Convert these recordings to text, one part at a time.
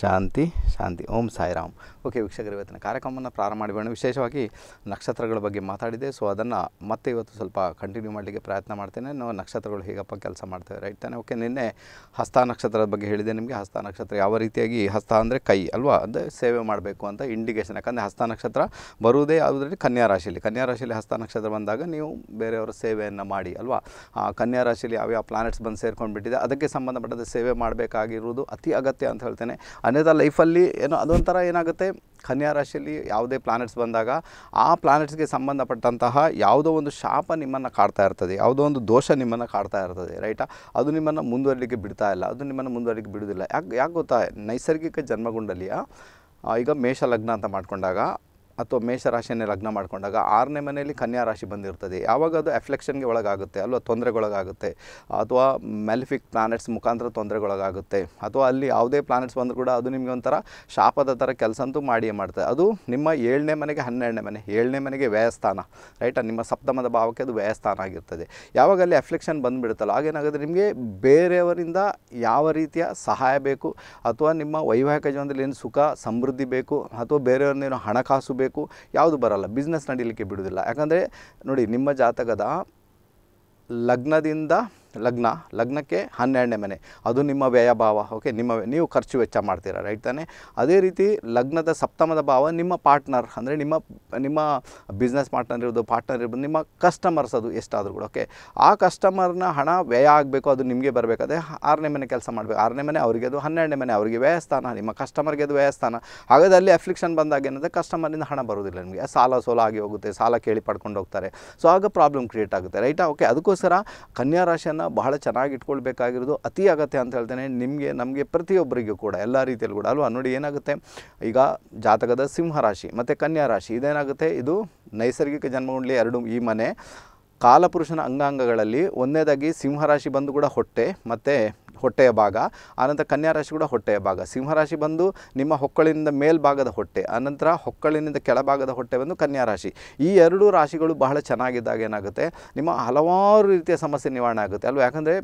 ಶಾಂತಿ ಶಾಂತಿ ಓಂ Sairam okay ವೀಕ್ಷಕರು ಇವತ್ತಿನ ಕಾರ್ಯಕ್ರಮವನ್ನು ಪ್ರಾರಂಭ ಮಾಡಿಬೇಡ ವಿಶೇಷವಾಗಿ ನಕ್ಷತ್ರಗಳ ಬಗ್ಗೆ ಮಾತಾಡಿದೆ ಸೊ ಅದನ್ನು ಮತ್ತೆ ಇವತ್ತು ಸ್ವಲ್ಪ ಕಂಟಿನ್ಯೂ ಮಾಡಲಿಕ್ಕೆ ಪ್ರಯತ್ನ ಮಾಡ್ತೇನೆ ನಾವು ನಕ್ಷತ್ರಗಳು ಹೇಗಪ್ಪ ಕೆಲಸ ಮಾಡ್ತೇವೆ ರೈಟ್ ತಾನೆ ಓಕೆ ನಿನ್ನೆ ಹಸ್ತ ನಕ್ಷತ್ರದ ಬಗ್ಗೆ ಹೇಳಿದೆ ನಿಮಗೆ ಹಸ್ತ ನಕ್ಷತ್ರ ಯಾವ ರೀತಿಯಾಗಿ ಹಸ್ತ ಅಂದರೆ ಕೈ ಅಲ್ವಾ ಅದು ಸೇವೆ ಮಾಡಬೇಕು ಅಂತ ಇಂಡಿಕೇಷನ್ ಯಾಕಂದರೆ ಹಸ್ತ ನಕ್ಷತ್ರ ಬರುವುದೇ ಯಾವುದರಲ್ಲಿ ಕನ್ಯಾ ರಾಶಿಯಲ್ಲಿ ಕನ್ಯಾ ರಾಶಿಯಲ್ಲಿ ಹಸ್ತ ನಕ್ಷತ್ರ ಬಂದಾಗ ನೀವು ಬೇರೆಯವರ ಸೇವೆಯನ್ನು ಮಾಡಿ ಅಲ್ವಾ ಕನ್ಯಾ ರಾಶಿಯಲ್ಲಿ ಯಾವ್ಯಾವ ಪ್ಲಾನೆಟ್ಸ್ ಬಂದು ಸೇರ್ಕೊಂಡು ಬಿಟ್ಟಿದೆ ಅದಕ್ಕೆ ಸಂಬಂಧಪಟ್ಟದ ಸೇವೆ ಮಾಡಬೇಕಾಗಿರುವುದು ಅತಿ ಅಗತ್ಯ ಅಂತ ಹೇಳ್ತೇನೆ ಅನೇಕ ಲೈಫಲ್ಲಿ ಏನೋ ಅದೊಂಥರ ಏನಾಗುತ್ತೆ ಕನ್ಯಾ ರಾಶಿಯಲ್ಲಿ ಯಾವುದೇ ಪ್ಲಾನೆಟ್ಸ್ ಬಂದಾಗ ಆ ಪ್ಲಾನೆಟ್ಸ್ಗೆ ಸಂಬಂಧಪಟ್ಟಂತಹ ಯಾವುದೋ ಒಂದು ಶಾಪ ನಿಮ್ಮನ್ನು ಕಾಡ್ತಾ ಇರ್ತದೆ ಯಾವುದೋ ಒಂದು ದೋಷ ನಿಮ್ಮನ್ನು ಕಾಡ್ತಾ ಇರ್ತದೆ ರೈಟಾ ಅದು ನಿಮ್ಮನ್ನು ಮುಂದುವರಲಿಕ್ಕೆ ಬಿಡ್ತಾ ಇಲ್ಲ ಅದು ನಿಮ್ಮನ್ನು ಮುಂದುವರಲಿಕ್ಕೆ ಬಿಡೋದಿಲ್ಲ ಯಾಕೆ ಯಾಕೆ ಗೊತ್ತಾ ನೈಸರ್ಗಿಕ ಜನ್ಮಗುಂಡಲಿಯ ಈಗ ಮೇಷ ಲಗ್ನ ಅಂತ ಮಾಡಿಕೊಂಡಾಗ ಅಥವಾ ಮೇಷರಾಶಿಯನ್ನೇ ಲಗ್ನ ಮಾಡಿಕೊಂಡಾಗ ಆರನೇ ಮನೆಯಲ್ಲಿ ಕನ್ಯಾ ರಾಶಿ ಬಂದಿರ್ತದೆ ಯಾವಾಗ ಅದು ಎಫ್ಲೆಕ್ಷನ್ಗೆ ಒಳಗಾಗುತ್ತೆ ಅಲ್ವಾ ತೊಂದರೆಗೊಳಗಾಗುತ್ತೆ ಅಥವಾ ಮೆಲಿಫಿಕ್ ಪ್ಲಾನೆಟ್ಸ್ ಮುಖಾಂತರ ತೊಂದರೆಗೊಳಗಾಗುತ್ತೆ ಅಥವಾ ಅಲ್ಲಿ ಯಾವುದೇ ಪ್ಲಾನೆಟ್ಸ್ ಬಂದರೂ ಕೂಡ ಅದು ನಿಮಗೆ ಒಂಥರ ಶಾಪದ ಥರ ಕೆಲಸ ಅಂತೂ ಮಾಡಿಯೇ ಮಾಡ್ತದೆ ಅದು ನಿಮ್ಮ ಏಳನೇ ಮನೆಗೆ ಹನ್ನೆರಡನೇ ಮನೆ ಏಳನೇ ಮನೆಗೆ ವ್ಯಯಸ್ಥಾನ ರೈಟಾ ನಿಮ್ಮ ಸಪ್ತಮದ ಭಾವಕ್ಕೆ ಅದು ವ್ಯಯಸ್ಥಾನ ಆಗಿರ್ತದೆ ಯಾವಾಗ ಅಲ್ಲಿ ಎಫ್ಲೆಕ್ಷನ್ ಬಂದುಬಿಡುತ್ತಲ್ಲ ಹಾಗೇನಾಗುತ್ತೆ ನಿಮಗೆ ಬೇರೆಯವರಿಂದ ಯಾವ ರೀತಿಯ ಸಹಾಯ ಬೇಕು ಅಥವಾ ನಿಮ್ಮ ವೈವಾಹಿಕ ಜೀವನದಲ್ಲಿ ಏನು ಸುಖ ಸಮೃದ್ಧಿ ಬೇಕು ಅಥವಾ ಬೇರೆಯವ್ರನ್ನೇನು ಹಣಕಾಸು ಬೇಕು ಬೇಕು ಯಾವುದು ಬರಲ್ಲ ಬಿಸ್ನೆಸ್ ನಡೀಲಿಕ್ಕೆ ಬಿಡುವುದಿಲ್ಲ ಯಾಕಂದರೆ ನೋಡಿ ನಿಮ್ಮ ಜಾತಕದ ಲಗ್ನದಿಂದ ಲಗ್ನ ಲಗ್ನಕ್ಕೆ ಹನ್ನೆರಡನೇ ಮನೆ ಅದು ನಿಮ್ಮ ವ್ಯಯ ಭಾವ ಓಕೆ ನಿಮ್ಮ ನೀವು ಖರ್ಚು ವೆಚ್ಚ ಮಾಡ್ತೀರ ರೈಟ್ ತಾನೇ ಅದೇ ರೀತಿ ಲಗ್ನದ ಸಪ್ತಮದ ಭಾವ ನಿಮ್ಮ ಪಾರ್ಟ್ನರ್ ಅಂದರೆ ನಿಮ್ಮ ನಿಮ್ಮ ಬಿಸ್ನೆಸ್ ಪಾರ್ಟ್ನರ್ ಇರ್ಬೋದು ಪಾರ್ಟ್ನರ್ ಇರ್ಬೋದು ನಿಮ್ಮ ಕಸ್ಟಮರ್ಸ್ ಅದು ಎಷ್ಟಾದರೂ ಕೂಡ ಓಕೆ ಆ ಕಸ್ಟಮರ್ನ ಹಣ ವ್ಯಯ ಆಗಬೇಕು ಅದು ನಿಮಗೆ ಬರಬೇಕಾದ್ರೆ ಆರನೇ ಮನೆ ಕೆಲಸ ಮಾಡಬೇಕು ಆರನೇ ಮನೆ ಅವರಿಗೆ ಅದು ಹನ್ನೆರಡನೇ ಮನೆ ಅವರಿಗೆ ವ್ಯಯಸ್ಥಾನ ನಿಮ್ಮ ಕಸ್ಟಮರ್ಗೆ ಅದು ವ್ಯಯಸ್ಥಾನ ಹಾಗಾದ್ರೆ ಅಲ್ಲಿ ಅಫ್ಲಿಕ್ಷನ್ ಬಂದಾಗ ಏನಂದರೆ ಕಸ್ಟಮರಿಂದ ಹಣ ಬರೋದಿಲ್ಲ ನಿಮಗೆ ಸಾಲ ಸೋಲ ಆಗಿ ಹೋಗುತ್ತೆ ಸಾಲ ಕೇಳಿ ಪಡ್ಕೊಂಡು ಹೋಗ್ತಾರೆ ಸೊ ಆಗ ಪ್ರಾಬ್ಲಮ್ ಕ್ರಿಯೇಟ್ ಆಗುತ್ತೆ ರೈಟಾ ಓಕೆ ಅದಕ್ಕೋಸ್ಕರ ಕನ್ಯಾ ರಾಶಿಯನ್ನು ಬಹಳ ಚೆನ್ನಾಗಿ ಇಟ್ಕೊಳ್ಬೇಕಾಗಿರೋದು ಅತಿ ಅಗತ್ಯ ಅಂತ ಹೇಳ್ತೇನೆ ನಿಮಗೆ ನಮಗೆ ಪ್ರತಿಯೊಬ್ಬರಿಗೂ ಕೂಡ ಎಲ್ಲ ರೀತಿಯಲ್ಲಿ ಕೂಡ ಅಲ್ವಾ ನೋಡಿ ಏನಾಗುತ್ತೆ ಈಗ ಜಾತಕದ ಸಿಂಹರಾಶಿ ಮತ್ತು ಕನ್ಯಾ ರಾಶಿ ಇದೇನಾಗುತ್ತೆ ಇದು ನೈಸರ್ಗಿಕ ಜನ್ಮಗೊಂಡಲಿ ಎರಡು ಈ ಮನೆ ಕಾಲಪುರುಷನ ಅಂಗಾಂಗಗಳಲ್ಲಿ ಒಂದನೇದಾಗಿ ಸಿಂಹರಾಶಿ ಬಂದು ಕೂಡ ಹೊಟ್ಟೆ ಮತ್ತು ಹೊಟ್ಟೆಯ ಭಾಗ ಆನಂತರ ಕನ್ಯಾ ರಾಶಿ ಕೂಡ ಹೊಟ್ಟೆಯ ಭಾಗ ಸಿಂಹರಾಶಿ ಬಂದು ನಿಮ್ಮ ಹೊಕ್ಕಳಿನಿಂದ ಮೇಲ್ಭಾಗದ ಹೊಟ್ಟೆ ಅನಂತರ ಹೊಕ್ಕಳಿನಿಂದ ಕೆಳಭಾಗದ ಹೊಟ್ಟೆ ಬಂದು ಕನ್ಯಾ ರಾಶಿ ಈ ಎರಡೂ ರಾಶಿಗಳು ಬಹಳ ಚೆನ್ನಾಗಿದ್ದಾಗ ಏನಾಗುತ್ತೆ ನಿಮ್ಮ ಹಲವಾರು ರೀತಿಯ ಸಮಸ್ಯೆ ನಿವಾರಣೆ ಆಗುತ್ತೆ ಅಲ್ವಾ ಯಾಕಂದರೆ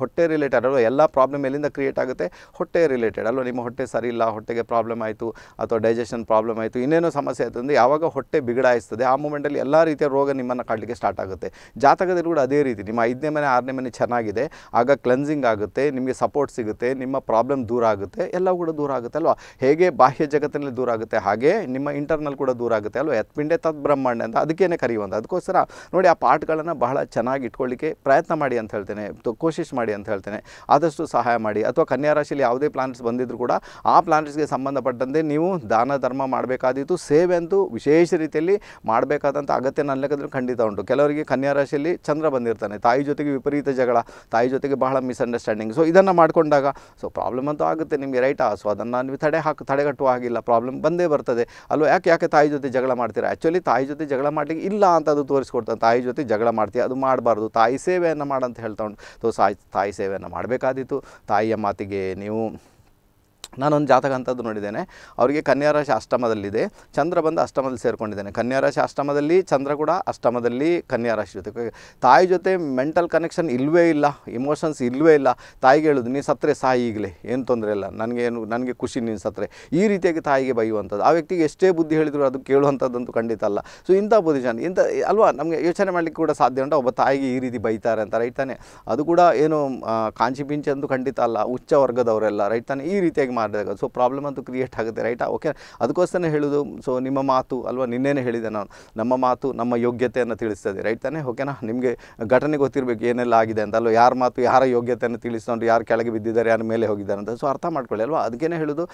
ಹೊಟ್ಟೆ ರಿಲೇಟೆಡ್ ಅಲ್ವಾ ಎಲ್ಲ ಪ್ರಾಬ್ಲಮ್ ಎಲ್ಲಿಂದ ಕ್ರಿಯೇಟ್ ಆಗುತ್ತೆ ಹೊಟ್ಟೆ ರಿಲೇಟೆಡ್ ಅಲ್ವಾ ನಿಮ್ಮ ಹೊಟ್ಟೆ ಸರಿ ಇಲ್ಲ ಹೊಟ್ಟೆಗೆ ಪ್ರಾಬ್ಲಮ್ ಆಯಿತು ಅಥವಾ ಡೈಜೆಷನ್ ಪ್ರಾಬ್ಲಮ್ ಆಯಿತು ಇನ್ನೇನೋ ಸಮಸ್ಯೆ ಆಯಿತು ಅಂದರೆ ಯಾವಾಗ ಹೊಟ್ಟೆ ಬಿಗಡಾಯಿಸ್ತದೆ ಆ ಮೂಮೆಂಟಲ್ಲಿ ಎಲ್ಲ ರೀತಿಯ ರೋಗ ನಿಮ್ಮನ್ನು ಕಾಡಲಿಕ್ಕೆ ಸ್ಟಾರ್ಟ್ ಆಗುತ್ತೆ ಜಾತಕದಲ್ಲಿ ಕೂಡ ಅದೇ ರೀತಿ ನಿಮ್ಮ ಐದನೇ ಮನೆ ಆರನೇ ಮನೆ ಚೆನ್ನಾಗಿದೆ ಆಗ ಕ್ಲೆನ್ಸಿಂಗ್ ಆಗುತ್ತೆ ನಿಮಗೆ ಸಪೋರ್ಟ್ ಸಿಗುತ್ತೆ ನಿಮ್ಮ ಪ್ರಾಬ್ಲಮ್ ದೂರ ಆಗುತ್ತೆ ಎಲ್ಲ ಕೂಡ ದೂರ ಆಗುತ್ತೆ ಅಲ್ವಾ ಹೇಗೆ ಬಾಹ್ಯ ಜಗತ್ತಿನಲ್ಲಿ ದೂರ ಆಗುತ್ತೆ ಹಾಗೆ ನಿಮ್ಮ ಇಂಟರ್ನಲ್ ಕೂಡ ದೂರ ಆಗುತ್ತೆ ಅಲ್ವಾ ಎತ್ಪಿಂಡೆ ತತ್ ಬ್ರಹ್ಮಾಂಡ ಅಂತ ಅದಕ್ಕೇನೆ ಕರೆಯುವಂಥ ಅದಕ್ಕೋಸ್ಕರ ನೋಡಿ ಆ ಪಾಠಗಳನ್ನು ಬಹಳ ಚೆನ್ನಾಗಿ ಇಟ್ಕೊಳ್ಳಿಕ್ಕೆ ಪ್ರಯತ್ನ ಮಾಡಿ ಅಂತ ಹೇಳ್ತೇನೆ ಕೋಶಿಶ್ ಮಾಡಿ ಅಂತ ಹೇಳ್ತೇನೆ ಆದಷ್ಟು ಸಹಾಯ ಮಾಡಿ ಅಥವಾ ಕನ್ಯಾ ರಾಶಿಯಲ್ಲಿ ಯಾವುದೇ ಪ್ಲಾನೆಟ್ಸ್ ಬಂದಿದ್ದರೂ ಕೂಡ ಆ ಪ್ಲಾನೆಟ್ಸ್ಗೆ ಸಂಬಂಧಪಟ್ಟಂತೆ ನೀವು ದಾನ ಧರ್ಮ ಮಾಡಬೇಕಾದೀತು ಸೇವೆ ಅಂತೂ ವಿಶೇಷ ರೀತಿಯಲ್ಲಿ ಮಾಡಬೇಕಾದಂಥ ಅಗತ್ಯ ನನ್ನ ಖಂಡಿತ ಉಂಟು ಕೆಲವರಿಗೆ ಕನ್ಯಾ ರಾಶಿಯಲ್ಲಿ ಚಂದ್ರ ಬಂದಿರ್ತಾನೆ ತಾಯಿ ಜೊತೆಗೆ ವಿಪರೀತ ಜಗಳ ತಾಯಿ ಜೊತೆಗೆ ಬಹಳ ಮಿಸ್ಅಂಡರ್ಸ್ಟ್ಯಾಂಡಿಂಗ್ ಸೊ ಇದನ್ನು ಮಾಡಿಕೊಂಡಾಗ ಸೊ ಪ್ರಾಬ್ಲಮ್ ಅಂತೂ ಆಗುತ್ತೆ ನಿಮಗೆ ರೈಟಾ ಸೊ ಅದನ್ನು ನೀವು ತಡೆ ಹಾಕಿ ತಡೆಗಟ್ಟುವ ಹಾಗಿಲ್ಲ ಪ್ರಾಬ್ಲಮ್ ಬಂದೇ ಬರ್ತದೆ ಅಲ್ವಾ ಯಾಕೆ ಯಾಕೆ ತಾಯಿ ಜೊತೆ ಜಗಳ ಮಾಡ್ತೀರಾ ಆ್ಯಕ್ಚುಲಿ ತಾಯಿ ಜೊತೆ ಜಗಳ ಮಾಡಲಿಕ್ಕೆ ಇಲ್ಲ ಅಂತ ಅದು ತೋರಿಸ್ಕೊಡ್ತಾನೆ ತಾಯಿ ಜೊತೆ ಜಗಳ ಮಾಡ್ತೀವಿ ಅದು ಮಾಡಬಾರ್ದು ತಾಯಿ ಸೇವೆಯನ್ನು ಮಾಡಂತ ಹೇಳ್ತಾ ಉಂಟು ಸೊ ತಾಯಿ ಸೇವೆಯನ್ನು ಮಾಡಬೇಕಾದೀತು ತಾಯಿಯ ಮಾತಿಗೆ ನೀವು ನಾನೊಂದು ಜಾತಕ ಅಂತದ್ದು ನೋಡಿದ್ದೇನೆ ಅವರಿಗೆ ಕನ್ಯಾ ರಾಶಿ ಅಷ್ಟಮದಲ್ಲಿದೆ ಚಂದ್ರ ಬಂದು ಅಷ್ಟಮದಲ್ಲಿ ಸೇರ್ಕೊಂಡಿದ್ದೇನೆ ಕನ್ಯಾ ರಾಶಿ ಅಷ್ಟಮದಲ್ಲಿ ಚಂದ್ರ ಕೂಡ ಅಷ್ಟಮದಲ್ಲಿ ಕನ್ಯಾ ರಾಶಿ ಜೊತೆ ತಾಯಿ ಜೊತೆ ಮೆಂಟಲ್ ಕನೆಕ್ಷನ್ ಇಲ್ಲವೇ ಇಲ್ಲ ಇಮೋಷನ್ಸ್ ಇಲ್ಲವೇ ಇಲ್ಲ ತಾಯಿಗೆ ಹೇಳೋದು ನೀನು ಸತ್ತರೆ ಸಾಯಿ ಈಗಲೇ ಏನು ತೊಂದರೆ ಇಲ್ಲ ನನಗೇನು ನನಗೆ ಖುಷಿ ನೀನು ಸತ್ತರೆ ಈ ರೀತಿಯಾಗಿ ತಾಯಿಗೆ ಬೈಯುವಂಥದ್ದು ಆ ವ್ಯಕ್ತಿಗೆ ಎಷ್ಟೇ ಬುದ್ಧಿ ಹೇಳಿದರೂ ಅದು ಕೇಳುವಂಥದ್ದಂತೂ ಖಂಡಿತ ಅಲ್ಲ ಸೊ ಇಂಥ ಪೊಸಿಷನ್ ಇಂಥ ಅಲ್ವಾ ನಮಗೆ ಯೋಚನೆ ಮಾಡಲಿಕ್ಕೆ ಕೂಡ ಸಾಧ್ಯ ಉಂಟು ಒಬ್ಬ ತಾಯಿಗೆ ಈ ರೀತಿ ಬೈತಾರೆ ಅಂತ ರೈಟ್ ತಾನೆ ಅದು ಕೂಡ ಏನು ಕಾಂಚಿ ಪಿಂಚಿ ಅಂತೂ ಖಂಡಿತ ಅಲ್ಲ ಉಚ್ಚ ವರ್ಗದವರೆಲ್ಲ ರೈಟ್ ತಾನೆ ಈ ರೀತಿಯಾಗಿ ಮಾಡಿದಾಗ ಸೊ ಪ್ರಾಬ್ಲಮ್ ಅಂತೂ ಕ್ರಿಯೇಟ್ ಆಗುತ್ತೆ ರೈಟಾ ಓಕೆ ಅದಕ್ಕೋಸ್ಕರ ಹೇಳೋದು ಸೊ ನಿಮ್ಮ ಮಾತು ಅಲ್ವಾ ನಿನ್ನೆನೇ ಹೇಳಿದೆ ನಾನು ನಮ್ಮ ಮಾತು ನಮ್ಮ ಯೋಗ್ಯತೆಯನ್ನು ತಿಳಿಸ್ತದೆ ರೈಟ್ ತಾನೇ ಓಕೆನಾ ನಿಮಗೆ ಘಟನೆ ಗೊತ್ತಿರಬೇಕು ಏನೆಲ್ಲ ಆಗಿದೆ ಅಂತ ಅಲ್ವಾ ಯಾರ ಮಾತು ಯಾರ ಯೋಗ್ಯತೆಯನ್ನು ತಿಳಿಸ್ಕೊಂಡು ಯಾರು ಕೆಳಗೆ ಬಿದ್ದಿದ್ದಾರೆ ಯಾರ ಮೇಲೆ ಹೋಗಿದ್ದಾರೆ ಅಂತ ಸೊ ಅರ್ಥ ಮಾಡ್ಕೊಳ್ಳಿ ಅಲ್ವಾ ಅದಕ್ಕೇನೆ ಹೇಳೋದು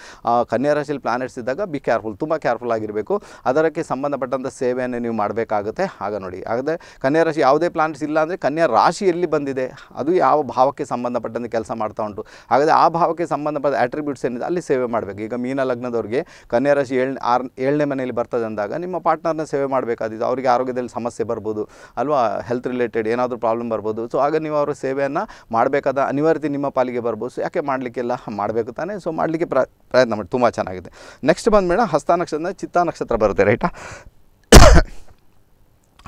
ಕನ್ಯಾ ರಾಶಿಯಲ್ಲಿ ಪ್ಲಾನೆಟ್ಸ್ ಇದ್ದಾಗ ಬಿ ಕೇರ್ಫುಲ್ ತುಂಬ ಕೇರ್ಫುಲ್ ಆಗಿರಬೇಕು ಅದಕ್ಕೆ ಸಂಬಂಧಪಟ್ಟಂಥ ಸೇವೆಯನ್ನು ನೀವು ಮಾಡಬೇಕಾಗುತ್ತೆ ಆಗ ನೋಡಿ ಆಗದೆ ಕನ್ಯಾ ರಾಶಿ ಯಾವುದೇ ಪ್ಲಾನೆಟ್ಸ್ ಇಲ್ಲ ಅಂದರೆ ಕನ್ಯಾ ರಾಶಿ ಎಲ್ಲಿ ಬಂದಿದೆ ಅದು ಯಾವ ಭಾವಕ್ಕೆ ಸಂಬಂಧಪಟ್ಟಂತೆ ಕೆಲಸ ಮಾಡ್ತಾ ಉಂಟು ಹಾಗಾದರೆ ಆ ಭಾವಕ್ಕೆ ಸಂಬಂಧಪಟ್ಟ ಆಟ್ರಿಬ್ಯೂಟ್ಸ್ ಏನು ಏನಿದೆ ಅಲ್ಲಿ ಸೇವೆ ಮಾಡಬೇಕು ಈಗ ಮೀನ ಲಗ್ನದವ್ರಿಗೆ ಕನ್ಯಾ ರಾಶಿ ಆರ್ ಏಳನೇ ಮನೆಯಲ್ಲಿ ಬರ್ತದೆ ಅಂದಾಗ ನಿಮ್ಮ ಪಾರ್ಟ್ನರ್ನ ಸೇವೆ ಮಾಡಬೇಕಾದಿತ್ತು ಅವರಿಗೆ ಆರೋಗ್ಯದಲ್ಲಿ ಸಮಸ್ಯೆ ಬರ್ಬೋದು ಅಲ್ವಾ ಹೆಲ್ತ್ ರಿಲೇಟೆಡ್ ಏನಾದರೂ ಪ್ರಾಬ್ಲಮ್ ಬರ್ಬೋದು ಸೊ ಆಗ ನೀವು ಅವರ ಸೇವೆಯನ್ನು ಮಾಡಬೇಕಾದ ಅನಿವಾರ್ಯತೆ ನಿಮ್ಮ ಪಾಲಿಗೆ ಬರ್ಬೋದು ಸೊ ಯಾಕೆ ಮಾಡಲಿಕ್ಕೆಲ್ಲ ಮಾಡಬೇಕು ತಾನೇ ಸೊ ಮಾಡಲಿಕ್ಕೆ ಪ್ರಯತ್ನ ಮಾಡಿ ತುಂಬ ಚೆನ್ನಾಗಿದೆ ನೆಕ್ಸ್ಟ್ ಬಂದ ಮೇಡಮ್ ಹಸ್ತ ನಕ್ಷತ್ರ ಚಿತ್ತ ನಕ್ಷತ್ರ ಬರುತ್ತೆ ರೈಟಾ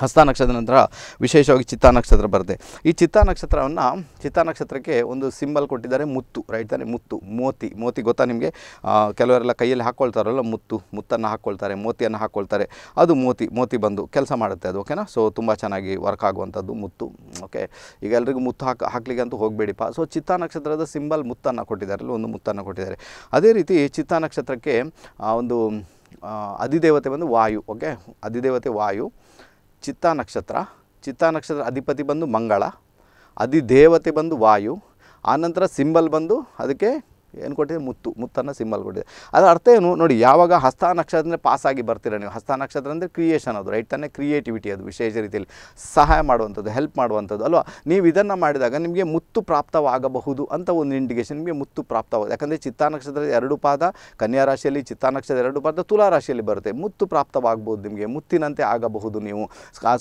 ಹಸ್ತ ನಕ್ಷತ್ರ ನಂತರ ವಿಶೇಷವಾಗಿ ಚಿತ್ತಾ ನಕ್ಷತ್ರ ಬರುತ್ತೆ ಈ ಚಿತ್ತಾ ನಕ್ಷತ್ರವನ್ನು ಚಿತ್ತಾ ನಕ್ಷತ್ರಕ್ಕೆ ಒಂದು ಸಿಂಬಲ್ ಕೊಟ್ಟಿದ್ದಾರೆ ಮುತ್ತು ರೈಟ್ ತಾನೆ ಮುತ್ತು ಮೋತಿ ಮೋತಿ ಗೊತ್ತಾ ನಿಮಗೆ ಕೆಲವರೆಲ್ಲ ಕೈಯಲ್ಲಿ ಹಾಕ್ಕೊಳ್ತಾರಲ್ಲ ಮುತ್ತು ಮುತ್ತನ್ನು ಹಾಕ್ಕೊಳ್ತಾರೆ ಮೋತಿಯನ್ನು ಹಾಕ್ಕೊಳ್ತಾರೆ ಅದು ಮೋತಿ ಮೋತಿ ಬಂದು ಕೆಲಸ ಮಾಡುತ್ತೆ ಅದು ಓಕೆನಾ ಸೊ ತುಂಬ ಚೆನ್ನಾಗಿ ವರ್ಕ್ ಆಗುವಂಥದ್ದು ಮುತ್ತು ಓಕೆ ಈಗ ಎಲ್ರಿಗೂ ಮುತ್ತು ಹಾಕಿ ಹಾಕ್ಲಿಕ್ಕೆ ಅಂತೂ ಹೋಗಬೇಡಿಪ್ಪ ಸೊ ಚಿತ್ತಾ ನಕ್ಷತ್ರದ ಸಿಂಬಲ್ ಮುತ್ತನ್ನು ಕೊಟ್ಟಿದ್ದಾರೆ ಒಂದು ಮುತ್ತನ್ನು ಕೊಟ್ಟಿದ್ದಾರೆ ಅದೇ ರೀತಿ ಚಿತ್ತಾ ನಕ್ಷತ್ರಕ್ಕೆ ಒಂದು ಅಧಿದೇವತೆ ಬಂದು ವಾಯು ಓಕೆ ಅಧಿದೇವತೆ ವಾಯು ಚಿತ್ತಾ ನಕ್ಷತ್ರ ಚಿತ್ತಾ ನಕ್ಷತ್ರ ಅಧಿಪತಿ ಬಂದು ಮಂಗಳ ಅಧಿದೇವತೆ ಬಂದು ವಾಯು ಆನಂತರ ಸಿಂಬಲ್ ಬಂದು ಅದಕ್ಕೆ ಏನು ಕೊಟ್ಟಿದೆ ಮುತ್ತು ಮುತ್ತನ್ನು ಸಿಂಬಲ್ ಕೊಟ್ಟಿದೆ ಅದರ ಅರ್ಥ ಏನು ನೋಡಿ ಯಾವಾಗ ಹಸ್ತ ಪಾಸ್ ಪಾಸಾಗಿ ಬರ್ತೀರ ನೀವು ಹಸ್ತ ನಕ್ಷತ್ರ ಅಂದರೆ ಕ್ರಿಯೇಷನ್ ಅದು ರೈಟ್ ತಾನೇ ಕ್ರಿಯೇಟಿವಿಟಿ ಅದು ವಿಶೇಷ ರೀತಿಯಲ್ಲಿ ಸಹಾಯ ಮಾಡುವಂಥದ್ದು ಹೆಲ್ಪ್ ಮಾಡುವಂಥದ್ದು ಅಲ್ವಾ ನೀವು ಇದನ್ನು ಮಾಡಿದಾಗ ನಿಮಗೆ ಮುತ್ತು ಪ್ರಾಪ್ತವಾಗಬಹುದು ಅಂತ ಒಂದು ಇಂಡಿಕೇಶನ್ ನಿಮಗೆ ಮುತ್ತು ಪ್ರಾಪ್ತವಾಗುತ್ತೆ ಯಾಕಂದರೆ ಚಿತ್ತಾ ನಕ್ಷತ್ರ ಎರಡು ಪಾದ ಕನ್ಯಾ ರಾಶಿಯಲ್ಲಿ ಚಿತ್ತಾ ನಕ್ಷತ್ರ ಎರಡು ಪಾದ ತುಲಾ ರಾಶಿಯಲ್ಲಿ ಬರುತ್ತೆ ಮುತ್ತು ಪ್ರಾಪ್ತವಾಗಬಹುದು ನಿಮಗೆ ಮುತ್ತಿನಂತೆ ಆಗಬಹುದು ನೀವು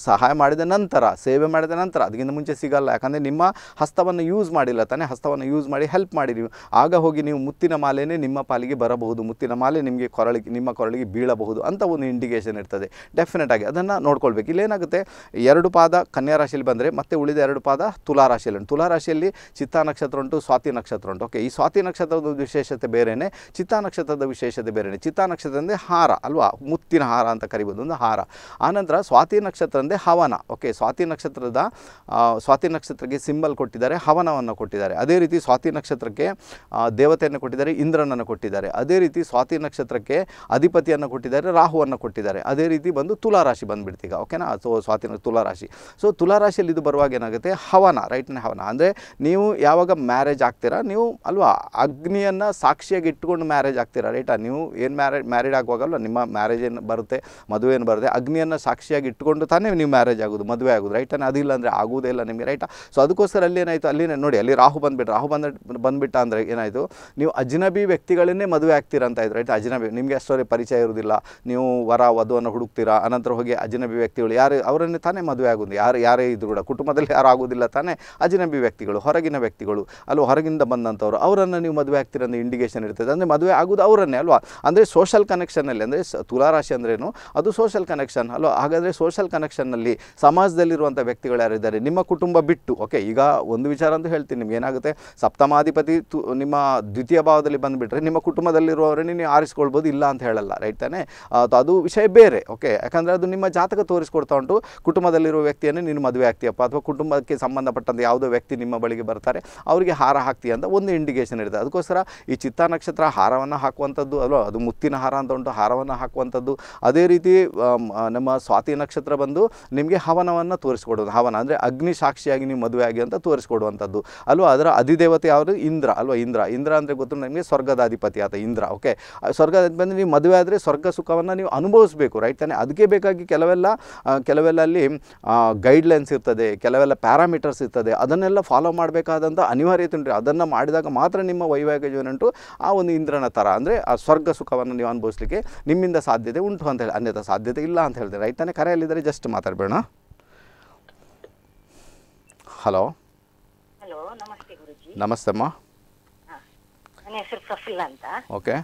ಸಹಾಯ ಮಾಡಿದ ನಂತರ ಸೇವೆ ಮಾಡಿದ ನಂತರ ಅದಕ್ಕಿಂತ ಮುಂಚೆ ಸಿಗಲ್ಲ ಯಾಕಂದರೆ ನಿಮ್ಮ ಹಸ್ತವನ್ನು ಯೂಸ್ ಮಾಡಿಲ್ಲ ತಾನೇ ಹಸ್ತವನ್ನು ಯೂಸ್ ಮಾಡಿ ಹೆಲ್ಪ್ ಮಾಡಿ ನೀವು ಆಗ ಹೋಗಿ ಹೋಗಿ ನೀವು ಮುತ್ತಿನ ಮಾಲೆನೇ ನಿಮ್ಮ ಪಾಲಿಗೆ ಬರಬಹುದು ಮುತ್ತಿನ ಮಾಲೆ ನಿಮಗೆ ಕೊರಳಿಗೆ ನಿಮ್ಮ ಕೊರಳಿಗೆ ಬೀಳಬಹುದು ಅಂತ ಒಂದು ಇಂಡಿಕೇಷನ್ ಇರ್ತದೆ ಡೆಫಿನೆಟ್ ಆಗಿ ಅದನ್ನು ನೋಡ್ಕೊಳ್ಬೇಕು ಇಲ್ಲೇನಾಗುತ್ತೆ ಎರಡು ಪಾದ ಕನ್ಯಾ ರಾಶಿಯಲ್ಲಿ ಬಂದರೆ ಮತ್ತೆ ಉಳಿದ ಎರಡು ಪಾದ ತುಲಾ ರಾಶಿಯಲ್ಲಿ ಉಂಟು ತುಲಾ ರಾಶಿಯಲ್ಲಿ ಚಿತ್ತಾ ನಕ್ಷತ್ರ ಉಂಟು ಸ್ವಾತಿ ನಕ್ಷತ್ರ ಉಂಟು ಓಕೆ ಈ ಸ್ವಾತಿ ನಕ್ಷತ್ರದ ವಿಶೇಷತೆ ಬೇರೆಯೇ ಚಿತ್ತಾ ನಕ್ಷತ್ರದ ವಿಶೇಷತೆ ಬೇರೆಯೇ ಚಿತ್ತಾ ನಕ್ಷತ್ರ ಅಂದರೆ ಹಾರ ಅಲ್ವಾ ಮುತ್ತಿನ ಹಾರ ಅಂತ ಕರಿಬೋದು ಒಂದು ಹಾರ ಆನಂತರ ಸ್ವಾತಿ ನಕ್ಷತ್ರ ಅಂದರೆ ಹವನ ಓಕೆ ಸ್ವಾತಿ ನಕ್ಷತ್ರದ ಸ್ವಾತಿ ನಕ್ಷತ್ರಕ್ಕೆ ಸಿಂಬಲ್ ಕೊಟ್ಟಿದ್ದಾರೆ ಹವನವನ್ನು ಕೊಟ್ಟಿದ್ದಾರೆ ಅದೇ ರೀತಿ ಸ್ವಾತಿ ನಕ್ಷತ್ರಕ್ಕೆ ದೇವತೆಯನ್ನು ಕೊಟ್ಟಿದ್ದಾರೆ ಇಂದ್ರನನ್ನು ಕೊಟ್ಟಿದ್ದಾರೆ ಅದೇ ರೀತಿ ಸ್ವಾತಿ ನಕ್ಷತ್ರಕ್ಕೆ ಅಧಿಪತಿಯನ್ನು ಕೊಟ್ಟಿದ್ದಾರೆ ರಾಹುವನ್ನು ಕೊಟ್ಟಿದ್ದಾರೆ ಅದೇ ರೀತಿ ಬಂದು ತುಲಾರಾಶಿ ಬಂದುಬಿಡ್ತೀಗ ಓಕೆನಾ ಸೊ ಸ್ವಾತಿನ ತುಲಾರಾಶಿ ಸೊ ತುಲಾರಾಶಿಯಲ್ಲಿ ಇದು ಬರುವಾಗ ಏನಾಗುತ್ತೆ ಹವನ ರೈಟ್ನೇ ಹವನ ಅಂದರೆ ನೀವು ಯಾವಾಗ ಮ್ಯಾರೇಜ್ ಆಗ್ತೀರಾ ನೀವು ಅಲ್ವಾ ಅಗ್ನಿಯನ್ನು ಸಾಕ್ಷಿಯಾಗಿ ಇಟ್ಕೊಂಡು ಮ್ಯಾರೇಜ್ ಆಗ್ತೀರಾ ರೈಟಾ ನೀವು ಏನು ಮ್ಯಾರೇಜ್ ಮ್ಯಾರಿಡ್ ಆಗುವಾಗಲ್ಲ ನಿಮ್ಮ ಮ್ಯಾರೇಜ್ ಏನು ಬರುತ್ತೆ ಮದುವೆ ಏನು ಬರುತ್ತೆ ಅಗ್ನಿಯನ್ನು ಸಾಕ್ಷಿಯಾಗಿ ಇಟ್ಕೊಂಡು ತಾನೇ ನೀವು ಮ್ಯಾರೇಜ್ ಆಗೋದು ಮದುವೆ ಆಗೋದು ರೈಟಾ ಅದಿಲ್ಲ ಅಂದರೆ ಆಗೋದೇ ಇಲ್ಲ ನಿಮಗೆ ರೈಟಾ ಸೊ ಅದಕ್ಕೋಸ್ಕರ ಅಲ್ಲಿ ಏನಾಯಿತು ಅಲ್ಲಿನೇ ನೋಡಿ ಅಲ್ಲಿ ರಾಹು ಬಂದುಬಿಟ್ಟು ರಾಹು ಬಂದ ಬಂದುಬಿಟ್ಟ ಅಂದರೆ ಏನಾಯಿತು ನೀವು ಅಜ್ನಬಿ ವ್ಯಕ್ತಿಗಳನ್ನೇ ಮದುವೆ ಆಗ್ತೀರ ಅಂತ ಇದ್ರೆ ಆಯಿತು ಅಜ್ನಬಿ ನಿಮಗೆ ಅಷ್ಟೊಂದು ಪರಿಚಯ ಇರೋದಿಲ್ಲ ನೀವು ವರ ವಧುವನ್ನು ಹುಡುಕ್ತೀರಾ ಅನಂತರ ಹೋಗಿ ಅಜ್ನಬಿ ವ್ಯಕ್ತಿಗಳು ಯಾರು ಅವರನ್ನೇ ತಾನೇ ಮದುವೆ ಆಗೋದು ಯಾರು ಯಾರೇ ಇದ್ರು ಕೂಡ ಕುಟುಂಬದಲ್ಲಿ ಯಾರು ಆಗೋದಿಲ್ಲ ತಾನೇ ಅಜ್ನಬಿ ವ್ಯಕ್ತಿಗಳು ಹೊರಗಿನ ವ್ಯಕ್ತಿಗಳು ಅಲ್ವಾ ಹೊರಗಿಂದ ಬಂದಂಥವ್ರು ಅವರನ್ನು ನೀವು ಮದುವೆ ಆಗ್ತೀರ ಇಂಡಿಕೇಷನ್ ಇರ್ತದೆ ಅಂದರೆ ಮದುವೆ ಆಗೋದು ಅವರನ್ನೇ ಅಲ್ವಾ ಅಂದರೆ ಸೋಷಲ್ ಕನೆಕ್ಷನಲ್ಲಿ ಅಂದರೆ ತುಲಾರಾಶಿ ಅಂದ್ರೇನು ಅದು ಸೋಷಲ್ ಕನೆಕ್ಷನ್ ಅಲ್ವಾ ಹಾಗಾದರೆ ಸೋಷಲ್ ಕನೆಕ್ಷನ್ನಲ್ಲಿ ಸಮಾಜದಲ್ಲಿರುವಂಥ ವ್ಯಕ್ತಿಗಳು ಯಾರಿದ್ದಾರೆ ನಿಮ್ಮ ಕುಟುಂಬ ಬಿಟ್ಟು ಓಕೆ ಈಗ ಒಂದು ವಿಚಾರ ಅಂತ ಹೇಳ್ತೀನಿ ನಿಮ್ಗೆ ಏನಾಗುತ್ತೆ ಸಪ್ತಮಾಧಿಪತಿ ತು ನಿಮ್ಮ ದ್ವಿತೀಯ ಭಾವದಲ್ಲಿ ಬಂದುಬಿಟ್ರೆ ನಿಮ್ಮ ಕುಟುಂಬದಲ್ಲಿರುವವರೇ ನೀವು ಆರಿಸ್ಕೊಳ್ಬೋದು ಇಲ್ಲ ಅಂತ ಹೇಳಲ್ಲ ರೈಟ್ ತಾನೆ ಅದು ವಿಷಯ ಬೇರೆ ಓಕೆ ಯಾಕಂದರೆ ಅದು ನಿಮ್ಮ ಜಾತಕ ತೋರಿಸ್ಕೊಡ್ತಾ ಉಂಟು ಕುಟುಂಬದಲ್ಲಿರುವ ವ್ಯಕ್ತಿಯನ್ನು ನೀನು ಮದುವೆ ಆಗ್ತೀಯಪ್ಪ ಅಥವಾ ಕುಟುಂಬಕ್ಕೆ ಸಂಬಂಧಪಟ್ಟಂಥ ಯಾವುದೋ ವ್ಯಕ್ತಿ ನಿಮ್ಮ ಬಳಿಗೆ ಬರ್ತಾರೆ ಅವರಿಗೆ ಹಾರ ಹಾಕ್ತೀಯ ಅಂತ ಒಂದು ಇಂಡಿಕೇಷನ್ ಇರುತ್ತೆ ಅದಕ್ಕೋಸ್ಕರ ಈ ಚಿತ್ತ ನಕ್ಷತ್ರ ಹಾರವನ್ನು ಹಾಕುವಂಥದ್ದು ಅಲ್ವ ಅದು ಮುತ್ತಿನ ಹಾರ ಅಂತ ಉಂಟು ಹಾರವನ್ನು ಹಾಕುವಂಥದ್ದು ಅದೇ ರೀತಿ ನಮ್ಮ ಸ್ವಾತಿ ನಕ್ಷತ್ರ ಬಂದು ನಿಮಗೆ ಹವನವನ್ನು ತೋರಿಸ್ಕೊಡೋದು ಹವನ ಅಂದರೆ ಅಗ್ನಿ ಸಾಕ್ಷಿಯಾಗಿ ನೀವು ಮದುವೆ ಆಗಿ ಅಂತ ತೋರಿಸ್ಕೊಡುವಂಥದ್ದು ಅಲ್ವಾ ಅದರ ಅಧಿದೇವತೆ ಯಾವುದು ಇಂದ್ರ ಅಲ್ವಾ ಇಂದ್ರ ಇಂದ್ರ ಅಂದರೆ ಗೊತ್ತು ನಿಮಗೆ ಸ್ವರ್ಗದ ಅಧಿಪತಿ ಆತ ಇಂದ್ರ ಓಕೆ ಸ್ವರ್ಗದ ನೀವು ಮದುವೆ ಆದರೆ ಸ್ವರ್ಗ ಸುಖವನ್ನು ನೀವು ಅನುಭವಿಸಬೇಕು ರೈಟ್ ತಾನೆ ಅದಕ್ಕೆ ಬೇಕಾಗಿ ಕೆಲವೆಲ್ಲ ಕೆಲವೆಲ್ಲ ಅಲ್ಲಿ ಗೈಡ್ಲೈನ್ಸ್ ಇರ್ತದೆ ಕೆಲವೆಲ್ಲ ಪ್ಯಾರಾಮೀಟರ್ಸ್ ಇರ್ತದೆ ಅದನ್ನೆಲ್ಲ ಫಾಲೋ ಮಾಡಬೇಕಾದಂಥ ಅನಿವಾರ್ಯತೆ ಉಂಟು ಅದನ್ನು ಮಾಡಿದಾಗ ಮಾತ್ರ ನಿಮ್ಮ ವೈವಾಹಿಕ ಜೀವನ ಉಂಟು ಆ ಒಂದು ಇಂದ್ರನ ಥರ ಅಂದರೆ ಆ ಸ್ವರ್ಗ ಸುಖವನ್ನು ನೀವು ಅನುಭವಿಸಲಿಕ್ಕೆ ನಿಮ್ಮಿಂದ ಸಾಧ್ಯತೆ ಉಂಟು ಅಂತ ಹೇಳಿ ಅನ್ಯತ ಸಾಧ್ಯತೆ ಇಲ್ಲ ಅಂತ ಹೇಳಿದೆ ರೈತನೇ ಕರೆಯಲ್ಲಿದ್ದರೆ ಜಸ್ಟ್ ಮಾತಾಡಬೇಡ ಹಲೋ ನಮಸ್ತೆ ಅಮ್ಮ ನನ್ನ ಹೆಸರು ಪ್ರಫುಲ್ಲ ಅಂತ ಓಕೆ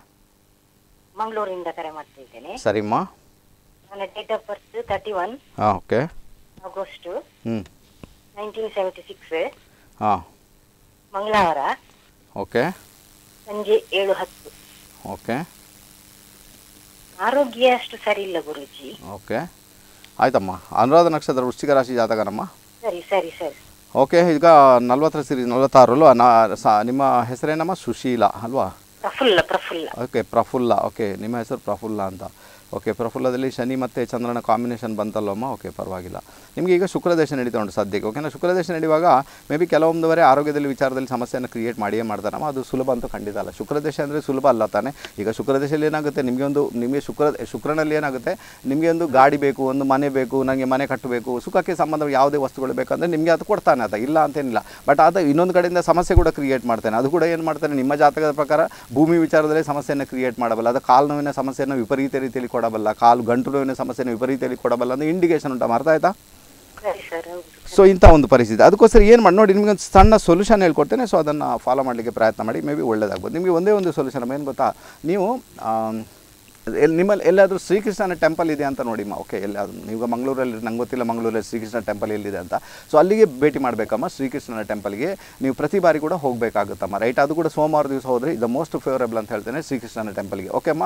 ಮಂಗಳೂರಿಂದ ಕರೆ ಮಾಡ್ತಿದ್ದೇನೆ ಸರಿಮ್ಮ ನನ್ನ date of birth thirty one ಹಾಂ okay August nineteen seventy six ಹಾಂ ಮಂಗಳವಾರ ಓಕೆ ಸಂಜೆ ಏಳು ಹತ್ತು ಓಕೆ ಆರೋಗ್ಯ ಅಷ್ಟು ಸರಿ ಇಲ್ಲ ಗುರುಜಿ ಓಕೆ ಆಯ್ತಮ್ಮ ಅನುರಾಧ ನಕ್ಷತ್ರ ವೃಶ್ಚಿಕ ರಾಶಿ ಜಾತಕನಮ್ಮ ಸರಿ ಸರಿ ಸರಿ ಓಕೆ ಈಗ ನಲ್ವತ್ತರ ಸಿರಿ ಸಾ ನಿಮ್ಮ ಹೆಸರೇನಮ್ಮ ಸುಶೀಲ ಅಲ್ವಾ ಪ್ರಫುಲ್ಲ ಪ್ರಫುಲ್ಲ ಓಕೆ ಪ್ರಫುಲ್ಲ ಓಕೆ ನಿಮ್ಮ ಹೆಸರು ಪ್ರಫುಲ್ಲ ಅಂತ ಓಕೆ ಪ್ರಫುಲ್ಲದಲ್ಲಿ ಶನಿ ಮತ್ತು ಚಂದ್ರನ ಕಾಂಬಿನೇಷನ್ ಬಂತಲ್ಲಮ್ಮ ಓಕೆ ಪರವಾಗಿಲ್ಲ ನಿಮಗೆ ಈಗ ಶುಕ್ರದೇಶ ನಡೀತಾ ಉಂಟು ಸದ್ಯಕ್ಕೆ ಓಕೆನಾ ಶುಕ್ರದೇಶ ನಡೆಯುವಾಗ ಮೇ ಬಿ ಕೆಲವೊಂದುವರೆ ಆರೋಗ್ಯದಲ್ಲಿ ವಿಚಾರದಲ್ಲಿ ಸಮಸ್ಯೆಯನ್ನು ಕ್ರಿಯೇಟ್ ಮಾಡಿಯೇ ಮಾಡ್ತಾರಮ್ಮ ಅದು ಸುಲಭ ಅಂತೂ ಖಂಡಿತ ಅಲ್ಲ ಶುಕ್ರದೇಶ ಅಂದರೆ ಸುಲಭ ಅಲ್ಲ ತಾನೆ ಈಗ ಶುಕ್ರದೇಶದಲ್ಲಿ ಏನಾಗುತ್ತೆ ನಿಮಗೆ ಒಂದು ನಿಮಗೆ ಶುಕ್ರ ಶುಕ್ರನಲ್ಲಿ ಏನಾಗುತ್ತೆ ನಿಮಗೆ ಒಂದು ಗಾಡಿ ಬೇಕು ಒಂದು ಮನೆ ಬೇಕು ನನಗೆ ಮನೆ ಕಟ್ಟಬೇಕು ಸುಖಕ್ಕೆ ಸಂಬಂಧ ಯಾವುದೇ ವಸ್ತುಗಳು ಬೇಕಂದರೆ ನಿಮಗೆ ಅದು ಕೊಡ್ತಾನೆ ಅದ ಇಲ್ಲ ಅಂತೇನಿಲ್ಲ ಬಟ್ ಅದು ಇನ್ನೊಂದು ಕಡೆಯಿಂದ ಸಮಸ್ಯೆ ಕೂಡ ಕ್ರಿಯೇಟ್ ಮಾಡ್ತಾನೆ ಅದು ಕೂಡ ಏನು ಮಾಡ್ತಾನೆ ನಿಮ್ಮ ಜಾತಕದ ಪ್ರಕಾರ ಭೂಮಿ ವಿಚಾರದಲ್ಲಿ ಸಮಸ್ಯೆಯನ್ನು ಕ್ರಿಯೇಟ್ ಮಾಡಬಲ್ಲ ಅದು ಕಾಲು ನೋವಿನ ಸಮಸ್ಯೆಯನ್ನು ವಿಪರೀತ ರೀತಿಯಲ್ಲಿ ಕೊಡಬಲ್ಲ ಕಾಲು ಗಂಟು ನೋವಿನ ಸಮಸ್ಯೆನ ವಿಪರೀತ ಕೊಡಬಲ್ಲ ಅಂದ್ರೆ ಇಂಡಿಕೇಶನ್ ಉಂಟಾ ಅರ್ಥ ಆಯ್ತಾ ಸೊ ಇಂಥ ಒಂದು ಪರಿಸ್ಥಿತಿ ಅದಕ್ಕೋಸ್ಕರ ಏನು ಮಾಡಿ ನೋಡಿ ಒಂದು ಸಣ್ಣ ಸೊಲ್ಯೂಷನ್ ಹೇಳ್ಕೊಡ್ತೇನೆ ಸೊ ಅದನ್ನ ಫಾಲೋ ಮಾಡಲಿಕ್ಕೆ ಪ್ರಯತ್ನ ಮಾಡಿ ಮೇ ಬಿ ಒಳ್ಳೇದಾಗ್ಬೋದು ನಿಮಗೆ ಒಂದೇ ಒಂದು ಸೊಲ್ಯೂಷನ್ ಏನು ಗೊತ್ತಾ ನೀವು ಎಲ್ಲಿ ನಿಮ್ಮಲ್ಲಿ ಎಲ್ಲಾದರೂ ಶ್ರೀಕೃಷ್ಣನ ಟೆಂಪಲ್ ಇದೆ ಅಂತ ನೋಡಿಮ್ಮ ಓಕೆ ಎಲ್ಲಾದರೂ ನೀವು ಮಂಗಳೂರಲ್ಲಿ ನಂಗೆ ಗೊತ್ತಿಲ್ಲ ಮಂಗಳೂರಲ್ಲಿ ಶ್ರೀಕೃಷ್ಣ ಟೆಂಪಲ್ ಎಲ್ಲಿದೆ ಅಂತ ಸೊ ಅಲ್ಲಿಗೆ ಭೇಟಿ ಮಾಡಬೇಕಮ್ಮ ಶ್ರೀಕೃಷ್ಣನ ಟೆಂಪಲ್ಗೆ ನೀವು ಪ್ರತಿ ಬಾರಿ ಕೂಡ ಹೋಗಬೇಕಾಗುತ್ತಮ್ಮ ರೈಟ್ ಅದು ಕೂಡ ಸೋಮವಾರ ದಿವಸ ಹೋದರೆ ಇದು ಮೋಸ್ಟ್ ಫೇವರೇಬಲ್ ಅಂತ ಹೇಳ್ತೇನೆ ಶ್ರೀಕೃಷ್ಣನ ಟೆಂಪಲ್ಗೆ ಓಕೆಮ್ಮ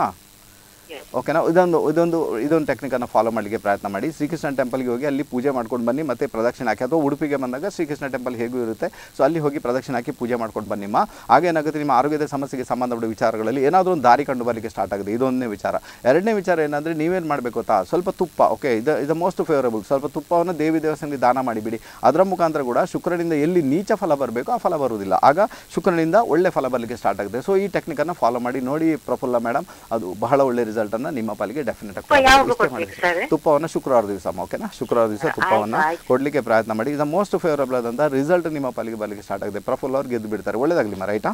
ಓಕೆನಾ ಇದೊಂದು ಇದೊಂದು ಇದೊಂದು ಟೆಕ್ನಿಕನ್ನು ಫಾಲೋ ಮಾಡಲಿಕ್ಕೆ ಪ್ರಯತ್ನ ಮಾಡಿ ಶ್ರೀಕೃಷ್ಣ ಟೆಂಪಲ್ಗೆ ಹೋಗಿ ಅಲ್ಲಿ ಪೂಜೆ ಮಾಡ್ಕೊಂಡು ಬನ್ನಿ ಮತ್ತೆ ಪ್ರದಕ್ಷಿಣೆ ಹಾಕಿ ಅಥವಾ ಉಡುಪಿಗೆ ಬಂದಾಗ ಶ್ರೀಕೃಷ್ಣ ಟೆಂಪಲ್ ಹೇಗೂ ಇರುತ್ತೆ ಸೊ ಅಲ್ಲಿ ಹೋಗಿ ಪ್ರದಕ್ಷಿಣೆ ಹಾಕಿ ಪೂಜೆ ಮಾಡ್ಕೊಂಡು ಬನ್ನಿ ನಿಮ್ಮ ಹಾಗೇನಾಗುತ್ತೆ ನಿಮ್ಮ ಆರೋಗ್ಯದ ಸಮಸ್ಯೆಗೆ ಸಂಬಂಧಪಟ್ಟ ವಿಚಾರಗಳಲ್ಲಿ ಏನಾದರೂ ಒಂದು ದಾರಿ ಕಂಡು ಬರಲಿಕ್ಕೆ ಸ್ಟಾರ್ಟ್ ಆಗುತ್ತೆ ಇದೊಂದನೇ ವಿಚಾರ ಎರಡನೇ ವಿಚಾರ ಏನಂದರೆ ನೀವೇನು ಮಾಡಬೇಕು ಗೊತ್ತಾ ಸ್ವಲ್ಪ ತುಪ್ಪ ಓಕೆ ಇದು ಇದು ಮೋಸ್ಟ್ ಫೇವರಬಲ್ ಸ್ವಲ್ಪ ತುಪ್ಪವನ್ನು ದೇವಿ ದೇವಸ್ಥಾನಕ್ಕೆ ದಾನ ಮಾಡಿಬಿಡಿ ಅದರ ಮುಖಾಂತರ ಕೂಡ ಶುಕ್ರನಿಂದ ಎಲ್ಲಿ ನೀಚ ಫಲ ಬರಬೇಕು ಆ ಫಲ ಬರುವುದಿಲ್ಲ ಆಗ ಶುಕ್ರನಿಂದ ಒಳ್ಳೆ ಫಲ ಬರಲಿಕ್ಕೆ ಸ್ಟಾರ್ಟ್ ಆಗುತ್ತೆ ಸೊ ಈ ಟೆಕ್ನಿಕನ್ನು ಫಾಲೋ ಮಾಡಿ ನೋಡಿ ಪ್ರಫುಲ್ಲ ಮೇಡಮ್ ಅದು ಬಹಳ ಒಳ್ಳೆ ರಿಸಲ್ಟ್ ಅನ್ನ ನಿಮ್ಮ ಪಾಲಿಗೆ ಡೆಫಿನೆಟ್ ಆಗಿ ತುಪ್ಪವನ್ನು ಶುಕ್ರವಾರ ದಿವಸ ಓಕೆನಾ ಶುಕ್ರವಾರ ದಿವಸ ತುಪ್ಪವನ್ನ ಕೊಡ್ಲಿಕ್ಕೆ ಪ್ರಯತ್ನ ಮಾಡಿ ಇದು ಮೋಸ್ಟ್ ಫೇವರಬಲ್ ಆದಂತಹ ರಿಸಲ್ಟ್ ನಿಮ್ಮ ಪಾಲಿಗೆ ಬರ್ಲಿಕ್ಕೆ ಸ್ಟಾರ್ಟ್ ಆಗಿದೆ ಪ್ರಫುಲ್ ಅವ್ರು ಗೆದ್ದು ಬಿಡ್ತಾರೆ ಒಳ್ಳೇದಾಗ್ಲಿ ಮಾ ರೈಟಾ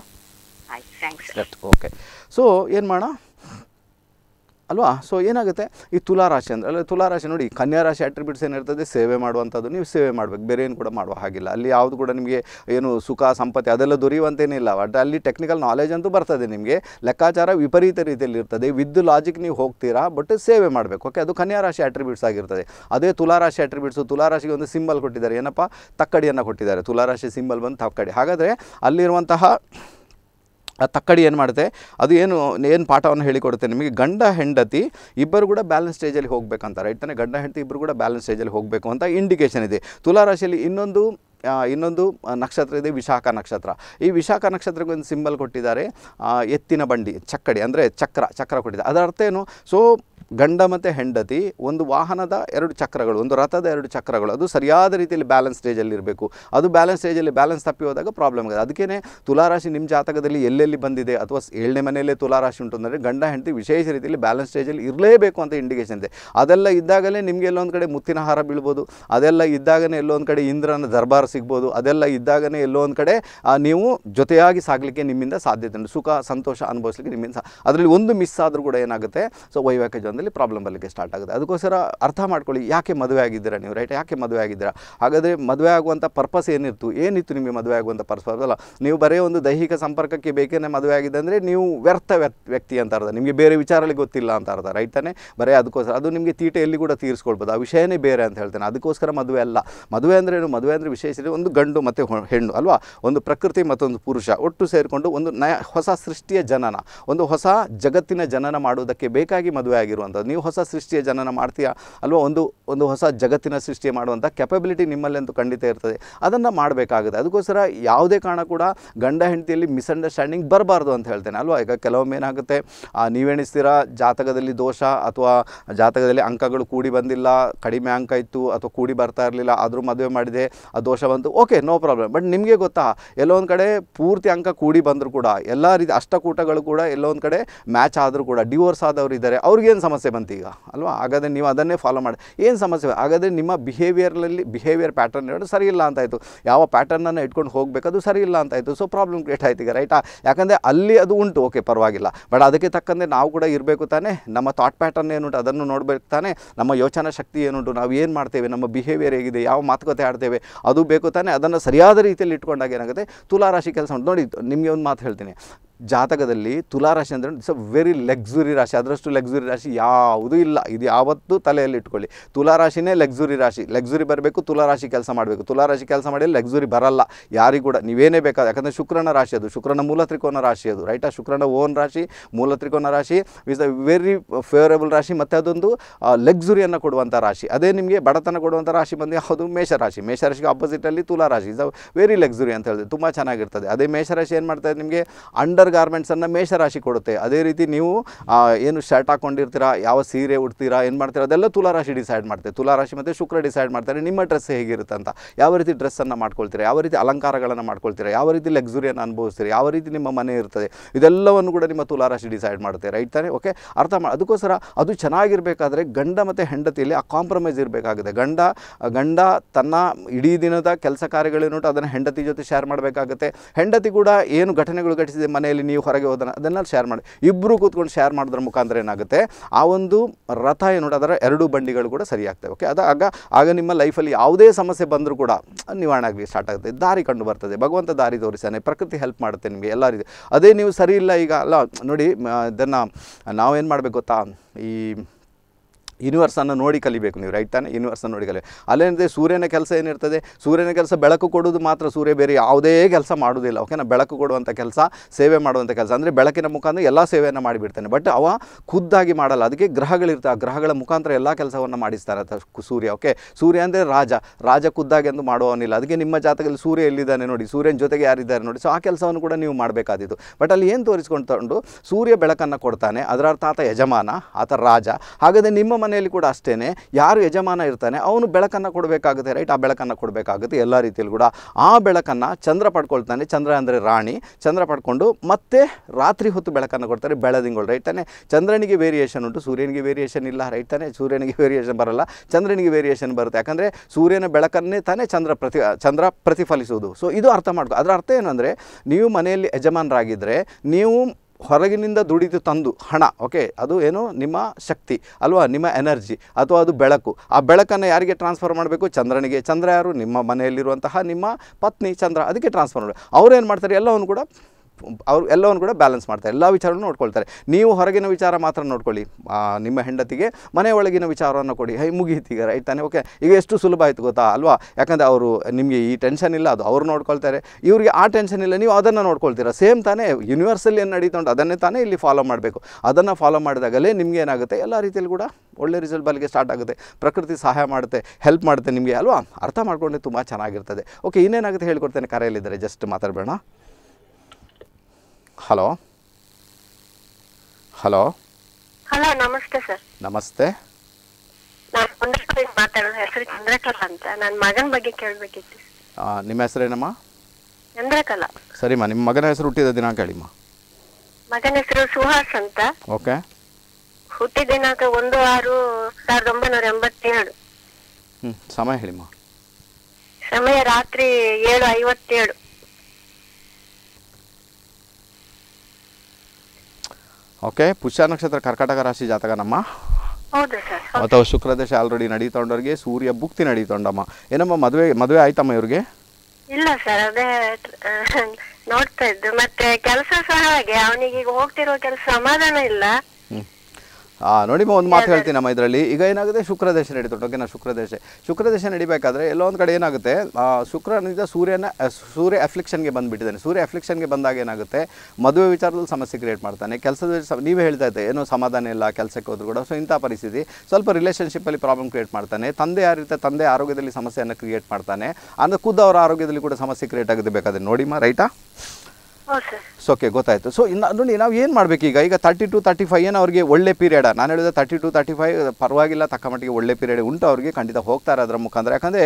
ಓಕೆ ಸೊ ಏನ್ ಮಾಡೋಣ ಅಲ್ವಾ ಸೊ ಏನಾಗುತ್ತೆ ಈ ತುಲಾರಾಶಿ ಅಂದರೆ ಅಲ್ಲ ತುಲಾರಾಶಿ ನೋಡಿ ಕನ್ಯಾ ರಾಶಿ ಅಟ್ರಿಬ್ಯೂಟ್ಸ್ ಏನಿರ್ತದೆ ಸೇವೆ ಮಾಡುವಂಥದ್ದು ನೀವು ಸೇವೆ ಮಾಡಬೇಕು ಬೇರೆ ಏನು ಕೂಡ ಮಾಡುವ ಹಾಗಿಲ್ಲ ಅಲ್ಲಿ ಯಾವುದು ಕೂಡ ನಿಮಗೆ ಏನು ಸುಖ ಸಂಪತ್ತಿ ಅದೆಲ್ಲ ದೊರೆಯುವಂತೇನಿಲ್ಲ ಬಟ್ ಅಲ್ಲಿ ಟೆಕ್ನಿಕಲ್ ನಾಲೆಜ್ ಅಂತೂ ಬರ್ತದೆ ನಿಮಗೆ ಲೆಕ್ಕಾಚಾರ ವಿಪರೀತ ರೀತಿಯಲ್ಲಿ ಇರ್ತದೆ ವಿದ್ ಲಾಜಿಕ್ ನೀವು ಹೋಗ್ತೀರಾ ಬಟ್ ಸೇವೆ ಮಾಡಬೇಕು ಓಕೆ ಅದು ಕನ್ಯಾ ರಾಶಿ ಅಟ್ರಿಬ್ಯೂಟ್ಸ್ ಆಗಿರ್ತದೆ ಅದೇ ತುಲಾರಾಶಿ ಅಟ್ರಿಬ್ಯೂಟ್ಸು ತುಲಾರಾಶಿಗೆ ಒಂದು ಸಿಂಬಲ್ ಕೊಟ್ಟಿದ್ದಾರೆ ಏನಪ್ಪ ತಕ್ಕಡಿಯನ್ನು ಕೊಟ್ಟಿದ್ದಾರೆ ತುಲಾರಾಶಿ ಸಿಂಬಲ್ ಬಂದು ತಕ್ಕಡಿ ಹಾಗಾದರೆ ಅಲ್ಲಿರುವಂತಹ ತಕ್ಕಡಿ ಏನು ಮಾಡುತ್ತೆ ಅದು ಏನು ಏನು ಪಾಠವನ್ನು ಹೇಳಿಕೊಡುತ್ತೆ ನಿಮಗೆ ಗಂಡ ಹೆಂಡತಿ ಇಬ್ಬರು ಕೂಡ ಬ್ಯಾಲೆನ್ಸ್ ಸ್ಟೇಜಲ್ಲಿ ಹೋಗಬೇಕಂತ ರೈಟ್ ತಾನೆ ಗಂಡ ಹೆಂಡತಿ ಇಬ್ಬರು ಕೂಡ ಬ್ಯಾಲೆನ್ಸ್ ಸ್ಟೇಜಲ್ಲಿ ಹೋಗಬೇಕು ಅಂತ ಇಂಡಿಕೇಷನ್ ಇದೆ ತುಲಾರಾಶಿಯಲ್ಲಿ ಇನ್ನೊಂದು ಇನ್ನೊಂದು ನಕ್ಷತ್ರ ಇದೆ ವಿಶಾಖ ನಕ್ಷತ್ರ ಈ ವಿಶಾಖ ನಕ್ಷತ್ರಕ್ಕೆ ಒಂದು ಸಿಂಬಲ್ ಕೊಟ್ಟಿದ್ದಾರೆ ಎತ್ತಿನ ಬಂಡಿ ಚಕ್ಕಡಿ ಅಂದರೆ ಚಕ್ರ ಚಕ್ರ ಕೊಟ್ಟಿದ್ದಾರೆ ಅದರ ಅರ್ಥ ಏನು ಸೊ ಗಂಡ ಮತ್ತು ಹೆಂಡತಿ ಒಂದು ವಾಹನದ ಎರಡು ಚಕ್ರಗಳು ಒಂದು ರಥದ ಎರಡು ಚಕ್ರಗಳು ಅದು ಸರಿಯಾದ ರೀತಿಯಲ್ಲಿ ಬ್ಯಾಲೆನ್ಸ್ ಸ್ಟೇಜಲ್ಲಿ ಇರಬೇಕು ಅದು ಬ್ಯಾಲೆನ್ಸ್ ಸ್ಟೇಜಲ್ಲಿ ಬ್ಯಾಲೆನ್ಸ್ ತಪ್ಪಿ ಹೋದಾಗ ಪ್ರಾಬ್ಲಮ್ ಆಗುತ್ತೆ ಅದಕ್ಕೇ ತುಲಾರಾಶಿ ನಿಮ್ಮ ಜಾತಕದಲ್ಲಿ ಎಲ್ಲೆಲ್ಲಿ ಬಂದಿದೆ ಅಥವಾ ಏಳನೇ ಮನೆಯಲ್ಲೇ ತುಲಾರಾಶಿ ಉಂಟು ಅಂದರೆ ಗಂಡ ಹೆಂಡತಿ ವಿಶೇಷ ರೀತಿಯಲ್ಲಿ ಬ್ಯಾಲೆನ್ಸ್ ಸ್ಟೇಜಲ್ಲಿ ಇರಲೇಬೇಕು ಅಂತ ಇಂಡಿಕೇಶನ್ ಇದೆ ಅದೆಲ್ಲ ಇದ್ದಾಗಲೇ ನಿಮಗೆ ಎಲ್ಲೊಂದು ಕಡೆ ಮುತ್ತಿನ ಹಾರ ಬೀಳ್ಬೋದು ಅದೆಲ್ಲ ಇದ್ದಾಗನೇ ಎಲ್ಲೊಂದು ಕಡೆ ಇಂದ್ರನ ದರ್ಬಾರ್ ಸಿಗ್ಬೋದು ಅದೆಲ್ಲ ಇದ್ದಾಗನೇ ಎಲ್ಲೊಂದು ಕಡೆ ನೀವು ಜೊತೆಯಾಗಿ ಸಾಗಲಿಕ್ಕೆ ನಿಮ್ಮಿಂದ ಸಾಧ್ಯತೆ ಉಂಟು ಸುಖ ಸಂತೋಷ ಅನುಭವಿಸಲಿಕ್ಕೆ ನಿಮ್ಮಿಂದ ಅದರಲ್ಲಿ ಒಂದು ಮಿಸ್ ಆದರೂ ಕೂಡ ಏನಾಗುತ್ತೆ ಸೊ ವೈವಾಹಿಕ ಜನ ಸಂದರ್ಭದಲ್ಲಿ ಪ್ರಾಬ್ಲಮ್ ಬರಲಿಕ್ಕೆ ಸ್ಟಾರ್ಟ್ ಆಗುತ್ತೆ ಅದಕ್ಕೋಸ್ಕರ ಅರ್ಥ ಮಾಡ್ಕೊಳ್ಳಿ ಯಾಕೆ ಮದುವೆ ಆಗಿದ್ದೀರಾ ನೀವು ರೈಟ್ ಯಾಕೆ ಮದುವೆ ಆಗಿದ್ದೀರಾ ಹಾಗಾದರೆ ಮದುವೆ ಆಗುವಂಥ ಪರ್ಪಸ್ ಏನಿತ್ತು ಏನಿತ್ತು ನಿಮಗೆ ಮದುವೆ ಆಗುವಂಥ ಪರ್ಪಸ್ ಅಲ್ಲ ನೀವು ಬರೀ ಒಂದು ದೈಹಿಕ ಸಂಪರ್ಕಕ್ಕೆ ಬೇಕೇ ಮದುವೆ ಆಗಿದೆ ಅಂದರೆ ನೀವು ವ್ಯರ್ಥ ವ್ಯಕ್ತಿ ಅಂತ ಅರ್ಥ ನಿಮಗೆ ಬೇರೆ ವಿಚಾರಗಳಿಗೆ ಗೊತ್ತಿಲ್ಲ ಅಂತ ಅರ್ಥ ರೈಟ್ ತಾನೆ ಬರೀ ಅದಕ್ಕೋಸ್ಕರ ಅದು ನಿಮಗೆ ತೀಟೆ ಎಲ್ಲಿ ಕೂಡ ತೀರಿಸ್ಕೊಳ್ಬೋದು ಆ ವಿಷಯನೇ ಬೇರೆ ಅಂತ ಹೇಳ್ತೇನೆ ಅದಕ್ಕೋಸ್ಕರ ಮದುವೆ ಅಲ್ಲ ಮದುವೆ ಅಂದರೆ ಏನು ಮದುವೆ ಅಂದರೆ ವಿಶೇಷ ಒಂದು ಗಂಡು ಮತ್ತು ಹೆಣ್ಣು ಅಲ್ವಾ ಒಂದು ಪ್ರಕೃತಿ ಮತ್ತೊಂದು ಪುರುಷ ಒಟ್ಟು ಸೇರಿಕೊಂಡು ಒಂದು ನಯ ಹೊಸ ಸೃಷ್ಟಿಯ ಜನನ ಒಂದು ಹೊಸ ಜಗತ್ತಿನ ಜನನ ಮಾಡುವುದಕ್ಕೆ ಬೇಕಾಗಿ ಮದುವೆ ಆಗಿರುವಂಥ ನೀವು ಹೊಸ ಸೃಷ್ಟಿಯ ಜನನ ಮಾಡ್ತೀಯಾ ಅಲ್ವಾ ಒಂದು ಒಂದು ಹೊಸ ಜಗತ್ತಿನ ಸೃಷ್ಟಿ ಮಾಡುವಂಥ ಕೆಪಬಿಲಿಟಿ ನಿಮ್ಮಲ್ಲಿ ಅಂತೂ ಖಂಡಿತ ಇರ್ತದೆ ಅದನ್ನು ಮಾಡಬೇಕಾಗುತ್ತೆ ಅದಕ್ಕೋಸ್ಕರ ಯಾವುದೇ ಕಾರಣ ಕೂಡ ಗಂಡ ಹೆಂಡತಿಯಲ್ಲಿ ಮಿಸ್ಅಂಡರ್ಸ್ಟ್ಯಾಂಡಿಂಗ್ ಬರಬಾರ್ದು ಅಂತ ಹೇಳ್ತೇನೆ ಅಲ್ವಾ ಈಗ ಕೆಲವೊಮ್ಮೆ ಏನಾಗುತ್ತೆ ನೀವೆಣಿಸ್ತೀರಾ ಜಾತಕದಲ್ಲಿ ದೋಷ ಅಥವಾ ಜಾತಕದಲ್ಲಿ ಅಂಕಗಳು ಕೂಡಿ ಬಂದಿಲ್ಲ ಕಡಿಮೆ ಅಂಕ ಇತ್ತು ಅಥವಾ ಕೂಡಿ ಬರ್ತಾ ಇರಲಿಲ್ಲ ಆದರೂ ಮದುವೆ ಮಾಡಿದೆ ಆ ದೋಷ ಬಂತು ಓಕೆ ನೋ ಪ್ರಾಬ್ಲಮ್ ಬಟ್ ನಿಮಗೆ ಗೊತ್ತಾ ಎಲ್ಲೋ ಒಂದು ಕಡೆ ಪೂರ್ತಿ ಅಂಕ ಕೂಡಿ ಬಂದರೂ ಕೂಡ ಎಲ್ಲ ರೀತಿ ಅಷ್ಟಕೂಟಗಳು ಕೂಡ ಎಲ್ಲೊಂದು ಕಡೆ ಮ್ಯಾಚ್ ಆದರೂ ಕೂಡ ಡಿವೋರ್ಸ್ ಆದವರು ಇದ್ದಾರೆ ಅವ್ರಿಗೇನು ಸಮಸ್ಯೆ ಸಮಸ್ಯೆ ಬಂತು ಅಲ್ವಾ ಹಾಗಾದರೆ ನೀವು ಅದನ್ನೇ ಫಾಲೋ ಮಾಡಿ ಏನು ಸಮಸ್ಯೆ ಹಾಗಾದರೆ ನಿಮ್ಮ ಬಿಹೇವಿಯರ್ನಲ್ಲಿ ಬಿಹೇವಿಯರ್ ಪ್ಯಾಟರ್ನ್ ಎರಡು ಸರಿ ಇಲ್ಲ ಅಂತಾಯಿತು ಯಾವ ಪ್ಯಾಟರ್ನನ್ನು ಇಟ್ಕೊಂಡು ಹೋಗಬೇಕು ಅದು ಸರಿ ಇಲ್ಲ ಅಂತಾಯಿತು ಸೊ ಪ್ರಾಬ್ಲಮ್ ಕ್ರಿಯೇಟ್ ಆಯ್ತು ಈಗ ರೈಟಾ ಯಾಕಂದರೆ ಅಲ್ಲಿ ಅದು ಉಂಟು ಓಕೆ ಪರವಾಗಿಲ್ಲ ಬಟ್ ಅದಕ್ಕೆ ತಕ್ಕಂತೆ ನಾವು ಕೂಡ ಇರಬೇಕು ತಾನೇ ನಮ್ಮ ಥಾಟ್ ಪ್ಯಾಟರ್ನ್ ಏನುಂಟು ಅದನ್ನು ನೋಡಬೇಕು ತಾನೇ ನಮ್ಮ ಯೋಚನಾ ಶಕ್ತಿ ಏನುಂಟು ನಾವು ಏನು ಮಾಡ್ತೇವೆ ನಮ್ಮ ಬಿಹೇವಿಯರ್ ಹೇಗಿದೆ ಯಾವ ಮಾತುಕತೆ ಆಡ್ತೇವೆ ಅದು ಬೇಕು ತಾನೇ ಅದನ್ನು ಸರಿಯಾದ ರೀತಿಯಲ್ಲಿ ಇಟ್ಕೊಂಡಾಗ ಏನಾಗುತ್ತೆ ತುಲಾರಾಶಿ ಕೆಲಸ ಉಂಟು ನೋಡಿ ನಿಮಗೆ ಒಂದು ಮಾತು ಹೇಳ್ತೀನಿ ಜಾತಕದಲ್ಲಿ ತುಲಾರಾಶಿ ಅಂದರೆ ಇಟ್ಸ್ ಅ ವೆರಿ ಲಕ್ಸುರಿ ರಾಶಿ ಅದರಷ್ಟು ಲಕ್ಸುರಿ ರಾಶಿ ಯಾವುದೂ ಇಲ್ಲ ಇದು ಯಾವತ್ತೂ ತಲೆಯಲ್ಲಿ ಇಟ್ಕೊಳ್ಳಿ ತುಲಾರಾಶಿನೇ ಲಕ್ಸುರಿ ರಾಶಿ ಲಕ್ಸುರಿ ಬರಬೇಕು ತುಲಾರಾಶಿ ಕೆಲಸ ಮಾಡಬೇಕು ತುಲಾರಾಶಿ ಕೆಲಸ ಮಾಡಿ ಲಕ್ಸುರಿ ಬರಲ್ಲ ಯಾರಿಗೂ ಕೂಡ ನೀವೇನೇ ಬೇಕಾದ ಯಾಕಂದರೆ ಶುಕ್ರನ ರಾಶಿ ಅದು ಶುಕ್ರನ ಮೂಲ ತ್ರಿಕೋನ ರಾಶಿ ಅದು ರೈಟ್ ಶುಕ್ರನ ಓನ್ ರಾಶಿ ಮೂಲ ತ್ರಿಕೋನ ರಾಶಿ ಇಸ್ ಅ ವೆರಿ ಫೇವರೇಬಲ್ ರಾಶಿ ಮತ್ತು ಅದೊಂದು ಲಕ್ಸುರಿಯನ್ನು ಕೊಡುವಂಥ ರಾಶಿ ಅದೇ ನಿಮಗೆ ಬಡತನ ಕೊಡುವಂಥ ರಾಶಿ ಬಂದು ಯಾವುದು ಮೇಷರಾಶಿ ಮೇಷರಾಶಿಗೆ ಅಪೋಸಿಟಲ್ಲಿ ತುಲಾರಾಶಿ ಇಸ್ ಅ ವೆರಿ ಲಕ್ಸುರಿ ಅಂತ ಹೇಳಿದ್ರೆ ತುಂಬ ಚೆನ್ನಾಗಿರ್ತದೆ ಅದೇ ಮೇಷರಾಶಿ ಏನು ಇದೆ ನಿಮಗೆ ಅಂಡರ್ ಗಾರ್ಮೆಂಟ್ಸನ್ನು ಮೇಷರಾಶಿ ಕೊಡುತ್ತೆ ಅದೇ ರೀತಿ ನೀವು ಏನು ಶರ್ಟ್ ಹಾಕ್ಕೊಂಡಿರ್ತೀರಾ ಯಾವ ಸೀರೆ ಉಡ್ತೀರಾ ಏನು ಮಾಡ್ತೀರಾ ಅದೆಲ್ಲ ತುಲಾರಾಶಿ ಡಿಸೈಡ್ ಮಾಡ್ತಾರೆ ತುಲಾರಾಶಿ ಮತ್ತು ಶುಕ್ರ ಡಿಸೈಡ್ ಮಾಡ್ತಾರೆ ನಿಮ್ಮ ಡ್ರೆಸ್ ಹೇಗಿರುತ್ತೆ ಅಂತ ಯಾವ ರೀತಿ ಡ್ರೆಸ್ಸನ್ನು ಮಾಡ್ಕೊಳ್ತೀರಾ ಯಾವ ರೀತಿ ಅಲಂಕಾರಗಳನ್ನು ಮಾಡ್ಕೊಳ್ತೀರಾ ಯಾವ ರೀತಿ ಲಕ್ಸುರಿಯನ್ನು ಅನುಭವಿಸ್ತೀರಿ ಯಾವ ರೀತಿ ನಿಮ್ಮ ಮನೆ ಇರ್ತದೆ ಇದೆಲ್ಲವನ್ನು ಕೂಡ ನಿಮ್ಮ ತುಲಾರಾಶಿ ಡಿಸೈಡ್ ಮಾಡುತ್ತೆ ರೈಟ್ ತಾನೆ ಓಕೆ ಅರ್ಥ ಮಾಡಿ ಅದಕ್ಕೋಸ್ಕರ ಅದು ಚೆನ್ನಾಗಿರಬೇಕಾದ್ರೆ ಗಂಡ ಮತ್ತು ಹೆಂಡತಿಯಲ್ಲಿ ಆ ಕಾಂಪ್ರಮೈಸ್ ಇರಬೇಕಾಗುತ್ತೆ ಗಂಡ ಗಂಡ ತನ್ನ ಇಡೀ ದಿನದ ಕೆಲಸ ಕಾರ್ಯಗಳೇನು ಅದನ್ನು ಹೆಂಡತಿ ಜೊತೆ ಶೇರ್ ಮಾಡಬೇಕಾಗುತ್ತೆ ಹೆಂಡತಿ ಕೂಡ ಏನು ಘಟನೆಗಳು ಘಟಿಸಿದೆ ಮನೆಯಲ್ಲಿ ನೀವು ಹೊರಗೆ ಹೋದ ಅದನ್ನೆಲ್ಲ ಶೇರ್ ಮಾಡಿ ಇಬ್ಬರು ಕೂತ್ಕೊಂಡು ಶೇರ್ ಮಾಡಿದ್ರ ಮುಖಾಂತರ ಏನಾಗುತ್ತೆ ಆ ಒಂದು ರಥ ಏನು ಅದರ ಎರಡು ಬಂಡಿಗಳು ಕೂಡ ಸರಿಯಾಗ್ತವೆ ಓಕೆ ಅದು ಆಗ ಆಗ ನಿಮ್ಮ ಲೈಫಲ್ಲಿ ಯಾವುದೇ ಸಮಸ್ಯೆ ಬಂದರೂ ಕೂಡ ನಿವಾರಣೆ ಆಗಲಿ ಸ್ಟಾರ್ಟ್ ಆಗುತ್ತೆ ದಾರಿ ಕಂಡು ಬರ್ತದೆ ಭಗವಂತ ದಾರಿ ತೋರಿಸ್ತಾನೆ ಪ್ರಕೃತಿ ಹೆಲ್ಪ್ ಮಾಡುತ್ತೆ ನಿಮಗೆ ಎಲ್ಲ ರೀತಿ ಅದೇ ನೀವು ಸರಿ ಇಲ್ಲ ಈಗ ಅಲ್ಲ ನೋಡಿ ಇದನ್ನು ನಾವೇನು ಮಾಡಬೇಕು ಗೊತ್ತಾ ಈ ಯೂನಿವರ್ಸನ್ನು ನೋಡಿ ಕಲಿಬೇಕು ನೀವು ರೈಟ್ ತಾನೆ ಯೂನಿವರ್ಸನ್ನು ನೋಡಿ ಕಲಿ ಅಲ್ಲೇನಿದೆ ಸೂರ್ಯನ ಕೆಲಸ ಏನಿರ್ತದೆ ಸೂರ್ಯನ ಕೆಲಸ ಬೆಳಕು ಕೊಡೋದು ಮಾತ್ರ ಸೂರ್ಯ ಬೇರೆ ಯಾವುದೇ ಕೆಲಸ ಮಾಡೋದಿಲ್ಲ ಓಕೆನಾ ಬೆಳಕು ಕೊಡುವಂಥ ಕೆಲಸ ಸೇವೆ ಮಾಡುವಂಥ ಕೆಲಸ ಅಂದರೆ ಬೆಳಕಿನ ಮುಖಾಂತರ ಎಲ್ಲ ಸೇವೆಯನ್ನು ಮಾಡಿಬಿಡ್ತಾನೆ ಬಟ್ ಅವ ಖುದ್ದಾಗಿ ಮಾಡಲ್ಲ ಅದಕ್ಕೆ ಆ ಗ್ರಹಗಳ ಮುಖಾಂತರ ಎಲ್ಲ ಕೆಲಸವನ್ನು ಮಾಡಿಸ್ತಾರೆ ಸೂರ್ಯ ಓಕೆ ಸೂರ್ಯ ಅಂದರೆ ರಾಜ ರಾಜ ಖುದ್ದಾಗಿ ಎಂದು ಮಾಡುವವನಿಲ್ಲ ಅದಕ್ಕೆ ನಿಮ್ಮ ಜಾತಕದಲ್ಲಿ ಸೂರ್ಯ ಎಲ್ಲಿದ್ದಾನೆ ನೋಡಿ ಸೂರ್ಯನ ಜೊತೆಗೆ ಯಾರಿದ್ದಾರೆ ನೋಡಿ ಸೊ ಆ ಕೆಲಸವನ್ನು ಕೂಡ ನೀವು ಮಾಡಬೇಕಾದಿತ್ತು ಬಟ್ ಅಲ್ಲಿ ಏನು ತೋರಿಸ್ಕೊಂಡು ತಗೊಂಡು ಸೂರ್ಯ ಬೆಳಕನ್ನು ಕೊಡ್ತಾನೆ ಅದರ ಅರ್ಥ ಆತ ಯಜಮಾನ ಆತ ರಾಜ ಹಾಗಾದರೆ ನಿಮ್ಮ ಮನೆ ಮನೆಯಲ್ಲಿ ಕೂಡ ಅಷ್ಟೇ ಯಾರು ಯಜಮಾನ ಇರ್ತಾನೆ ಅವನು ಬೆಳಕನ್ನು ಕೊಡಬೇಕಾಗುತ್ತೆ ರೈಟ್ ಆ ಬೆಳಕನ್ನು ಕೊಡಬೇಕಾಗುತ್ತೆ ಎಲ್ಲ ರೀತಿಯಲ್ಲಿ ಕೂಡ ಆ ಬೆಳಕನ್ನು ಚಂದ್ರ ಪಡ್ಕೊಳ್ತಾನೆ ಚಂದ್ರ ಅಂದರೆ ರಾಣಿ ಚಂದ್ರ ಪಡ್ಕೊಂಡು ಮತ್ತೆ ರಾತ್ರಿ ಹೊತ್ತು ಬೆಳಕನ್ನು ಕೊಡ್ತಾರೆ ಬೆಳದಿಂಗಳು ರೈಟ್ ತಾನೆ ಚಂದ್ರನಿಗೆ ವೇರಿಯೇಷನ್ ಉಂಟು ಸೂರ್ಯನಿಗೆ ವೇರಿಯೇಷನ್ ಇಲ್ಲ ರೈಟ್ ತಾನೆ ಸೂರ್ಯನಿಗೆ ವೇರಿಯೇಷನ್ ಬರಲ್ಲ ಚಂದ್ರನಿಗೆ ವೇರಿಯೇಷನ್ ಬರುತ್ತೆ ಯಾಕಂದರೆ ಸೂರ್ಯನ ಬೆಳಕನ್ನೇ ತಾನೇ ಚಂದ್ರ ಪ್ರತಿ ಚಂದ್ರ ಪ್ರತಿಫಲಿಸುವುದು ಸೊ ಇದು ಅರ್ಥ ಮಾಡ್ಕೊ ಅದರ ಅರ್ಥ ಏನು ನೀವು ಮನೆಯಲ್ಲಿ ಯಜಮಾನರಾಗಿದ್ದರೆ ನೀವು ಹೊರಗಿನಿಂದ ದುಡಿದು ತಂದು ಹಣ ಓಕೆ ಅದು ಏನು ನಿಮ್ಮ ಶಕ್ತಿ ಅಲ್ವಾ ನಿಮ್ಮ ಎನರ್ಜಿ ಅಥವಾ ಅದು ಬೆಳಕು ಆ ಬೆಳಕನ್ನು ಯಾರಿಗೆ ಟ್ರಾನ್ಸ್ಫರ್ ಮಾಡಬೇಕು ಚಂದ್ರನಿಗೆ ಚಂದ್ರ ಯಾರು ನಿಮ್ಮ ಮನೆಯಲ್ಲಿರುವಂತಹ ನಿಮ್ಮ ಪತ್ನಿ ಚಂದ್ರ ಅದಕ್ಕೆ ಟ್ರಾನ್ಸ್ಫರ್ ಮಾಡಬೇಕು ಅವ್ರೇನು ಮಾಡ್ತಾರೆ ಎಲ್ಲವನ್ನು ಕೂಡ ಅವರು ಎಲ್ಲವನ್ನು ಕೂಡ ಬ್ಯಾಲೆನ್ಸ್ ಮಾಡ್ತಾರೆ ಎಲ್ಲ ವಿಚಾರವನ್ನು ನೋಡ್ಕೊಳ್ತಾರೆ ನೀವು ಹೊರಗಿನ ವಿಚಾರ ಮಾತ್ರ ನೋಡ್ಕೊಳ್ಳಿ ನಿಮ್ಮ ಹೆಂಡತಿಗೆ ಮನೆಯೊಳಗಿನ ವಿಚಾರವನ್ನು ಕೊಡಿ ಹೈ ಮುಗಿಯುತ್ತೀಗ ರೈಟ್ ತಾನೆ ಓಕೆ ಈಗ ಎಷ್ಟು ಸುಲಭ ಆಯಿತು ಗೊತ್ತಾ ಅಲ್ವಾ ಯಾಕಂದರೆ ಅವರು ನಿಮಗೆ ಈ ಟೆನ್ಷನ್ ಇಲ್ಲ ಅದು ಅವ್ರು ನೋಡ್ಕೊಳ್ತಾರೆ ಇವರಿಗೆ ಆ ಟೆನ್ಷನ್ ಇಲ್ಲ ನೀವು ಅದನ್ನು ನೋಡ್ಕೊಳ್ತೀರ ಸೇಮ್ ತಾನೇ ಯೂನಿವರ್ಸಲ್ಲಿ ಏನು ನಡೀತಾ ಉಂಟು ಅದನ್ನೇ ತಾನೇ ಇಲ್ಲಿ ಫಾಲೋ ಮಾಡಬೇಕು ಅದನ್ನು ಫಾಲೋ ಮಾಡಿದಾಗಲೇ ನಿಮಗೆ ಏನಾಗುತ್ತೆ ಎಲ್ಲ ರೀತಿಯಲ್ಲಿ ಕೂಡ ಒಳ್ಳೆ ರಿಸಲ್ಟ್ ಬರಲಿಕ್ಕೆ ಸ್ಟಾರ್ಟ್ ಆಗುತ್ತೆ ಪ್ರಕೃತಿ ಸಹಾಯ ಮಾಡುತ್ತೆ ಹೆಲ್ಪ್ ಮಾಡುತ್ತೆ ನಿಮಗೆ ಅಲ್ವಾ ಅರ್ಥ ಮಾಡಿಕೊಂಡ್ರೆ ತುಂಬ ಚೆನ್ನಾಗಿರ್ತದೆ ಓಕೆ ಇನ್ನೇನಾಗುತ್ತೆ ಹೇಳ್ಕೊಡ್ತೇನೆ ಕರೆಯಲ್ಲಿದ್ದಾರೆ ಜಸ್ಟ್ ಮಾತಾಡಬೇಡ ಹಲೋ ಹಲೋ ಹಲೋ ನಮಸ್ತೆ ಸರ್ ನಮಸ್ತೆ ನಾನು ಕುಂದಾಪುರದಿಂದ ಮಾತಾಡೋದು ಹೆಸರು ಚಂದ್ರಕಲಾ ಅಂತ ನನ್ನ ಮಗನ ಬಗ್ಗೆ ಕೇಳಬೇಕಿತ್ತು ಆ, ನಿಮ್ಮ ಹೆಸರೇನಮ್ಮ ಚಂದ್ರಕಲಾ ಸರಿಮ್ಮ ನಿಮ್ಮ ಮಗನ ಹೆಸರು ಹುಟ್ಟಿದ ದಿನಾಂಕ ಹೇಳಿಮ್ಮ ಮಗನ ಹೆಸರು ಸುಹಾಸ್ ಅಂತ ಓಕೆ ಹುಟ್ಟಿದ ದಿನಾಂಕ ಒಂದು ಆರು ಸಾವಿರದ ಒಂಬೈನೂರ ಎಂಬತ್ತೇಳು ಹ್ಞೂ ಸಮಯ ಹೇಳಿಮ್ಮ ಸಮಯ ರಾತ್ರಿ ಏಳು ಐವತ್ತೇಳು ಓಕೆ ಪುಷ್ಯ ನಕ್ಷತ್ರ ಕರ್ಕಾಟಕ ರಾಶಿ ಜಾತಕ ನಮ್ಮ ಅಥವಾ ಶುಕ್ರದೇಶ ಆಲ್ರೆಡಿ ನಡೀತೊಂಡವ್ರಿಗೆ ಸೂರ್ಯ ಭುಕ್ತಿ ನಡೀತೊಂಡಮ್ಮ ಏನಮ್ಮ ಮದುವೆ ಮದುವೆ ಆಯ್ತಮ್ಮ ಇವ್ರಿಗೆ ಇಲ್ಲ ಸರ್ ಅದೇ ನೋಡ್ತಾ ಇದ್ದು ಮತ್ತೆ ಕೆಲಸ ಸಹ ಹಾಗೆ ಅವನಿಗೆ ಹೋಗ್ತಿರೋ ಕೆಲಸ ಸಮಾಧಾನ ಇಲ್ಲ ನೋಡಿ ನೋಡಿಮ್ಮ ಒಂದು ಮಾತು ಹೇಳ್ತೀನಿ ನಮ್ಮ ಇದರಲ್ಲಿ ಈಗ ಏನಾಗುತ್ತೆ ಶುಕ್ರದೇಶ ನಡೀತು ಓಕೆನಾ ಶುಕ್ರದೇಶ ಶುಕ್ರದೇಶ ನಡಿಬೇಕಾದ್ರೆ ಎಲ್ಲೋ ಒಂದು ಕಡೆ ಏನಾಗುತ್ತೆ ಶುಕ್ರನಿಂದ ಸೂರ್ಯನ ಸೂರ್ಯ ಅಫ್ಲಿಕ್ಷನ್ಗೆ ಬಂದುಬಿಟ್ಟಿದ್ದಾನೆ ಸೂರ್ಯ ಅಫ್ಲಿಕ್ಷನ್ಗೆ ಬಂದಾಗ ಏನಾಗುತ್ತೆ ಮದುವೆ ವಿಚಾರದಲ್ಲಿ ಸಮಸ್ಯೆ ಕ್ರಿಯೇಟ್ ಮಾಡ್ತಾನೆ ಕೆಲಸದ ನೀವೇ ಹೇಳ್ತಾ ಇದ್ದೆ ಏನೋ ಸಮಾಧಾನ ಇಲ್ಲ ಕೆಲಸಕ್ಕೆ ಹೋದ್ರು ಕೂಡ ಸೊ ಇಂಥ ಪರಿಸ್ಥಿತಿ ಸ್ವಲ್ಪ ರಿಲೇಷನ್ಶಿಪ್ಪಲ್ಲಿ ಪ್ರಾಬ್ಲಮ್ ಕ್ರಿಯೇಟ್ ಮಾಡ್ತಾನೆ ತಂದೆ ಯಾರಿರುತ್ತೆ ತಂದೆ ಆರೋಗ್ಯದಲ್ಲಿ ಸಮಸ್ಯೆಯನ್ನು ಕ್ರಿಯೇಟ್ ಮಾಡ್ತಾನೆ ಅಂದರೆ ಖುದ್ದು ಅವರ ಆರೋಗ್ಯದಲ್ಲಿ ಕೂಡ ಸಮಸ್ಯೆ ಕ್ರಿಯೇಟ್ ಆಗುತ್ತೆ ಬೇಕಾದ್ರೆ ನೋಡಿಮ್ಮ ರೈಟಾ ಸೊಕೆ ಗೊತ್ತಾಯ್ತು ಗೊತ್ತಾಯ್ತು ಸೊ ಇನ್ನು ನೋಡಿ ನಾವು ಏನು ಮಾಡ್ಬೇಕು ಈಗ ಈಗ ತರ್ಟಿ ಟು ತರ್ಟಿ ಫೈವ್ ಏನು ಅವ್ರಿಗೆ ಒಳ್ಳೆ ಪೀರಿಯಡ ನಾನು ಹೇಳಿದ ತರ್ಟಿ ಟು ತರ್ಟಿ ಫೈವ್ ಪರವಾಗಿಲ್ಲ ತಕ್ಕ ಮಟ್ಟಿಗೆ ಒಳ್ಳೆ ಪೀರಿಯಡ್ ಉಂಟು ಅವ್ರಿಗೆ ಖಂಡಿತ ಹೋಗ್ತಾರೆ ಅದರ ಮುಖಾಂತರ ಯಾಕಂದರೆ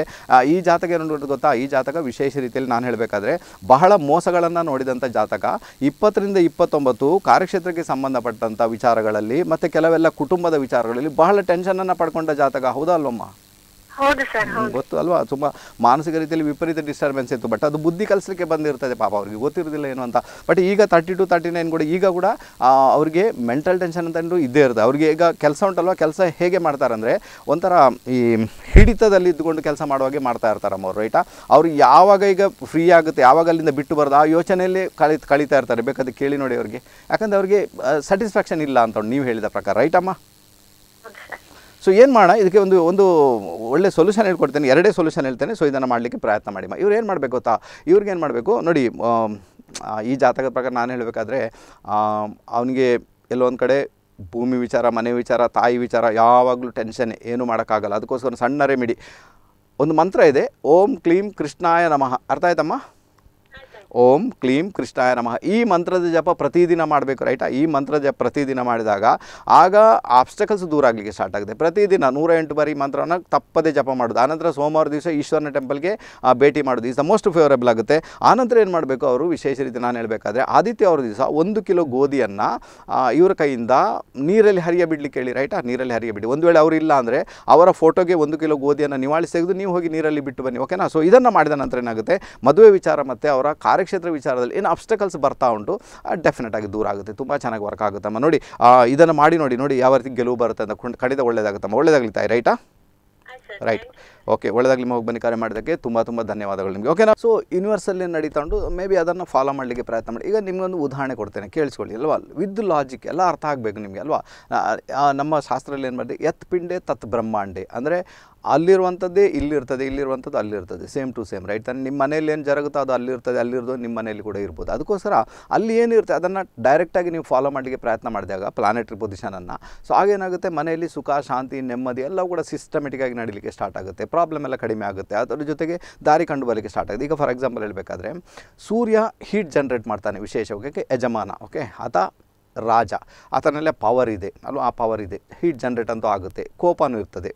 ಈ ಜಾತಕ ಏನು ಗೊತ್ತಾ ಈ ಜಾತಕ ವಿಶೇಷ ರೀತಿಯಲ್ಲಿ ನಾನು ಹೇಳಬೇಕಾದ್ರೆ ಬಹಳ ಮೋಸಗಳನ್ನು ನೋಡಿದಂಥ ಜಾತಕ ಇಪ್ಪತ್ತರಿಂದ ಇಪ್ಪತ್ತೊಂಬತ್ತು ಕಾರ್ಯಕ್ಷೇತ್ರಕ್ಕೆ ಸಂಬಂಧಪಟ್ಟಂಥ ವಿಚಾರಗಳಲ್ಲಿ ಮತ್ತು ಕೆಲವೆಲ್ಲ ಕುಟುಂಬದ ವಿಚಾರಗಳಲ್ಲಿ ಬಹಳ ಟೆನ್ಷನನ್ನು ಪಡ್ಕೊಂಡ ಜಾತಕ ಹೌದಾ ಅಲ್ವಮ್ಮ ಗೊತ್ತು ಅಲ್ವಾ ತುಂಬ ಮಾನಸಿಕ ರೀತಿಯಲ್ಲಿ ವಿಪರೀತ ಡಿಸ್ಟರ್ಬೆನ್ಸ್ ಇತ್ತು ಬಟ್ ಅದು ಬುದ್ಧಿ ಕಲಿಸಲಿಕ್ಕೆ ಬಂದಿರ್ತದೆ ಪಾಪ ಅವ್ರಿಗೆ ಗೊತ್ತಿರೋದಿಲ್ಲ ಏನು ಅಂತ ಬಟ್ ಈಗ ತರ್ಟಿ ಟು ತರ್ಟಿ ನೈನ್ ಕೂಡ ಈಗ ಕೂಡ ಅವ್ರಿಗೆ ಮೆಂಟಲ್ ಟೆನ್ಷನ್ ಅಂತ ಇದ್ದೇ ಇರುತ್ತೆ ಅವ್ರಿಗೆ ಈಗ ಕೆಲಸ ಉಂಟಲ್ವ ಕೆಲಸ ಹೇಗೆ ಮಾಡ್ತಾರಂದ್ರೆ ಒಂಥರ ಈ ಹಿಡಿತದಲ್ಲಿ ಇದ್ದುಕೊಂಡು ಕೆಲಸ ಮಾಡುವಾಗೆ ಮಾಡ್ತಾ ಇರ್ತಾರಮ್ಮ ಅವರು ರೈಟಾ ಅವ್ರು ಯಾವಾಗ ಈಗ ಫ್ರೀ ಆಗುತ್ತೆ ಯಾವಾಗ ಅಲ್ಲಿಂದ ಬಿಟ್ಟು ಬರೋದು ಆ ಯೋಚನೆಯಲ್ಲೇ ಕಳಿ ಕಳೀತಾ ಇರ್ತಾರೆ ಬೇಕಾದ್ರೆ ಕೇಳಿ ನೋಡಿ ಅವ್ರಿಗೆ ಯಾಕಂದ್ರೆ ಅವ್ರಿಗೆ ಸ್ಯಾಟಿಸ್ಫ್ಯಾಕ್ಷನ್ ಇಲ್ಲ ಅಂತ ನೀವು ಹೇಳಿದ ಪ್ರಕಾರ ರೈಟಮ್ಮ ಸೊ ಏನು ಮಾಡೋಣ ಇದಕ್ಕೆ ಒಂದು ಒಂದು ಒಳ್ಳೆ ಸೊಲ್ಯೂಷನ್ ಹೇಳ್ಕೊಡ್ತೇನೆ ಎರಡೇ ಸೊಲ್ಯೂಷನ್ ಹೇಳ್ತೇನೆ ಸೊ ಇದನ್ನು ಮಾಡಲಿಕ್ಕೆ ಪ್ರಯತ್ನ ಮಾಡಿ ಇವ್ರು ಏನು ಮಾಡಬೇಕು ಗೊತ್ತಾ ಇವ್ರಿಗೆ ಏನು ಮಾಡಬೇಕು ನೋಡಿ ಈ ಜಾತಕದ ಪ್ರಕಾರ ನಾನು ಹೇಳಬೇಕಾದ್ರೆ ಅವನಿಗೆ ಎಲ್ಲೊಂದು ಕಡೆ ಭೂಮಿ ವಿಚಾರ ಮನೆ ವಿಚಾರ ತಾಯಿ ವಿಚಾರ ಯಾವಾಗಲೂ ಟೆನ್ಷನ್ ಏನು ಮಾಡೋಕ್ಕಾಗಲ್ಲ ಅದಕ್ಕೋಸ್ಕರ ಸಣ್ಣ ರೆಮಿಡಿ ಒಂದು ಮಂತ್ರ ಇದೆ ಓಂ ಕ್ಲೀಂ ಕೃಷ್ಣಾಯ ನಮಃ ಅರ್ಥ ಆಯ್ತಮ್ಮ ಓಂ ಕ್ಲೀಂ ಕೃಷ್ಣಾಯ ನಮಃ ಈ ಮಂತ್ರದ ಜಪ ಪ್ರತಿದಿನ ಮಾಡಬೇಕು ರೈಟಾ ಈ ಮಂತ್ರ ಜಪ ಪ್ರತಿದಿನ ಮಾಡಿದಾಗ ಆಗ ಆಬ್ಸ್ಟಕಲ್ಸ್ ದೂರ ಆಗಲಿಕ್ಕೆ ಸ್ಟಾರ್ಟ್ ಆಗುತ್ತೆ ಪ್ರತಿದಿನ ನೂರ ಎಂಟು ಬಾರಿ ಮಂತ್ರವನ್ನು ತಪ್ಪದೇ ಜಪ ಮಾಡೋದು ಆನಂತರ ಸೋಮವಾರ ದಿವಸ ಈಶ್ವರನ ಟೆಂಪಲ್ಗೆ ಭೇಟಿ ಮಾಡೋದು ಇಸ್ ದ ಮೋಸ್ಟ್ ಫೇವರೇಬಲ್ ಆಗುತ್ತೆ ಆನಂತರ ಏನು ಮಾಡಬೇಕು ಅವರು ವಿಶೇಷ ರೀತಿ ನಾನು ಹೇಳಬೇಕಾದ್ರೆ ಆದಿತ್ಯ ಅವರ ದಿವಸ ಒಂದು ಕಿಲೋ ಗೋಧಿಯನ್ನು ಇವರ ಕೈಯಿಂದ ನೀರಲ್ಲಿ ಹರಿಯ ಬಿಡ್ಲಿಕ್ಕೆ ಹೇಳಿ ರೈಟಾ ನೀರಲ್ಲಿ ಹರಿಯ ಬಿಡಿ ಒಂದು ವೇಳೆ ಇಲ್ಲ ಅಂದರೆ ಅವರ ಫೋಟೋಗೆ ಒಂದು ಕಿಲೋ ಗೋಧಿಯನ್ನು ನಿವಾಳಿಸಿ ತೆಗೆದು ನೀವು ಹೋಗಿ ನೀರಲ್ಲಿ ಬಿಟ್ಟು ಬನ್ನಿ ಓಕೆನಾ ಸೊ ಇದನ್ನು ಮಾಡಿದ ನಂತರ ಏನಾಗುತ್ತೆ ಮದುವೆ ವಿಚಾರ ಮತ್ತು ಅವರ ಕಾರ್ಯ ಕಾರ್ಯಕ್ಷೇತ್ರ ವಿಚಾರದಲ್ಲಿ ಏನು ಅಬ್ಸ್ಟಕಲ್ಸ್ ಬರ್ತಾ ಉಂಟು ಡೆಫಿನೆಟ್ ಆಗಿ ದೂರ ಆಗುತ್ತೆ ತುಂಬ ಚೆನ್ನಾಗಿ ವರ್ಕ್ ಆಗುತ್ತಮ್ಮ ನೋಡಿ ಇದನ್ನು ಮಾಡಿ ನೋಡಿ ನೋಡಿ ಯಾವ ರೀತಿ ಗೆಲುವು ಬರುತ್ತೆ ಅಂತ ಖಂಡಿತ ಒಳ್ಳೇದಾಗುತ್ತಮ್ಮ ಒಳ್ಳೇದಾಗಲಿ ತಾಯಿ ರೈಟಾ ರೈಟ್ ಓಕೆ ಒಳ್ಳೆದಾಗಲಿ ನಿಮ್ಮ ಹೋಗಿ ಬನ್ನಿ ಕಾರ್ಯ ಮಾಡಿದ್ದಕ್ಕೆ ತುಂಬ ತುಂಬ ಧನ್ಯವಾದಗಳು ನಿಮಗೆ ಓಕೆನಾ ಸೊ ಯೂನಿವರ್ಸಲ್ಲಿ ನಡೀತಾಂಡು ಮೇ ಬಿ ಅದನ್ನು ಫಾಲೋ ಮಾಡಲಿಕ್ಕೆ ಪ್ರಯತ್ನ ಮಾಡಿ ಈಗ ನಿಮಗೊಂದು ಉದಾಹರಣೆ ಕೊಡ್ತೇನೆ ಕೇಳಿಸ್ಕೊಳ್ಳಿ ಅಲ್ವಾ ವಿದ್ ಲಾಜಿಕ್ ಎಲ್ಲ ಅರ್ಥ ಆಗಬೇಕು ನಿಮಗೆ ಅಲ್ವಾ ನಮ್ಮ ಶಾಸ್ತ್ರದಲ್ಲಿ ಏನು ಮಾಡಿದೆ ಎತ್ ಪಿಂಡೆ ತತ್ ಬ್ರಹ್ಮಾಂಡೆ ಅಂದರೆ ಅಲ್ಲಿರುವಂಥದ್ದೇ ಇಲ್ಲಿರ್ತದೆ ಇಲ್ಲಿರುವಂಥದ್ದು ಅಲ್ಲಿರ್ತದೆ ಸೇಮ್ ಟು ಸೇಮ್ ರೈಟ್ ತಾನೆ ನಿಮ್ಮ ಮನೇಲಿ ಏನು ಜರುಗುತ್ತೋ ಅದು ಅಲ್ಲಿರ್ತದೆ ಅಲ್ಲಿರೋದು ನಿಮ್ಮ ಮನೇಲಿ ಕೂಡ ಇರ್ಬೋದು ಅದಕ್ಕೋಸ್ಕರ ಅಲ್ಲಿ ಏನಿರುತ್ತೆ ಅದನ್ನು ಡೈರೆಕ್ಟಾಗಿ ನೀವು ಫಾಲೋ ಮಾಡಲಿಕ್ಕೆ ಪ್ರಯತ್ನ ಮಾಡಿದಾಗ ಪ್ಲಾನೆಟ್ರಿ ಪೊಸಿಷನನ್ನು ಸೊ ಆಗೇನಾಗುತ್ತೆ ಮನೆಯಲ್ಲಿ ಸುಖ ಶಾಂತಿ ನೆಮ್ಮದಿ ಎಲ್ಲ ಕೂಡ ಆಗಿ ನಡೀಲಿಕ್ಕೆ ಸ್ಟಾರ್ಟ್ ಆಗುತ್ತೆ ಪ್ರಾಬ್ಲಮ್ ಎಲ್ಲ ಕಡಿಮೆ ಆಗುತ್ತೆ ಅದರ ಜೊತೆಗೆ ದಾರಿ ಕಂಡು ಬರಲಿಕ್ಕೆ ಸ್ಟಾರ್ಟ್ ಆಗುತ್ತೆ ಈಗ ಫಾರ್ ಎಕ್ಸಾಂಪಲ್ ಹೇಳಬೇಕಾದ್ರೆ ಸೂರ್ಯ ಹೀಟ್ ಜನ್ರೇಟ್ ಮಾಡ್ತಾನೆ ಓಕೆ ಯಜಮಾನ ಓಕೆ ಆತ ರಾಜ ಆತನಲ್ಲೇ ಪವರ್ ಇದೆ ಅಲ್ವಾ ಆ ಪವರ್ ಇದೆ ಹೀಟ್ ಜನ್ರೇಟ್ ಅಂತೂ ಆಗುತ್ತೆ ಕೋಪನೂ ಇರ್ತದೆ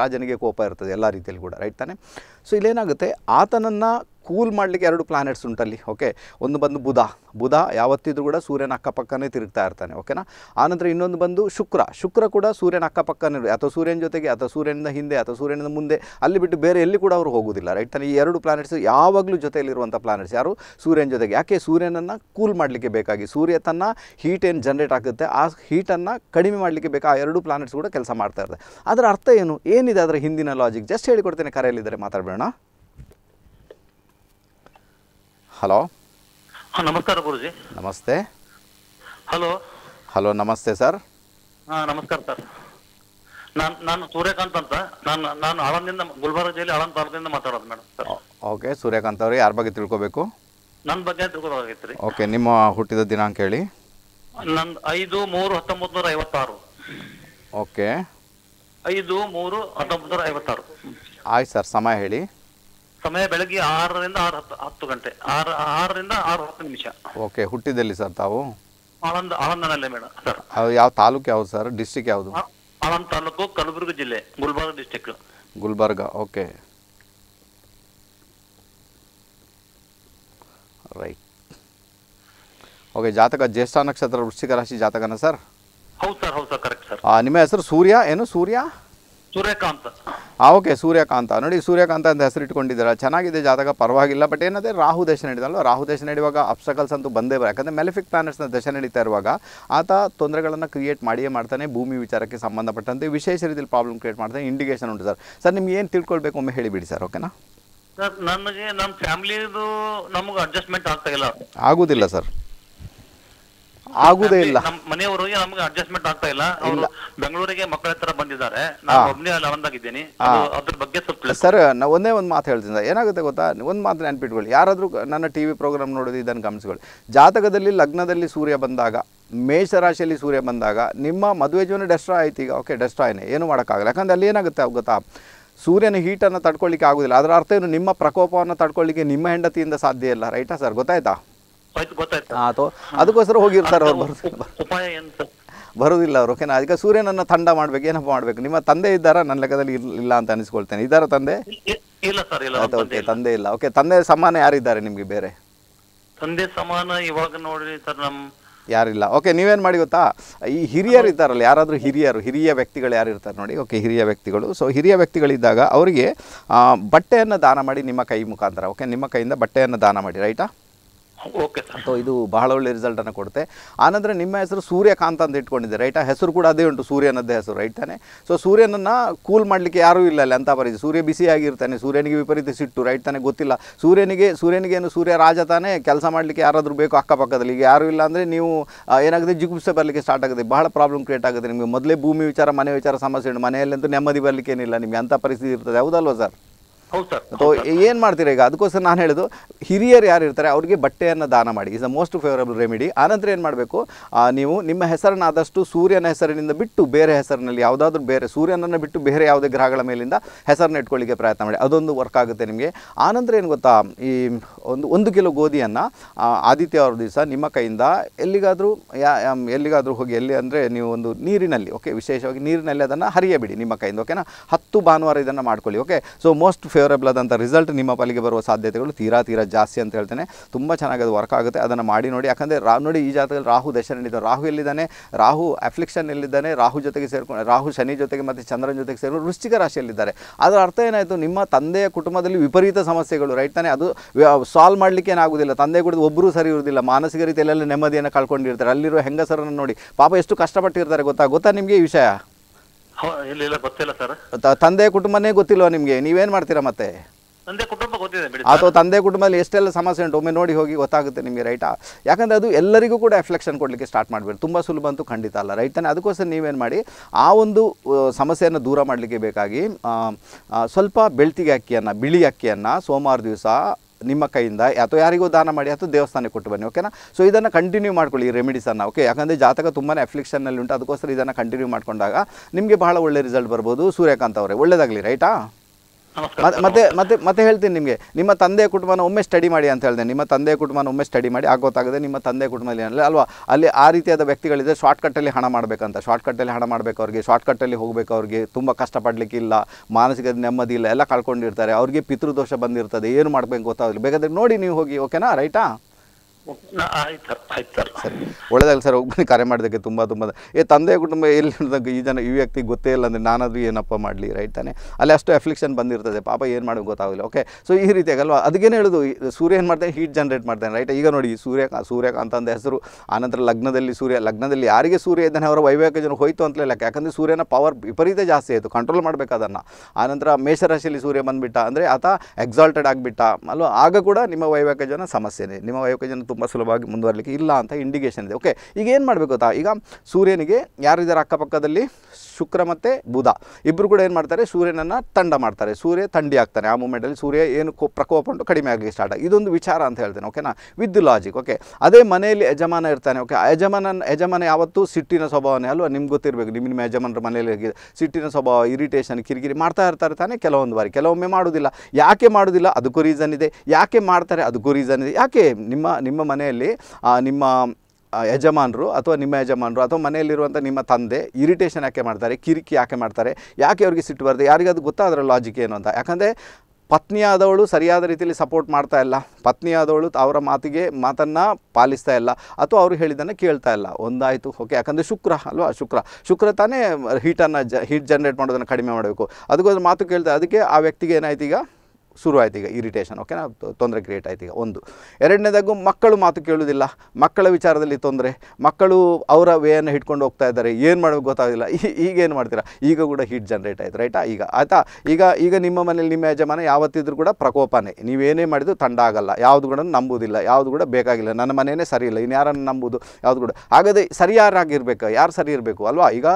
ರಾಜನಿಗೆ ಕೋಪ ಇರ್ತದೆ ಎಲ್ಲ ರೀತಿಯಲ್ಲಿ ಕೂಡ ರೈಟ್ ತಾನೆ ಸೊ ಇಲ್ಲೇನಾಗುತ್ತೆ ಆತನನ್ನು ಕೂಲ್ ಮಾಡಲಿಕ್ಕೆ ಎರಡು ಪ್ಲಾನೆಟ್ಸ್ ಉಂಟಲ್ಲಿ ಓಕೆ ಒಂದು ಬಂದು ಬುಧ ಬುಧ ಯಾವತ್ತಿದ್ರೂ ಕೂಡ ಸೂರ್ಯನ ಅಕ್ಕಪಕ್ಕನೇ ತಿರುಗ್ತಾ ಇರ್ತಾನೆ ಓಕೆನಾ ಆನಂತರ ಇನ್ನೊಂದು ಬಂದು ಶುಕ್ರ ಶುಕ್ರ ಕೂಡ ಸೂರ್ಯನ ಅಕ್ಕಪಕ್ಕನೇ ಅಥವಾ ಸೂರ್ಯನ ಜೊತೆಗೆ ಅಥವಾ ಸೂರ್ಯನಿಂದ ಹಿಂದೆ ಅಥವಾ ಸೂರ್ಯನಿಂದ ಮುಂದೆ ಅಲ್ಲಿ ಬಿಟ್ಟು ಬೇರೆ ಎಲ್ಲಿ ಕೂಡ ಅವರು ಹೋಗೋದಿಲ್ಲ ರೈಟ್ ತಾನೆ ಈ ಎರಡು ಪ್ಲಾನೆಟ್ಸ್ ಯಾವಾಗಲೂ ಜೊತೆಯಲ್ಲಿರುವಂಥ ಪ್ಲಾನೆಟ್ಸ್ ಯಾರು ಸೂರ್ಯನ ಜೊತೆಗೆ ಯಾಕೆ ಸೂರ್ಯನನ್ನು ಕೂಲ್ ಮಾಡಲಿಕ್ಕೆ ಬೇಕಾಗಿ ಸೂರ್ಯ ತನ್ನ ಹೀಟ್ ಏನು ಜನರೇಟ್ ಆಗುತ್ತೆ ಆ ಹೀಟನ್ನು ಕಡಿಮೆ ಮಾಡಲಿಕ್ಕೆ ಬೇಕಾ ಆ ಎರಡು ಪ್ಲಾನೆಟ್ಸ್ ಕೂಡ ಕೆಲಸ ಮಾಡ್ತಾ ಇರ್ತದೆ ಅದರ ಅರ್ಥ ಏನು ಏನಿದೆ ಅದರ ಹಿಂದಿನ ಲಾಜಿಕ್ ಜಸ್ಟ್ ಹೇಳಿಕೊಡ್ತೇನೆ ಕರೆಯಲ್ಲಿದ್ದರೆ ಮಾತಾಡಬೇಡ ಹಲೋ ನಮಸ್ಕಾರ ಗುರುಜಿ ನಮಸ್ತೆ ಹಲೋ ಹಲೋ ನಮಸ್ತೆ ಸರ್ ಹಾಂ ನಮಸ್ಕಾರ ಸರ್ ನಾನು ನಾನು ಸೂರ್ಯಕಾಂತ್ ಅಂತ ನಾನು ನಾನು ಆಳಂದಿಂದ ಗುಲ್ಬರ್ಗ ಜಿಲ್ಲೆ ಆಳಂದ ಮಾತಾಡೋದು ಮೇಡಮ್ ಸರ್ ಓಕೆ ಸೂರ್ಯಕಾಂತ್ ಅವ್ರು ಯಾರ ಬಗ್ಗೆ ತಿಳ್ಕೊಬೇಕು ನನ್ನ ಬಗ್ಗೆ ತಿಳ್ಕೊಬೇಕಾಗಿತ್ತು ರೀ ಓಕೆ ನಿಮ್ಮ ಹುಟ್ಟಿದ ದಿನಾಂಕ ಹೇಳಿ ನಂದು ಐದು ಮೂರು ಹತ್ತೊಂಬತ್ತು ನೂರ ಐವತ್ತಾರು ಓಕೆ ಐದು ಮೂರು ಹತ್ತೊಂಬತ್ತು ನೂರ ಐವತ್ತಾರು ಆಯ್ತು ಸರ್ ಸಮಯ ಹೇಳಿ ಸಮಯ ಬೆಳಗ್ಗೆ ಆರರಿಂದ ಆರು ಹತ್ತು ಹತ್ತು ಗಂಟೆ ಆರು ಆರರಿಂದ ಆರು ಹತ್ತು ನಿಮಿಷ ಓಕೆ ಹುಟ್ಟಿದಲ್ಲಿ ಸರ್ ತಾವು ಆಳಂದ ಆಳಂದನಲ್ಲೇ ಮೇಡಮ್ ಸರ್ ಯಾವ ತಾಲೂಕು ಯಾವುದು ಸರ್ ಡಿಸ್ಟಿಕ್ ಯಾವುದು ಆಳಂದ ತಾಲೂಕು ಜಿಲ್ಲೆ Gulbarga district Gulbarga okay right okay ಜಾತಕ ಜ್ಯೇಷ್ಠ ನಕ್ಷತ್ರ ವೃಶ್ಚಿಕ ರಾಶಿ ಜಾತಕನ ಸರ್ ಹೌದು ಸರ್ ಹೌದು ಸರ್ ಕರೆಕ್ಟ್ ಸರ್ ನಿಮ್ಮ ಹೆಸರು ಸೂರ್ಯ ಏನು ಸೂರ್ಯ ಸೂರ್ಯಕಾಂತ ಓಕೆ ಸೂರ್ಯಕಾಂತ ನೋಡಿ ಸೂರ್ಯಕಾಂತ ಅಂತ ಹೆಸರು ಇಟ್ಕೊಂಡಿದ್ದಾರೆ ಚೆನ್ನಾಗಿದೆ ಜಾತಕ ಪರವಾಗಿಲ್ಲ ಬಟ್ ಏನಾದ್ರೆ ರಾಹು ದೇಶ ನಡೆದಲ್ಲ ರಾಹು ದೇಶ ನಡೆಯುವಾಗ ಅಪ್ಸಕಲ್ಸ್ ಅಂತೂ ಬಂದೇ ಬರ ಯಾಕಂದರೆ ಮೆಲಿಫಿಕ್ ಪ್ಲಾನೆಟ್ಸ್ನ ದಶ ನಡೀತಾ ಇರುವಾಗ ಆತ ತೊಂದರೆಗಳನ್ನು ಕ್ರಿಯೇಟ್ ಮಾಡಿಯೇ ಮಾಡ್ತಾನೆ ಭೂಮಿ ವಿಚಾರಕ್ಕೆ ಸಂಬಂಧಪಟ್ಟಂತೆ ವಿಶೇಷ ರೀತಿಯಲ್ಲಿ ಪ್ರಾಬ್ಲಮ್ ಕ್ರಿಯೇಟ್ ಮಾಡ್ತಾನೆ ಇಂಡಿಕೇಶನ್ ಉಂಟು ಸರ್ ಸರ್ ನಿಮ್ಗೆ ಏನು ತಿಳ್ಕೊಳ್ಬೇಕು ಒಮ್ಮೆ ಹೇಳಿಬಿಡಿ ಸರ್ ಓಕೆನಾ ಸರ್ ನನಗೆ ನಮ್ಮ ಫ್ಯಾಮಿಲಿದು ನಮಗೆ ಅಡ್ಜಸ್ಟ್ಮೆಂಟ್ ಆಗ್ತಾ ಇಲ್ಲ ಆಗೋದಿಲ್ಲ ಸರ್ ಆಗುದೇ ಇಲ್ಲ ಮನೆಯವರು ಮನೆಯವರಿಗೆ ನಮ್ಗೆ ಅಡ್ಜಸ್ಟ್ಮೆಂಟ್ ಆಗ್ತಾ ಇಲ್ಲ ಬೆಂಗಳೂರಿಗೆ ಮಕ್ಕಳ ಹತ್ರ ಬಂದಿದ್ದಾರೆ ಅದ್ರ ಬಗ್ಗೆ ಸ್ವಲ್ಪ ಸರ್ ನಾ ಒಂದೇ ಒಂದು ಮಾತು ಹೇಳ್ತೀನಿ ಏನಾಗುತ್ತೆ ಗೊತ್ತಾ ಒಂದು ಮಾತು ನೆನ್ಪಿಟ್ಕೊಳ್ಳಿ ಯಾರಾದ್ರೂ ನನ್ನ ಟಿವಿ ಪ್ರೋಗ್ರಾಮ್ ನೋಡೋದು ಇದನ್ನು ಗಮನಿಸ್ಕೊಳ್ಳಿ ಜಾತಕದಲ್ಲಿ ಲಗ್ನದಲ್ಲಿ ಸೂರ್ಯ ಬಂದಾಗ ಮೇಷರಾಶಿಯಲ್ಲಿ ಸೂರ್ಯ ಬಂದಾಗ ನಿಮ್ಮ ಮದುವೆ ಜೀವನ ಡೆಸ್ಟ್ರಾ ಆಯ್ತು ಈಗ ಓಕೆ ಡೆಸ್ಟ್ರಾಯ್ನೆ ಏನು ಮಾಡೋಕ್ಕಾಗಲ್ಲ ಯಾಕಂದ್ರೆ ಅಲ್ಲಿ ಏನಾಗುತ್ತೆ ಗೊತ್ತಾ ಸೂರ್ಯನ ಹೀಟನ್ನು ತಡ್ಕೊಳ್ಳಿಕ್ಕೆ ಆಗೋದಿಲ್ಲ ಅದರ ಅರ್ಥ ಏನು ನಿಮ್ಮ ಪ್ರಕೋಪವನ್ನು ತಡ್ಕೊಳ್ಳಿಕ್ಕೆ ನಿಮ್ಮ ಹೆಂಡತಿಯಿಂದ ಸಾಧ್ಯ ಇಲ್ಲ ರೈಟಾ ಸರ್ ಗೊತ್ತಾಯ್ತಾ ಅದಕ್ಕೋಸ್ಕರ ಹೋಗಿರ್ತಾರೆ ಅವ್ರು ಬರೋದಿಲ್ಲ ಅವರು ಓಕೆನಾ ಅದಕ್ಕೆ ಸೂರ್ಯನನ್ನ ತಂಡ ಮಾಡ್ಬೇಕು ಏನಪ್ಪ ಮಾಡ್ಬೇಕು ನಿಮ್ಮ ತಂದೆ ಇದ್ದಾರಾ ನನ್ನ ಲೆಕ್ಕದಲ್ಲಿ ಇಲ್ಲ ಅಂತ ಅನಿಸ್ಕೊಳ್ತೇನೆ ಇದಾರ ತಂದೆ ಇಲ್ಲ ಓಕೆ ತಂದೆ ಇಲ್ಲ ಓಕೆ ತಂದೆ ಸಮಾನ ಯಾರಿದ್ದಾರೆ ನಿಮ್ಗೆ ಬೇರೆ ತಂದೆ ಸಮಾನ ಇವಾಗ ನೋಡಿ ಸರ್ ನಮ್ ಯಾರಿಲ್ಲ ಓಕೆ ನೀವೇನು ಮಾಡಿ ಗೊತ್ತಾ ಈ ಹಿರಿಯರು ಇದ್ದಾರಲ್ಲ ಯಾರಾದರೂ ಹಿರಿಯರು ಹಿರಿಯ ವ್ಯಕ್ತಿಗಳು ಯಾರು ಇರ್ತಾರೆ ನೋಡಿ ಓಕೆ ಹಿರಿಯ ವ್ಯಕ್ತಿಗಳು ಸೊ ಹಿರಿಯ ವ್ಯಕ್ತಿಗಳಿದ್ದಾಗ ಅವರಿಗೆ ಬಟ್ಟೆಯನ್ನು ದಾನ ಮಾಡಿ ನಿಮ್ಮ ಕೈ ಮುಖಾಂತರ ಓಕೆ ನಿಮ್ಮ ಕೈಯಿಂದ ಬಟ್ಟೆಯನ್ನು ದಾನ ಮಾಡಿ ರೈಟಾ ಓಕೆ ಸರ್ ಇದು ಬಹಳ ಒಳ್ಳೆ ರಿಸಲ್ಟನ್ನು ಕೊಡುತ್ತೆ ಆನಂತರ ನಿಮ್ಮ ಹೆಸರು ಸೂರ್ಯಕಾಂತ ಅಂತ ಇಟ್ಕೊಂಡಿದ್ದೆ ರೈಟ್ ಆ ಹೆಸರು ಕೂಡ ಅದೇ ಉಂಟು ಸೂರ್ಯನದ್ದೇ ಹೆಸರು ರೈಟ್ ತಾನೆ ಸೊ ಸೂರ್ಯನನ್ನು ಕೂಲ್ ಮಾಡಲಿಕ್ಕೆ ಯಾರೂ ಇಲ್ಲ ಅಲ್ಲಿ ಅಂತ ಪರಿಸ್ಥಿತಿ ಸೂರ್ಯ ಬಿಸಿಯಾಗಿರ್ತಾನೆ ಸೂರ್ಯನಿಗೆ ವಿಪರೀತ ಸಿಟ್ಟು ರೈಟ್ ತಾನೆ ಗೊತ್ತಿಲ್ಲ ಸೂರ್ಯನಿಗೆ ಸೂರ್ಯನಿಗೆ ಏನು ಸೂರ್ಯ ರಾಜ ತಾನೇ ಕೆಲಸ ಮಾಡಲಿಕ್ಕೆ ಯಾರಾದರೂ ಬೇಕು ಅಕ್ಕಪಕ್ಕದಲ್ಲಿ ಈಗ ಯಾರು ಇಲ್ಲ ಅಂದರೆ ನೀವು ಏನಾಗುತ್ತೆ ಜಿಗುಪ್ಸೆ ಬರಲಿಕ್ಕೆ ಸ್ಟಾರ್ಟ್ ಆಗುತ್ತೆ ಬಹಳ ಪ್ರಾಬ್ಲಮ್ ಕ್ರಿಯೇಟ್ ಆಗುತ್ತೆ ನಿಮಗೆ ಮೊದಲೇ ಭೂಮಿ ವಿಚಾರ ಮನೆ ವಿಚಾರ ಸಮಸ್ಯೆ ಉಂಟು ಮನೆಯಲ್ಲಂತೂ ನೆಮ್ಮದಿ ಬರಲಿಕ್ಕೆ ಏನಿಲ್ಲ ನಿಮಗೆ ಅಂಥ ಪರಿಸ್ಥಿತಿ ಇರ್ತದೆ ಹೌದಲ್ವಾ ಸರ್ ಸೊ ಏನು ಮಾಡ್ತೀರಾ ಈಗ ಅದಕ್ಕೋಸ್ಕರ ನಾನು ಹೇಳೋದು ಹಿರಿಯರು ಯಾರು ಇರ್ತಾರೆ ಅವರಿಗೆ ಬಟ್ಟೆಯನ್ನು ದಾನ ಮಾಡಿ is a most favourable remedy ಆನಂತರ ಏನು ಮಾಡಬೇಕು ನೀವು ನಿಮ್ಮ ಹೆಸರನ್ನಾದಷ್ಟು ಸೂರ್ಯನ ಹೆಸರಿನಿಂದ ಬಿಟ್ಟು ಬೇರೆ ಹೆಸರಿನಲ್ಲಿ ಯಾವುದಾದ್ರೂ ಬೇರೆ ಸೂರ್ಯನನ್ನು ಬಿಟ್ಟು ಬೇರೆ ಯಾವುದೇ ಗ್ರಹಗಳ ಮೇಲಿಂದ ಹೆಸರನ್ನ ಇಟ್ಕೊಳ್ಳಿಕ್ಕೆ ಪ್ರಯತ್ನ ಮಾಡಿ ಅದೊಂದು ವರ್ಕ್ ಆಗುತ್ತೆ ನಿಮಗೆ ಆನಂತರ ಏನು ಗೊತ್ತಾ ಈ ಒಂದು ಒಂದು ಕಿಲೋ ಗೋಧಿಯನ್ನು ಆದಿತ್ಯವಾರ ದಿವಸ ನಿಮ್ಮ ಕೈಯಿಂದ ಎಲ್ಲಿಗಾದರೂ ಎಲ್ಲಿಗಾದರೂ ಹೋಗಿ ಎಲ್ಲಿ ಅಂದರೆ ನೀವು ಒಂದು ನೀರಿನಲ್ಲಿ ಓಕೆ ವಿಶೇಷವಾಗಿ ನೀರಿನಲ್ಲಿ ಅದನ್ನು ಹರಿಯಬಿಡಿ ನಿಮ್ಮ ಕೈಯಿಂದ ಓಕೆನಾ ಹತ್ತು ಭಾನುವಾರ ಇದನ್ನು ಮಾಡ್ಕೊಳ್ಳಿ ಓಕೆ ಸೊ ಮೋಸ್ಟ್ ಫೇವರೇಬಲ್ ಆದಂಥ ರಿಸಲ್ಟ್ ನಿಮ್ಮ ಪಾಲಿಗೆ ಬರುವ ಸಾಧ್ಯತೆಗಳು ತೀರಾ ತೀರಾ ಜಾಸ್ತಿ ಅಂತ ಹೇಳ್ತೇನೆ ತುಂಬ ಚೆನ್ನಾಗಿ ಅದು ವರ್ಕ್ ಆಗುತ್ತೆ ಅದನ್ನು ಮಾಡಿ ನೋಡಿ ಯಾಕಂದರೆ ರಾ ನೋಡಿ ಈ ಜಾತಕದಲ್ಲಿ ರಾಹು ದಶ ರಾಹು ಎಲ್ಲಿದ್ದಾನೆ ರಾಹು ಅಫ್ಲಿಕ್ಷನ್ ಎಲ್ಲಿದ್ದಾನೆ ರಾಹು ಜೊತೆಗೆ ಸೇರಿಕೊಂಡು ರಾಹು ಶನಿ ಜೊತೆಗೆ ಮತ್ತು ಚಂದ್ರನ ಜೊತೆಗೆ ಸೇರಿಕೊಂಡು ವೃಶ್ಚಿಕ ರಾಶಿಯಲ್ಲಿದ್ದಾರೆ ಅದರ ಅರ್ಥ ಏನಾಯಿತು ನಿಮ್ಮ ತಂದೆಯ ಕುಟುಂಬದಲ್ಲಿ ವಿಪರೀತ ಸಮಸ್ಯೆಗಳು ರೈಟ್ ತಾನೇ ಅದು ಸಾಲ್ವ್ ಮಾಡಲಿಕ್ಕೆ ಏನಾಗುವುದಿಲ್ಲ ತಂದೆ ಕೂಡ ಒಬ್ಬರೂ ಸರಿ ಇರುವುದಿಲ್ಲ ಮಾನಸಿಕ ರೀತಿಯಲ್ಲೆಲ್ಲ ನೆಮ್ಮದಿಯನ್ನು ಕಳ್ಕೊಂಡಿರ್ತಾರೆ ಅಲ್ಲಿರೋ ಹೆಂಗಸರನ್ನು ನೋಡಿ ಪಾಪ ಎಷ್ಟು ಕಷ್ಟಪಟ್ಟಿರ್ತಾರೆ ಗೊತ್ತಾ ಗೊತ್ತಾ ನಿಮಗೆ ಈ ವಿಷಯ ತಂದೆ ಕುಟುಂಬನೇ ಗೊತ್ತಿಲ್ವಾ ನಿಮಗೆ ನೀವೇನ್ ಮಾಡ್ತೀರಾ ಮತ್ತೆ ತಂದೆ ಕುಟುಂಬ ಅಥವಾ ತಂದೆ ಕುಟುಂಬದಲ್ಲಿ ಎಷ್ಟೆಲ್ಲ ಸಮಸ್ಯೆ ಉಂಟು ಒಮ್ಮೆ ನೋಡಿ ಹೋಗಿ ಗೊತ್ತಾಗುತ್ತೆ ನಿಮಗೆ ರೈಟಾ ಯಾಕಂದ್ರೆ ಅದು ಎಲ್ಲರಿಗೂ ಕೂಡ ಎಫ್ಲೆಕ್ಷನ್ ಕೊಡಲಿಕ್ಕೆ ಸ್ಟಾರ್ಟ್ ಮಾಡಬೇಡಿ ತುಂಬ ಸುಲಭ ಅಂತೂ ಖಂಡಿತ ಅಲ್ಲ ರೈಟ್ ತಾನೆ ಅದಕ್ಕೋಸ್ಕರ ನೀವೇನು ಮಾಡಿ ಆ ಒಂದು ಸಮಸ್ಯೆಯನ್ನು ದೂರ ಮಾಡಲಿಕ್ಕೆ ಬೇಕಾಗಿ ಸ್ವಲ್ಪ ಬೆಳ್ತಿಗೆ ಅಕ್ಕಿಯನ್ನು ಬಿಳಿ ಅಕ್ಕಿಯನ್ನು ಸೋಮವಾರ ದಿವಸ ನಿಮ್ಮ ಕೈಯಿಂದ ಅಥವಾ ಯಾರಿಗೂ ದಾನ ಮಾಡಿ ಅಥವಾ ದೇವಸ್ಥಾನಕ್ಕೆ ಕೊಟ್ಟು ಬನ್ನಿ ಓಕೆನಾ ಸೊ ಇದನ್ನು ಕಂಟಿನ್ಯೂ ಮಾಡ್ಕೊಳ್ಳಿ ಈ ರೆಮಿಡೀಸನ್ನು ಓಕೆ ಯಾಕಂದರೆ ಜಾತಕ ತುಂಬಾ ಅಫ್ಲಿಕ್ಷನ್ನಲ್ಲಿ ಉಂಟು ಅದಕ್ಕೋಸ್ಕರ ಇದನ್ನು ಕಂಟಿನ್ಯೂ ಮಾಡಿಕೊಂಡಾಗ ನಿಮಗೆ ಬಹಳ ಒಳ್ಳೆ ರಿಸಲ್ಟ್ ಬರ್ಬೋದು ಸೂರ್ಯಕಾಂತ್ ಅವರೇ ಒಳ್ಳೆಯದಾಗಲಿ ರೈಟಾ ಮತ್ತೆ ಮತ್ತೆ ಮತ್ತೆ ಹೇಳ್ತೀನಿ ನಿಮಗೆ ನಿಮ್ಮ ತಂದೆ ಕುಟುಂಬನ ಒಮ್ಮೆ ಸ್ಟಡಿ ಮಾಡಿ ಅಂತ ಹೇಳಿದೆ ನಿಮ್ಮ ತಂದೆ ಕುಟುಂಬನ ಒಮ್ಮೆ ಸ್ಟಡಿ ಮಾಡಿ ಆಗ ಗೊತ್ತಾಗದೆ ನಿಮ್ಮ ತಂದೆ ಕುಟುಂಬದಲ್ಲಿ ಏನಲ್ಲ ಅಲ್ವಾ ಅಲ್ಲಿ ಆ ರೀತಿಯಾದ ವ್ಯಕ್ತಿಗಳಿದೆ ಶಾರ್ಟ್ಕಟ್ಟಲ್ಲಿ ಹಣ ಮಾಡಬೇಕಂತ ಶಾರ್ಟ್ಕಟ್ಟಲ್ಲಿ ಹಣ ಮಾಡಬೇಕು ಅವ್ರಿಗೆ ಶಾರ್ಟ್ಕಟ್ಟಲ್ಲಿ ಹೋಗಬೇಕು ಅವ್ರಿಗೆ ತುಂಬ ಕಷ್ಟಪಡಲಿಕ್ಕಿಲ್ಲ ಮಾನಸಿಕ ನೆಮ್ಮದಿ ಇಲ್ಲ ಎಲ್ಲ ಕಳ್ಕೊಂಡಿರ್ತಾರೆ ಅವ್ರಿಗೆ ಪಿತೃದೋಷ ಬಂದಿರ್ತದೆ ಏನು ಮಾಡಬೇಕು ಗೊತ್ತಾಗಲಿ ಬೇಕಾದ್ರೆ ನೋಡಿ ನೀವು ಹೋಗಿ ಓಕೆನಾ ರೈಟಾ ಆಯ್ತು ಆಯ್ತು ಸರ್ ಒಳ್ಳೇದಾಗ ಸರ್ ಹೋಗಿ ಕಾರ್ಯ ಮಾಡೋದಕ್ಕೆ ತುಂಬ ತುಂಬ ಏ ತಂದೆ ಕುಟುಂಬ ಎಲ್ಲಿ ಈ ಜನ ಈ ವ್ಯಕ್ತಿಗೆ ಗೊತ್ತೇ ಇಲ್ಲ ಅಂದರೆ ನಾನಾದರೂ ಏನಪ್ಪ ಮಾಡಲಿ ರೈಟ್ ತಾನೆ ಅಲ್ಲಿ ಅಷ್ಟು ಎಫ್ಲಿಕ್ಷನ್ ಬಂದಿರ್ತದೆ ಪಾಪ ಏನು ಮಾಡೋದು ಗೊತ್ತಾಗಲಿಲ್ಲ ಓಕೆ ಸೊ ಈ ರೀತಿಯಾಗಲ್ವಾ ಅದಕ್ಕೇನು ಹೇಳೋದು ಸೂರ್ಯ ಏನು ಮಾಡ್ತಾನೆ ಹೀಟ್ ಜನ್ರೇಟ್ ಮಾಡ್ತಾನೆ ರೈಟ್ ಈಗ ನೋಡಿ ಸೂರ್ಯ ಸೂರ್ಯಕಾಂತ ಅಂತ ಹೆಸರು ಆನಂತರ ಲಗ್ನದಲ್ಲಿ ಸೂರ್ಯ ಲಗ್ನದಲ್ಲಿ ಯಾರಿಗೆ ಸೂರ್ಯ ಇದ್ದಾನೆ ಅವರ ವೈವಾಹಿಕ ಜನ ಹೋಯಿತು ಅಂತಲೇ ಇಲ್ಲ ಯಾಕಂದರೆ ಸೂರ್ಯನ ಪವರ್ ವಿಪರೀತ ಜಾಸ್ತಿ ಆಯಿತು ಕಂಟ್ರೋಲ್ ಮಾಡಬೇಕಾದನ್ನು ಆನಂತರ ಮೇಷರಾಶಿಯಲ್ಲಿ ಸೂರ್ಯ ಬಂದುಬಿಟ್ಟ ಅಂದರೆ ಆತ ಎಕ್ಸಾಲ್ಟೆಡ್ ಆಗಿಬಿಟ್ಟ ಅಲ್ವಾ ಆಗ ಕೂಡ ನಿಮ್ಮ ವೈವಾಹಿಕ ಜನ ಸಮಸ್ಯೆನೇ ನಿಮ್ಮ ವೈವಾಹಿಕ ಜನ ತುಂಬ ಸುಲಭವಾಗಿ ಮುಂದುವರಲಿಕ್ಕೆ ಇಲ್ಲ ಅಂತ ಇಂಡಿಕೇಷನ್ ಇದೆ ಓಕೆ ಈಗ ಏನು ಮಾಡಬೇಕು ಗೊತ್ತಾ ಈಗ ಸೂರ್ಯನಿಗೆ ಯಾರಿದ್ದಾರೆ ಅಕ್ಕಪಕ್ಕದಲ್ಲಿ ಶುಕ್ರ ಮತ್ತು ಬುಧ ಇಬ್ಬರು ಕೂಡ ಏನು ಮಾಡ್ತಾರೆ ಸೂರ್ಯನನ್ನು ತಂಡ ಮಾಡ್ತಾರೆ ಸೂರ್ಯ ಥಂಡಿ ಆಗ್ತಾನೆ ಆ ಮೂಮೆಂಟಲ್ಲಿ ಸೂರ್ಯ ಏನು ಪ್ರಕೋಪ ಉಂಟು ಕಡಿಮೆ ಆಗಿ ಸ್ಟಾರ್ಟ್ ಇದೊಂದು ವಿಚಾರ ಅಂತ ಹೇಳ್ತೇನೆ ಓಕೆನಾ ವಿದ್ ಲಾಜಿಕ್ ಓಕೆ ಅದೇ ಮನೆಯಲ್ಲಿ ಯಜಮಾನ ಇರ್ತಾನೆ ಓಕೆ ಯಜಮಾನ ಯಜಮಾನ ಯಾವತ್ತೂ ಸಿಟ್ಟಿನ ಸ್ವಭಾವನೇ ಅಲ್ವಾ ನಿಮ್ಗೆ ಗೊತ್ತಿರಬೇಕು ನಿಮ್ಮ ನಿಮ್ಮ ಯಜಮಾನರ ಮನೆಯಲ್ಲಿ ಸಿಟ್ಟಿನ ಸ್ವಭಾವ ಇರಿಟೇಷನ್ ಕಿರಿಕಿರಿ ಮಾಡ್ತಾ ಇರ್ತಾರೆ ತಾನೆ ಕೆಲವೊಂದು ಬಾರಿ ಕೆಲವೊಮ್ಮೆ ಮಾಡೋದಿಲ್ಲ ಯಾಕೆ ಮಾಡೋದಿಲ್ಲ ಅದಕ್ಕೂ ರೀಸನ್ ಇದೆ ಯಾಕೆ ಮಾಡ್ತಾರೆ ಅದಕ್ಕೂ ರೀಸನ್ ಇದೆ ಯಾಕೆ ನಿಮ್ಮ ನಿಮ್ಮ ಮನೆಯಲ್ಲಿ ನಿಮ್ಮ ಯಜಮಾನರು ಅಥವಾ ನಿಮ್ಮ ಯಜಮಾನರು ಅಥವಾ ಮನೆಯಲ್ಲಿರುವಂಥ ನಿಮ್ಮ ತಂದೆ ಇರಿಟೇಷನ್ ಯಾಕೆ ಮಾಡ್ತಾರೆ ಕಿರಿಕಿ ಯಾಕೆ ಮಾಡ್ತಾರೆ ಯಾಕೆ ಅವ್ರಿಗೆ ಸಿಟ್ಟು ಬರ್ತದೆ ಯಾರಿಗಾದ್ರು ಗೊತ್ತಾದ್ರೆ ಲಾಜಿಕ್ ಏನು ಅಂತ ಯಾಕಂದರೆ ಪತ್ನಿಯಾದವಳು ಸರಿಯಾದ ರೀತಿಯಲ್ಲಿ ಸಪೋರ್ಟ್ ಮಾಡ್ತಾ ಇಲ್ಲ ಪತ್ನಿಯಾದವಳು ಅವರ ಮಾತಿಗೆ ಮಾತನ್ನು ಪಾಲಿಸ್ತಾ ಇಲ್ಲ ಅಥವಾ ಅವರು ಹೇಳಿದ್ದನ್ನು ಕೇಳ್ತಾ ಇಲ್ಲ ಒಂದಾಯಿತು ಓಕೆ ಯಾಕಂದರೆ ಶುಕ್ರ ಅಲ್ವಾ ಶುಕ್ರ ಶುಕ್ರ ತಾನೇ ಹೀಟನ್ನು ಜ ಹೀಟ್ ಜನ್ರೇಟ್ ಮಾಡೋದನ್ನು ಕಡಿಮೆ ಮಾಡಬೇಕು ಅದಕ್ಕೋಸ್ಕರ ಮಾತು ಕೇಳ್ತಾ ಅದಕ್ಕೆ ಆ ವ್ಯಕ್ತಿಗೆ ಏನಾಯ್ತು ಈಗ ಶುರು ಈಗ ಇರಿಟೇಷನ್ ಓಕೆನಾ ತೊಂದರೆ ಕ್ರಿಯೇಟ್ ಆಯ್ತು ಈಗ ಒಂದು ಎರಡನೇದಾಗೂ ಮಕ್ಕಳು ಮಾತು ಕೇಳುವುದಿಲ್ಲ ಮಕ್ಕಳ ವಿಚಾರದಲ್ಲಿ ತೊಂದರೆ ಮಕ್ಕಳು ಅವರ ವೇಯನ್ನು ಹಿಡ್ಕೊಂಡು ಹೋಗ್ತಾ ಇದ್ದಾರೆ ಏನು ಮಾಡಬೇಕು ಗೊತ್ತಾಗೋದಿಲ್ಲ ಈಗ ಏನು ಮಾಡ್ತೀರಾ ಈಗ ಕೂಡ ಹೀಟ್ ಜನ್ರೇಟ್ ಆಯ್ತು ರೈಟಾ ಈಗ ಆಯಿತಾ ಈಗ ಈಗ ನಿಮ್ಮ ಮನೇಲಿ ನಿಮ್ಮ ಯಜಮಾನ ಯಾವತ್ತಿದ್ರೂ ಕೂಡ ಪ್ರಕೋಪನೇ ನೀವೇನೇ ಮಾಡಿದ್ರು ತಂಡ ಆಗಲ್ಲ ಯಾವುದು ಕೂಡ ನಂಬುವುದಿಲ್ಲ ಯಾವುದು ಕೂಡ ಬೇಕಾಗಿಲ್ಲ ನನ್ನ ಮನೆಯೇ ಸರಿ ಇಲ್ಲ ಯಾರನ್ನು ನಂಬುದು ಯಾವುದು ಕೂಡ ಹಾಗಾದರೆ ಸರಿಯಾರಾಗಿರ್ಬೇಕು ಯಾರು ಸರಿ ಇರಬೇಕು ಅಲ್ವಾ ಈಗ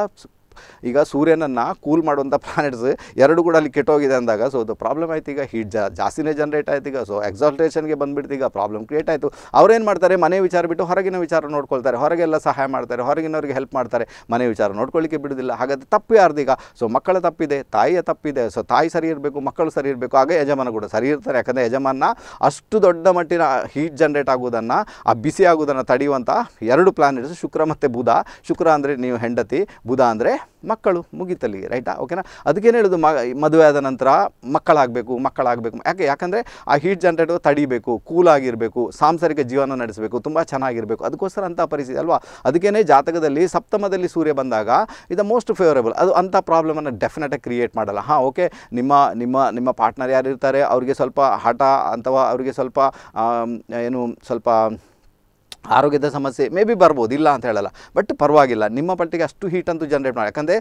ಈಗ ಸೂರ್ಯನನ್ನು ಕೂಲ್ ಮಾಡುವಂಥ ಪ್ಲಾನೆಟ್ಸ್ ಎರಡು ಕೂಡ ಅಲ್ಲಿ ಕೆಟ್ಟೋಗಿದೆ ಅಂದಾಗ ಸೊ ಅದು ಪ್ರಾಬ್ಲಮ್ ಆಯ್ತು ಈಗ ಹೀಟ್ ಜಾಸ್ತಿನೇ ಜನ್ರೇಟ್ ಆಯ್ತು ಈಗ ಸೊ ಎಕ್ಸಾಲ್ಟೇಷನ್ಗೆ ಬಂದುಬಿಡ್ತು ಈಗ ಪ್ರಾಬ್ಲಮ್ ಕ್ರಿಯೇಟ್ ಆಯಿತು ಅವ್ರೇನು ಮಾಡ್ತಾರೆ ಮನೆ ವಿಚಾರ ಬಿಟ್ಟು ಹೊರಗಿನ ವಿಚಾರ ನೋಡ್ಕೊಳ್ತಾರೆ ಹೊರಗೆಲ್ಲ ಸಹಾಯ ಮಾಡ್ತಾರೆ ಹೊರಗಿನವ್ರಿಗೆ ಹೆಲ್ಪ್ ಮಾಡ್ತಾರೆ ಮನೆ ವಿಚಾರ ನೋಡ್ಕೊಳ್ಳಿಕ್ಕೆ ಬಿಡೋದಿಲ್ಲ ಹಾಗಾದರೆ ತಪ್ಪು ಈಗ ಸೊ ಮಕ್ಕಳ ತಪ್ಪಿದೆ ತಾಯಿಯ ತಪ್ಪಿದೆ ಸೊ ತಾಯಿ ಸರಿ ಇರಬೇಕು ಮಕ್ಕಳು ಸರಿ ಇರಬೇಕು ಹಾಗೆ ಯಜಮಾನ ಕೂಡ ಸರಿ ಇರ್ತಾರೆ ಯಾಕಂದರೆ ಯಜಮಾನ ಅಷ್ಟು ದೊಡ್ಡ ಮಟ್ಟಿನ ಹೀಟ್ ಜನ್ರೇಟ್ ಆಗುವುದನ್ನು ಆ ಬಿಸಿ ಆಗೋದನ್ನು ತಡೆಯುವಂಥ ಎರಡು ಪ್ಲಾನೆಟ್ಸ್ ಶುಕ್ರ ಮತ್ತು ಬುಧ ಶುಕ್ರ ಅಂದರೆ ನೀವು ಹೆಂಡತಿ ಬುಧ ಅಂದರೆ ಮಕ್ಕಳು ಮುಗಿತಲ್ಲಿ ರೈಟಾ ಓಕೆನಾ ಅದಕ್ಕೇನು ಹೇಳೋದು ಮ ಮದುವೆ ಆದ ನಂತರ ಮಕ್ಕಳಾಗಬೇಕು ಮಕ್ಕಳಾಗಬೇಕು ಯಾಕೆ ಯಾಕಂದರೆ ಆ ಹೀಟ್ ಜನರೇಟರ್ ತಡಿಬೇಕು ಕೂಲಾಗಿರಬೇಕು ಸಾಂಸಾರಿಕ ಜೀವನ ನಡೆಸಬೇಕು ತುಂಬ ಚೆನ್ನಾಗಿರಬೇಕು ಅದಕ್ಕೋಸ್ಕರ ಅಂಥ ಪರಿಸ್ಥಿತಿ ಅಲ್ವಾ ಅದಕ್ಕೇ ಜಾತಕದಲ್ಲಿ ಸಪ್ತಮದಲ್ಲಿ ಸೂರ್ಯ ಬಂದಾಗ ಇದು ಮೋಸ್ಟ್ ಫೇವರೇಬಲ್ ಅದು ಅಂಥ ಪ್ರಾಬ್ಲಮನ್ನು ಡೆಫಿನೆಟಾಗಿ ಕ್ರಿಯೇಟ್ ಮಾಡಲ್ಲ ಹಾಂ ಓಕೆ ನಿಮ್ಮ ನಿಮ್ಮ ನಿಮ್ಮ ಪಾರ್ಟ್ನರ್ ಯಾರಿರ್ತಾರೆ ಅವರಿಗೆ ಸ್ವಲ್ಪ ಹಠ ಅಥವಾ ಅವರಿಗೆ ಸ್ವಲ್ಪ ಏನು ಸ್ವಲ್ಪ ಆರೋಗ್ಯದ ಸಮಸ್ಯೆ ಮೇ ಬಿ ಬರ್ಬೋದು ಇಲ್ಲ ಅಂತ ಹೇಳಲ್ಲ ಬಟ್ ಪರವಾಗಿಲ್ಲ ನಿಮ್ಮ ಪಟ್ಟಿಗೆ ಅಷ್ಟು ಹೀಟ್ ಅಂತೂ ಜನ್ರೇಟ್ ಮಾಡಿ ಯಾಕಂದರೆ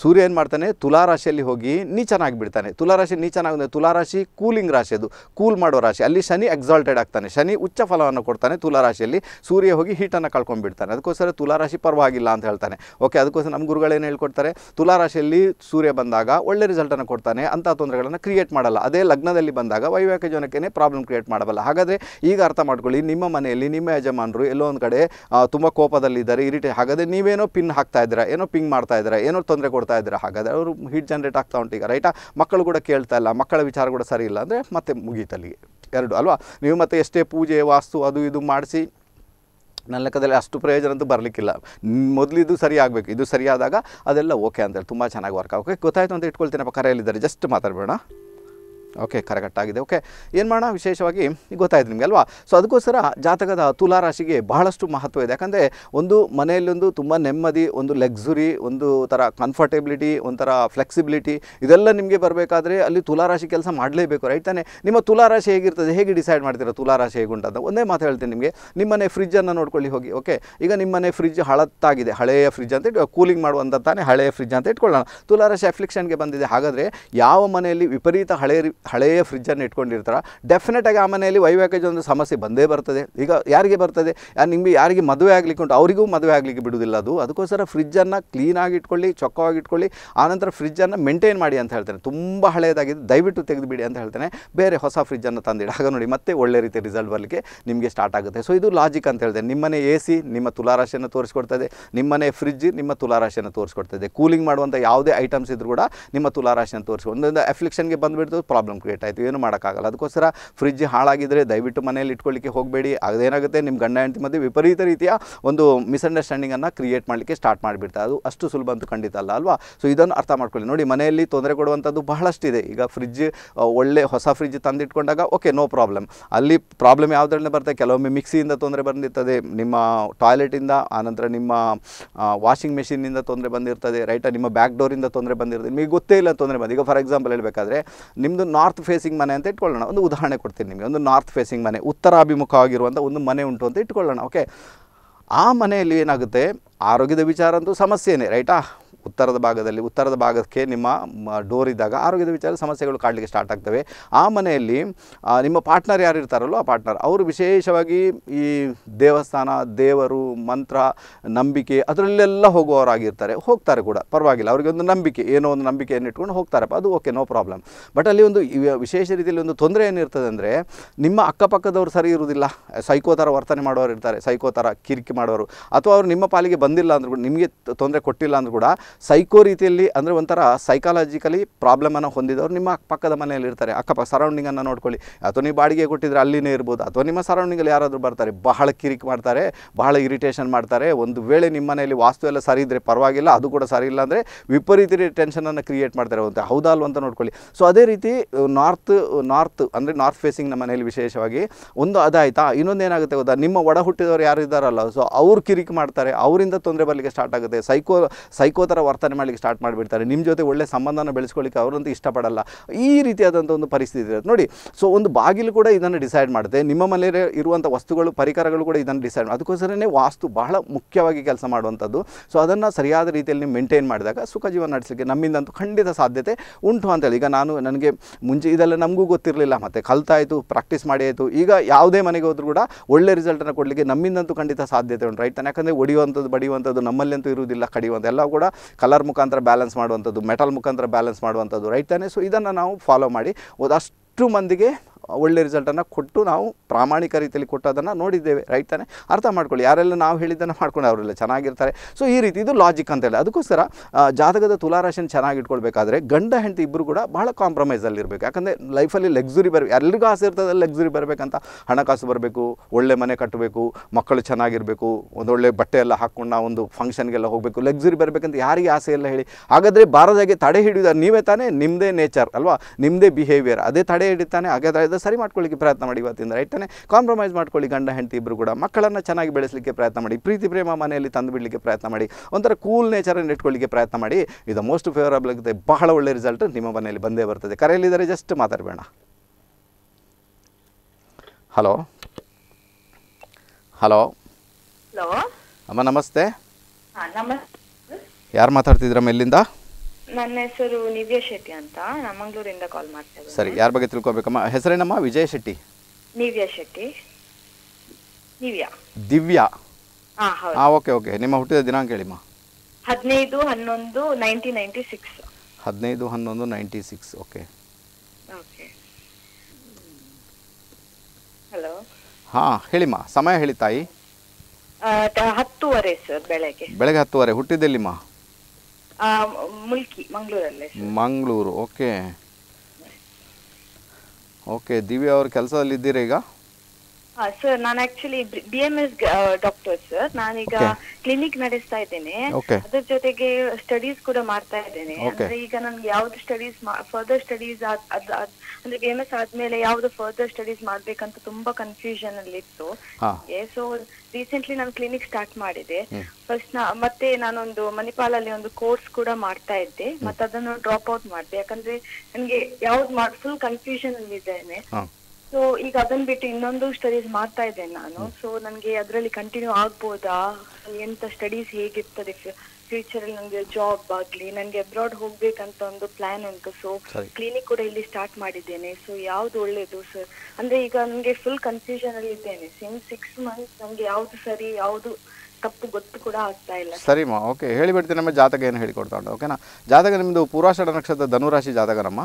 ಸೂರ್ಯ ಏನು ಮಾಡ್ತಾನೆ ತುಲಾರಾಶಿಯಲ್ಲಿ ಹೋಗಿ ನೀಚನಾಗಿ ಬಿಡ್ತಾನೆ ತುಲಾರಾಶಿ ನೀಚನಾಗಿ ತುಲಾರಾಶಿ ಕೂಲಿಂಗ್ ರಾಶಿ ಅದು ಕೂಲ್ ಮಾಡೋ ರಾಶಿ ಅಲ್ಲಿ ಶನಿ ಎಕ್ಸಾಲ್ಟೆಡ್ ಆಗ್ತಾನೆ ಶನಿ ಉಚ್ಚ ಫಲವನ್ನು ಕೊಡ್ತಾನೆ ತುಲಾರಾಶಿಯಲ್ಲಿ ಸೂರ್ಯ ಹೋಗಿ ಹೀಟನ್ನು ಕಳ್ಕೊಂಡ್ಬಿಡ್ತಾನೆ ಅದಕ್ಕೋಸ್ಕರ ತುಲಾರಾಶಿ ಪರವಾಗಿಲ್ಲ ಅಂತ ಹೇಳ್ತಾನೆ ಓಕೆ ಅದಕ್ಕೋಸ್ಕರ ನಮ್ಮ ಗುರುಗಳೇನು ಹೇಳ್ಕೊಡ್ತಾರೆ ತುಲಾರಾಶಿಯಲ್ಲಿ ಸೂರ್ಯ ಬಂದಾಗ ಒಳ್ಳೆ ರಿಸಲ್ಟನ್ನು ಕೊಡ್ತಾನೆ ಅಂಥ ತೊಂದರೆಗಳನ್ನು ಕ್ರಿಯೇಟ್ ಮಾಡಲ್ಲ ಅದೇ ಲಗ್ನದಲ್ಲಿ ಬಂದಾಗ ವೈವಾಹಿಕ ಜೀವನಕ್ಕೇ ಪ್ರಾಬ್ಲಮ್ ಕ್ರಿಯೇಟ್ ಮಾಡಬಲ್ಲ ಹಾಗಾದರೆ ಈಗ ಅರ್ಥ ಮಾಡ್ಕೊಳ್ಳಿ ನಿಮ್ಮ ಮನೆಯಲ್ಲಿ ನಿಮ್ಮ ಯಜಮಾನರು ಎಲ್ಲೋ ಒಂದು ಕಡೆ ತುಂಬ ಕೋಪದಲ್ಲಿದ್ದಾರೆ ಇರಿಟೇ ಹಾಗಾದರೆ ನೀವೇನೋ ಪಿನ್ ಹಾಕ್ತಾ ಇದ್ದೀರಾ ಏನೋ ಪಿಂಗ್ ಮಾಡ್ತಾ ಇದ್ದೀರಾ ಏನೋ ತೊಂದರೆ ಕೊಡ್ತಾ ಇದ್ದಾರೆ ಹಾಗಾದರೆ ಅವರು ಹೀಟ್ ಜನರೇಟ್ ಆಗ್ತಾ ಉಂಟು ಈಗ ರೈಟಾ ಮಕ್ಕಳು ಕೂಡ ಕೇಳ್ತಾ ಇಲ್ಲ ಮಕ್ಕಳ ವಿಚಾರ ಕೂಡ ಸರಿ ಇಲ್ಲ ಅಂದರೆ ಮತ್ತೆ ಮುಗೀತಲ್ಲಿ ಎರಡು ಅಲ್ವಾ ನೀವು ಮತ್ತೆ ಎಷ್ಟೇ ಪೂಜೆ ವಾಸ್ತು ಅದು ಇದು ಮಾಡಿಸಿ ನನ್ನ ಲೆಕ್ಕದಲ್ಲಿ ಅಷ್ಟು ಪ್ರಯೋಜನ ಅಂತೂ ಬರಲಿಕ್ಕಿಲ್ಲ ಇದು ಸರಿ ಆಗಬೇಕು ಇದು ಸರಿಯಾದಾಗ ಅದೆಲ್ಲ ಓಕೆ ಅಂತೇಳಿ ತುಂಬ ಚೆನ್ನಾಗಿ ವರ್ಕ್ ಓಕೆ ಗೊತ್ತಾಯಿತು ಅಂತ ಇಟ್ಕೊಳ್ತೀನಪ್ಪ ಕರೆಯಲ್ಲಿದ್ದಾರೆ ಜಸ್ಟ್ ಮಾತಾಡಬೇಡ ಓಕೆ ಆಗಿದೆ ಓಕೆ ಏನು ಮಾಡೋಣ ವಿಶೇಷವಾಗಿ ಗೊತ್ತಾಯಿತು ನಿಮಗೆ ಅಲ್ವಾ ಸೊ ಅದಕ್ಕೋಸ್ಕರ ಜಾತಕದ ತುಲಾರಾಶಿಗೆ ಬಹಳಷ್ಟು ಮಹತ್ವ ಇದೆ ಯಾಕಂದರೆ ಒಂದು ಮನೆಯಲ್ಲೊಂದು ತುಂಬ ನೆಮ್ಮದಿ ಒಂದು ಲಕ್ಸುರಿ ಒಂದು ಥರ ಕಂಫರ್ಟೆಬಿಲಿಟಿ ಒಂಥರ ಫ್ಲೆಕ್ಸಿಬಿಲಿಟಿ ಇದೆಲ್ಲ ನಿಮಗೆ ಬರಬೇಕಾದ್ರೆ ಅಲ್ಲಿ ತುಲಾರಾಶಿ ಕೆಲಸ ಮಾಡಲೇಬೇಕು ರೈಟ್ ತಾನೆ ನಿಮ್ಮ ತುಲಾರಾಶಿ ಹೇಗಿರ್ತದೆ ಹೇಗೆ ಡಿಸೈಡ್ ಮಾಡ್ತೀರಾ ತುಲಾರಾಶಿ ಹೇಗುಂಟ ಅಂತ ಒಂದೇ ಮಾತು ಹೇಳ್ತೀನಿ ನಿಮಗೆ ನಿಮ್ಮ ಮನೆ ಫ್ರಿಜ್ಜನ್ನು ನೋಡ್ಕೊಳ್ಳಿ ಹೋಗಿ ಓಕೆ ಈಗ ನಿಮ್ಮ ಮನೆ ಫ್ರಿಜ್ ಹಳತ್ತಾಗಿದೆ ಹಳೆಯ ಫ್ರಿಜ್ ಅಂತ ಕೂಲಿಂಗ್ ಮಾಡುವಂಥ ತಾನೇ ಹಳೆಯ ಫ್ರಿಜ್ ಅಂತ ಇಟ್ಕೊಳ್ಳೋಣ ತುಲಾರಾಶಿ ಅಫ್ಲಿಕ್ಷನ್ಗೆ ಬಂದಿದೆ ಹಾಗಾದರೆ ಯಾವ ಮನೆಯಲ್ಲಿ ವಿಪರೀತ ಹಳೆಯ ಹಳೆಯ ಫ್ರಿಜ್ಜನ್ನು ಇಟ್ಕೊಂಡಿರ್ತಾರೆ ಡೆಫಿನೆಟಾಗಿ ಆ ಮನೆಯಲ್ಲಿ ವೈವ್ಯಾಕೇಜ್ ಒಂದು ಸಮಸ್ಯೆ ಬಂದೇ ಬರ್ತದೆ ಈಗ ಯಾರಿಗೆ ಬರ್ತದೆ ನಿಮಗೆ ಯಾರಿಗೆ ಮದುವೆ ಆಗಲಿಕ್ಕೆ ಉಂಟು ಅವರಿಗೂ ಮದುವೆ ಆಗಲಿಕ್ಕೆ ಬಿಡುವುದಿಲ್ಲ ಅದು ಅದಕ್ಕೋಸ್ಕರ ಫ್ರಿಜ್ಜನ್ನು ಕ್ಲೀನಾಗಿ ಇಟ್ಕೊಳ್ಳಿ ಚೊಕ್ಕವಾಗಿ ಇಟ್ಕೊಳ್ಳಿ ಆನಂತರ ಫ್ರಿಜ್ಜನ್ನು ಮೇಂಟೈನ್ ಮಾಡಿ ಅಂತ ಹೇಳ್ತಾರೆ ತುಂಬ ಹಳೆಯದಾಗಿದೆ ದಯವಿಟ್ಟು ತೆಗೆದುಬಿಡಿ ಅಂತ ಹೇಳ್ತೇನೆ ಬೇರೆ ಹೊಸ ಫ್ರಿಜ್ಜನ್ನು ತಂದಿಡಿ ಆಗ ನೋಡಿ ಮತ್ತೆ ಒಳ್ಳೆ ರೀತಿ ರಿಸಲ್ಟ್ ಬರಲಿಕ್ಕೆ ನಿಮಗೆ ಸ್ಟಾರ್ಟ್ ಆಗುತ್ತೆ ಸೊ ಇದು ಲಾಜಿಕ್ ಅಂತ ಹೇಳ್ತೇನೆ ನಿಮ್ಮನೆ ಎ ಸಿ ನಿಮ್ಮ ತುಲಾರಾಶಿಯನ್ನು ತೋರಿಸ್ಕೊಡ್ತದೆ ನಿಮ್ಮನೆ ಫ್ರಿಜ್ ನಿಮ್ಮ ತುಲಾರಾಶಿಯನ್ನು ತೋರಿಸ್ಕೊಡ್ತದೆ ಕೂಲಿಂಗ್ ಮಾಡುವಂಥ ಯಾವುದೇ ಐಟಮ್ಸ್ ಇದ್ರೂ ಕೂಡ ನಿಮ್ಮ ತುಲಾರಾಶಿಯನ್ನು ತೋರಿಸ್ಕೊಂಡು ಒಂದೊಂದು ಅಫ್ಲಿಕ್ಷನ್ಗೆ ಬಂದುಬಿಡ್ತು ಪ್ರಾಬ್ಲಮ್ ಪ್ರಾಬ್ಲಮ್ ಕ್ರಿಯೇಟ್ ಆಯಿತು ಏನು ಮಾಡೋಕ್ಕಾಗಲ್ಲ ಅದಕ್ಕೋಸ್ಕರ ಫ್ರಿಜ್ ಹಾಳಾಗಿದ್ದರೆ ದಯವಿಟ್ಟು ಮನೆಯಲ್ಲಿ ಇಟ್ಕೊಳ್ಳಿಕ್ಕೆ ಹೋಗಬೇಡಿ ಅದೇನಾಗುತ್ತೆ ನಿಮ್ಮ ಗಂಡ ಹೆಂಡತಿ ಮಧ್ಯೆ ವಿಪರೀತ ರೀತಿಯ ಒಂದು ಮಿಸ್ಅಂಡರ್ಸ್ಟ್ಯಾಂಡಿಂಗನ್ನು ಕ್ರಿಯೇಟ್ ಮಾಡಲಿಕ್ಕೆ ಸ್ಟಾರ್ಟ್ ಮಾಡಿಬಿಡ್ತಾರೆ ಅದು ಅಷ್ಟು ಸುಲಭ ಅಂತ ಖಂಡಿತ ಅಲ್ಲ ಅಲ್ವಾ ಸೊ ಇದನ್ನು ಅರ್ಥ ಮಾಡ್ಕೊಳ್ಳಿ ನೋಡಿ ಮನೆಯಲ್ಲಿ ತೊಂದರೆ ಕೊಡುವಂಥದ್ದು ಬಹಳಷ್ಟಿದೆ ಈಗ ಫ್ರಿಜ್ ಒಳ್ಳೆ ಹೊಸ ಫ್ರಿಜ್ ತಂದಿಟ್ಕೊಂಡಾಗ ಓಕೆ ನೋ ಪ್ರಾಬ್ಲಮ್ ಅಲ್ಲಿ ಪ್ರಾಬ್ಲಮ್ ಯಾವುದರಲ್ಲಿ ಬರುತ್ತೆ ಕೆಲವೊಮ್ಮೆ ಮಿಕ್ಸಿಯಿಂದ ತೊಂದರೆ ಬಂದಿರ್ತದೆ ನಿಮ್ಮ ಟಾಯ್ಲೆಟಿಂದ ಆನಂತರ ನಿಮ್ಮ ವಾಷಿಂಗ್ ಮೆಷಿನಿಂದ ತೊಂದರೆ ಬಂದಿರ್ತದೆ ರೈಟ ನಿಮ್ಮ ಬ್ಯಾಕ್ ಡೋರಿಂದ ತೊಂದರೆ ಬಂದಿರ್ತದೆ ನಿಮಗೆ ಗೊತ್ತೇ ಇಲ್ಲ ತೊಂದರೆ ಬಂದು ಈಗ ಫಾರ್ ಎಕ್ಸಾಂಪಲ್ ಹೇಳಬೇಕಾದ್ರೆ ನಿಮ್ಮದು ನಾರ್ತ್ ಫೇಸಿಂಗ್ ಮನೆ ಅಂತ ಇಟ್ಕೊಳ್ಳೋಣ ಒಂದು ಉದಾಹರಣೆ ಕೊಡ್ತೀನಿ ನಿಮಗೆ ಒಂದು ನಾರ್ತ್ ಫೇಸಿಂಗ್ ಮನೆ ಉತ್ತರಾಭಿಮುಖವಾಗಿರುವಂಥ ಒಂದು ಮನೆ ಉಂಟು ಅಂತ ಇಟ್ಕೊಳ್ಳೋಣ ಓಕೆ ಆ ಮನೆಯಲ್ಲಿ ಏನಾಗುತ್ತೆ ಆರೋಗ್ಯದ ವಿಚಾರ ಅಂತೂ ಸಮಸ್ಯೆನೇ ರೈಟಾ ಉತ್ತರದ ಭಾಗದಲ್ಲಿ ಉತ್ತರದ ಭಾಗಕ್ಕೆ ನಿಮ್ಮ ಡೋರ್ ಇದ್ದಾಗ ಆರೋಗ್ಯದ ವಿಚಾರ ಸಮಸ್ಯೆಗಳು ಕಾಡಲಿಕ್ಕೆ ಸ್ಟಾರ್ಟ್ ಆಗ್ತವೆ ಆ ಮನೆಯಲ್ಲಿ ನಿಮ್ಮ ಪಾರ್ಟ್ನರ್ ಯಾರು ಇರ್ತಾರಲ್ಲೋ ಆ ಪಾರ್ಟ್ನರ್ ಅವರು ವಿಶೇಷವಾಗಿ ಈ ದೇವಸ್ಥಾನ ದೇವರು ಮಂತ್ರ ನಂಬಿಕೆ ಅದರಲ್ಲೆಲ್ಲ ಹೋಗುವವರಾಗಿರ್ತಾರೆ ಹೋಗ್ತಾರೆ ಕೂಡ ಪರವಾಗಿಲ್ಲ ಅವರಿಗೆ ಒಂದು ನಂಬಿಕೆ ಏನೋ ಒಂದು ನಂಬಿಕೆಯನ್ನು ಇಟ್ಕೊಂಡು ಹೋಗ್ತಾರಪ್ಪ ಅದು ಓಕೆ ನೋ ಪ್ರಾಬ್ಲಮ್ ಬಟ್ ಅಲ್ಲಿ ಒಂದು ವಿಶೇಷ ರೀತಿಯಲ್ಲಿ ಒಂದು ತೊಂದರೆ ಏನಿರ್ತದೆ ಅಂದರೆ ನಿಮ್ಮ ಅಕ್ಕಪಕ್ಕದವರು ಸರಿ ಇರುವುದಿಲ್ಲ ಸೈಕೋ ಥರ ವರ್ತನೆ ಮಾಡೋರು ಇರ್ತಾರೆ ಸೈಕೋ ಥರ ಕಿರಿಕಿ ಮಾಡೋರು ಅಥವಾ ಅವರು ನಿಮ್ಮ ಪಾಲಿಗೆ ಬಂದಿಲ್ಲ ಅಂದ್ರೂ ನಿಮಗೆ ತೊಂದರೆ ಕೊಟ್ಟಿಲ್ಲ ಅಂದ್ರೂ ಕೂಡ ಸೈಕೋ ರೀತಿಯಲ್ಲಿ ಅಂದರೆ ಒಂಥರ ಸೈಕಾಲಜಿಕಲಿ ಪ್ರಾಬ್ಲಮನ್ನು ಹೊಂದಿದವರು ನಿಮ್ಮ ಪಕ್ಕದ ಮನೆಯಲ್ಲಿ ಇರ್ತಾರೆ ಅಕ್ಕಪಕ್ಕ ಸರೌಂಡಿಂಗನ್ನು ನೋಡ್ಕೊಳ್ಳಿ ಅಥವಾ ನೀವು ಬಾಡಿಗೆ ಕೊಟ್ಟಿದ್ರೆ ಅಲ್ಲಿನೇ ಇರ್ಬೋದು ಅಥವಾ ನಿಮ್ಮ ಸರೌಂಡಿಂಗಲ್ಲಿ ಯಾರಾದರೂ ಬರ್ತಾರೆ ಬಹಳ ಕಿರಿಕ್ ಮಾಡ್ತಾರೆ ಬಹಳ ಇರಿಟೇಷನ್ ಮಾಡ್ತಾರೆ ಒಂದು ವೇಳೆ ನಿಮ್ಮ ಮನೆಯಲ್ಲಿ ವಾಸ್ತು ಎಲ್ಲ ಸರಿ ಇದ್ದರೆ ಪರವಾಗಿಲ್ಲ ಅದು ಕೂಡ ಸರಿ ಇಲ್ಲ ಅಂದರೆ ವಿಪರೀತ ಟೆನ್ಷನನ್ನು ಕ್ರಿಯೇಟ್ ಮಾಡ್ತಾರೆ ಅಂತ ಹೌದಾ ಅಂತ ನೋಡ್ಕೊಳ್ಳಿ ಸೊ ಅದೇ ರೀತಿ ನಾರ್ತ್ ನಾರ್ತ್ ಅಂದರೆ ನಾರ್ತ್ ಫೇಸಿಂಗ್ ನಮ್ಮ ಮನೆಯಲ್ಲಿ ವಿಶೇಷವಾಗಿ ಒಂದು ಅದಾಯ್ತಾ ಇನ್ನೊಂದು ಏನಾಗುತ್ತೆ ಗೊತ್ತಾ ನಿಮ್ಮ ಒಡ ಹುಟ್ಟಿದವರು ಯಾರು ಇದ್ದಾರಲ್ಲ ಸೊ ಅವ್ರು ಕಿರಿಕ್ ಮಾಡ್ತಾರೆ ಅವರಿಂದ ತೊಂದರೆ ಬರಲಿಕ್ಕೆ ಸ್ಟಾರ್ಟ್ ಆಗುತ್ತೆ ಸೈಕೋ ಸೈಕೋ ಥರ ಥರ ವರ್ತನೆ ಮಾಡಲಿಕ್ಕೆ ಸ್ಟಾರ್ಟ್ ಮಾಡಿಬಿಡ್ತಾರೆ ನಿಮ್ಮ ಜೊತೆ ಒಳ್ಳೆ ಸಂಬಂಧನ ಬೆಳೆಸ್ಕೊಳ್ಳಿಕ್ಕೆ ಅವರಂತೂ ಇಷ್ಟಪಡಲ್ಲ ಈ ರೀತಿಯಾದಂಥ ಒಂದು ಪರಿಸ್ಥಿತಿ ಇರುತ್ತೆ ನೋಡಿ ಸೊ ಒಂದು ಬಾಗಿಲು ಕೂಡ ಇದನ್ನು ಡಿಸೈಡ್ ಮಾಡುತ್ತೆ ನಿಮ್ಮ ಮನೆಯಲ್ಲಿ ಇರುವಂಥ ವಸ್ತುಗಳು ಪರಿಕರಗಳು ಕೂಡ ಇದನ್ನು ಡಿಸೈಡ್ ಅದಕ್ಕೋಸ್ಕರನೇ ವಾಸ್ತು ಬಹಳ ಮುಖ್ಯವಾಗಿ ಕೆಲಸ ಮಾಡುವಂಥದ್ದು ಸೊ ಅದನ್ನು ಸರಿಯಾದ ರೀತಿಯಲ್ಲಿ ಮೇಂಟೈನ್ ಮಾಡಿದಾಗ ಸುಖ ಜೀವನ ನಡೆಸಲಿಕ್ಕೆ ನಮ್ಮಿಂದಂತೂ ಖಂಡಿತ ಸಾಧ್ಯತೆ ಉಂಟು ಅಂತೇಳಿ ಈಗ ನಾನು ನನಗೆ ಮುಂಚೆ ಇದೆಲ್ಲ ನಮಗೂ ಗೊತ್ತಿರಲಿಲ್ಲ ಮತ್ತೆ ಕಲ್ತಾಯಿತು ಪ್ರಾಕ್ಟೀಸ್ ಮಾಡಿ ಆಯಿತು ಈಗ ಯಾವುದೇ ಮನೆಗೆ ಹೋದರೂ ಕೂಡ ಒಳ್ಳೆ ರಿಸಲ್ಟನ್ನು ಕೊಡಲಿಕ್ಕೆ ನಮ್ಮಿಂದಂತೂ ಖಂಡಿತ ಸಾಧ್ಯತೆ ಉಂಟು ರೈಟ್ ಯಾಕಂದರೆ ಒಡಿಯುವಂಥದ್ದು ಬಡಿಯುವಂಥದ್ದು ನಮ್ಮಲ್ಲಂತೂ ಇರುವುದಿಲ್ಲ ಕಡಿಯುವಂಥ ಎಲ್ಲ ಕೂಡ ಕಲರ್ ಮುಖಾಂತರ ಬ್ಯಾಲೆನ್ಸ್ ಮಾಡುವಂಥದ್ದು ಮೆಟಲ್ ಮುಖಾಂತರ ಬ್ಯಾಲೆನ್ಸ್ ಮಾಡುವಂಥದ್ದು ರೈಟ್ ತಾನೆ ಸೊ ಇದನ್ನು ನಾವು ಫಾಲೋ ಮಾಡಿ ಒಂದಷ್ಟು ಮಂದಿಗೆ ಒಳ್ಳೆ ರಿಸಲ್ಟನ್ನು ಕೊಟ್ಟು ನಾವು ಪ್ರಾಮಾಣಿಕ ರೀತಿಯಲ್ಲಿ ಕೊಟ್ಟದನ್ನು ನೋಡಿದ್ದೇವೆ ರೈಟ್ ತಾನೇ ಅರ್ಥ ಮಾಡ್ಕೊಳ್ಳಿ ಯಾರೆಲ್ಲ ನಾವು ಹೇಳಿದ್ದನ್ನು ಮಾಡ್ಕೊಂಡು ಅವರೆಲ್ಲ ಚೆನ್ನಾಗಿರ್ತಾರೆ ಸೊ ಈ ರೀತಿ ಇದು ಲಾಜಿಕ್ ಅಂತ ಅದಕ್ಕೋಸ್ಕರ ಜಾತಕದ ತುಲಾರಾಶಿನ ಚೆನ್ನಾಗಿ ಇಟ್ಕೊಳ್ಬೇಕಾದ್ರೆ ಗಂಡ ಹೆಂಡತಿ ಇಬ್ಬರು ಕೂಡ ಭಾಳ ಕಾಂಪ್ರಮೈಸಲ್ಲಿ ಇರಬೇಕು ಯಾಕಂದರೆ ಲೈಫಲ್ಲಿ ಲಕ್ಸುರಿ ಬರಬೇಕು ಎಲ್ಲರಿಗೂ ಆಸೆ ಇರ್ತದೆ ಲಕ್ಸುರಿ ಬರಬೇಕಂತ ಹಣಕಾಸು ಬರಬೇಕು ಒಳ್ಳೆ ಮನೆ ಕಟ್ಟಬೇಕು ಮಕ್ಕಳು ಚೆನ್ನಾಗಿರಬೇಕು ಒಂದೊಳ್ಳೆ ಬಟ್ಟೆ ಎಲ್ಲ ಹಾಕ್ಕೊಂಡು ನಾವು ಒಂದು ಫಂಕ್ಷನ್ಗೆಲ್ಲ ಹೋಗಬೇಕು ಲಕ್ಸುರಿ ಬರಬೇಕಂತ ಯಾರಿಗೆ ಆಸೆ ಎಲ್ಲ ಹೇಳಿ ಹಾಗಾದರೆ ಬಾರದಾಗೆ ತಡೆ ಹಿಡಿದ ನೀವೇ ತಾನೇ ನಿಮ್ಮದೇ ನೇಚರ್ ಅಲ್ವಾ ನಿಮ್ಮದೇ ಬಿಹೇವಿಯರ್ ಅದೇ ತಡೆ ಹಿಡಿತಾನೆ ಹಾಗಾದರೆ ಅದು ಸರಿ ಮಾಡ್ಕೊಳ್ಳಿಕ್ಕೆ ಪ್ರಯತ್ನ ಮಾಡಿ ಇವತ್ತಿಂದ ರೈತನೇ ಕಾಂಪ್ರಮೈಸ್ ಮಾಡ್ಕೊಳ್ಳಿ ಗಂಡ ಹೆಂಡತಿ ಇಬ್ಬರು ಕೂಡ ಮಕ್ಕಳನ್ನು ಚೆನ್ನಾಗಿ ಬೆಳೆಸಲಿಕ್ಕೆ ಪ್ರಯತ್ನ ಮಾಡಿ ಪ್ರೀತಿ ಪ್ರೇಮ ಮನೆಯಲ್ಲಿ ತಂದು ಬಿಡಲಿಕ್ಕೆ ಪ್ರಯತ್ನ ಮಾಡಿ ಒಂಥರ ಕೂಲ್ ನೇಚರನ್ನು ಇಟ್ಕೊಳ್ಳಿಕ್ಕೆ ಪ್ರಯತ್ನ ಮಾಡಿ ಇದು ಮೋಸ್ಟ್ ಫೇವರಬಲ್ ಆಗುತ್ತೆ ಬಹಳ ಒಳ್ಳೆ ರಿಸಲ್ಟ್ ನಿಮ್ಮ ಮನೆಯಲ್ಲಿ ಬಂದೇ ಬರ್ತದೆ ಕರೆಯಲ್ಲಿದ್ದಾರೆ ಜಸ್ಟ್ ಮಾತಾಡಬೇಡ ಹಲೋ ಹಲೋ ಅಮ್ಮ ನಮಸ್ತೆ ಯಾರು ಮಾತಾಡ್ತಿದ್ರಮ್ಮ ಎಲ್ಲಿಂದ ನನ್ನ ಹೆಸರು ನಿವ್ಯ ಶೆಟ್ಟಿ ಅಂತ ನಮ್ಮಂಗ್ಳೂರಿಂದ ಕಾಲ್ ಮಾಡ್ತಾ ಸರಿ ಯಾರ ಬಗ್ಗೆ ತಿಳ್ಕೊಬೇಕಮ್ಮ ಹೆಸರೇನಮ್ಮ ವಿಜಯ ಶೆಟ್ಟಿ ನಿವ್ಯ ಶೆಟ್ಟಿ ನಿವ್ಯಾ ದಿವ್ಯಾ ಹಾ ಹೌದು ಓಕೆ ಓಕೆ ನಿಮ್ಮ ಹುಟ್ಟಿದ ದಿನಾಂಕ ಹೇಳಿಮ್ಮ ಹದಿನೈದು ಹನ್ನೊಂದು ನೈನ್ಟೀನ್ ನೈನ್ಟಿ ಸಿಕ್ಸ್ ಹದಿನೈದು ಹನ್ನೊಂದು ninety six okay okay hello ಹಾಂ ಹೇಳಿಮ್ಮ ಸಮಯ ಹೇಳಿ ತಾಯಿ ಹತ್ತೂವರೆ ಸರ್ ಬೆಳಗ್ಗೆ ಬೆಳಗ್ಗೆ ಹತ್ತುವರೆ ಹುಟ್ಟಿದ್ದೆಲ್ಲಿಮ್ಮ ಮುಲ್ಕಿ ಮಂಗಳೂರು ಓಕೆ ಓಕೆ ದಿವ್ಯಾ ಅವ್ರ ಇದ್ದೀರಾ ಈಗ ಸರ್ ನಾನು ಆಕ್ಚುಲಿ ಬಿ ಡಾಕ್ಟರ್ ಸರ್ ನಾನೀಗ ಕ್ಲಿನಿಕ್ ನಡೆಸ್ತಾ ಇದ್ದೇನೆ ಅದ್ರ ಜೊತೆಗೆ ಸ್ಟಡೀಸ್ ಕೂಡ ಮಾಡ್ತಾ ಇದ್ದೇನೆ ಅಂದ್ರೆ ಈಗ ನನ್ಗೆ ಯಾವ್ದು ಸ್ಟಡೀಸ್ ಫರ್ದರ್ ಸ್ಟಡೀಸ್ ಅಂದ್ರೆ ಬಿ ಎಂ ಆದ್ಮೇಲೆ ಯಾವ್ದು ಫರ್ದರ್ ಸ್ಟಡೀಸ್ ಮಾಡ್ಬೇಕಂತ ತುಂಬಾ ಕನ್ಫ್ಯೂಷನ್ ಅಲ್ಲಿ ಇತ್ತು ಸೊ ರೀಸೆಂಟ್ಲಿ ನಾನು ಕ್ಲಿನಿಕ್ ಸ್ಟಾರ್ಟ್ ಮಾಡಿದೆ ಫಸ್ಟ್ ಮತ್ತೆ ನಾನೊಂದು ಮಣಿಪಾಲಲ್ಲಿ ಒಂದು ಕೋರ್ಸ್ ಕೂಡ ಮಾಡ್ತಾ ಇದ್ದೆ ಮತ್ತೆ ಅದನ್ನು ಡ್ರಾಪ್ ಔಟ್ ಮಾಡಿದೆ ಯಾಕಂದ್ರೆ ನನ್ಗೆ ಯಾವ್ದು ಫುಲ್ ಕನ್ಫ್ಯೂಷನ್ ಅಲ್ಲಿ ಇದ್ದೇನೆ ಸೊ ಈಗ ಅದನ್ನ ಬಿಟ್ಟು ಇನ್ನೊಂದು ಸ್ಟಡೀಸ್ ಮಾಡ್ತಾ ಇದ್ದೇನೆ ನಾನು ಸೊ ನನಗೆ ಅದರಲ್ಲಿ ಕಂಟಿನ್ಯೂ ಆಗ್ಬೋದಾ ಎಂತ ಸ್ಟಡೀಸ್ ಹೇಗಿರ್ತದೆ ಫ್ಯೂಚರ್ ಅಲ್ಲಿ ನನಗೆ ಜಾಬ್ ಆಗ್ಲಿ ನನಗೆ ಅಬ್ರಾಡ್ ಹೋಗ್ಬೇಕಂತ ಒಂದು ಪ್ಲಾನ್ ಉಂಟು ಸೊ ಕ್ಲಿನಿಕ್ ಕೂಡ ಇಲ್ಲಿ ಸ್ಟಾರ್ಟ್ ಮಾಡಿದ್ದೇನೆ ಸೊ ಯಾವ್ದು ಒಳ್ಳೇದು ಸರ್ ಅಂದ್ರೆ ಈಗ ನನಗೆ ಫುಲ್ ಕನ್ಫ್ಯೂಷನ್ ಅಲ್ಲಿ ಇದ್ದೇನೆ ಸಿಮ್ ಸಿಕ್ಸ್ ಮಂತ್ ನಂಗೆ ಯಾವ್ದು ಸರಿ ಯಾವ್ದು ತಪ್ಪು ಗೊತ್ತು ಕೂಡ ಆಗ್ತಾ ಇಲ್ಲ ಸರಿಮ್ಮ ಓಕೆ ಹೇಳಿಬಿಡ್ತೀನಿ ನಮ್ಮ ಜಾತಕ ಏನು ಹೇಳಿಕೊಡ್ತಾ ಉಂಟು ಓಕೆನಾ ಜಾತಕ ನಿಮ್ಮದು ಪೂರ್ವಾಷಾಢ ನಕ್ಷತ್ರ ಧನುರಾಶಿ ಜಾಗರಮ್ಮ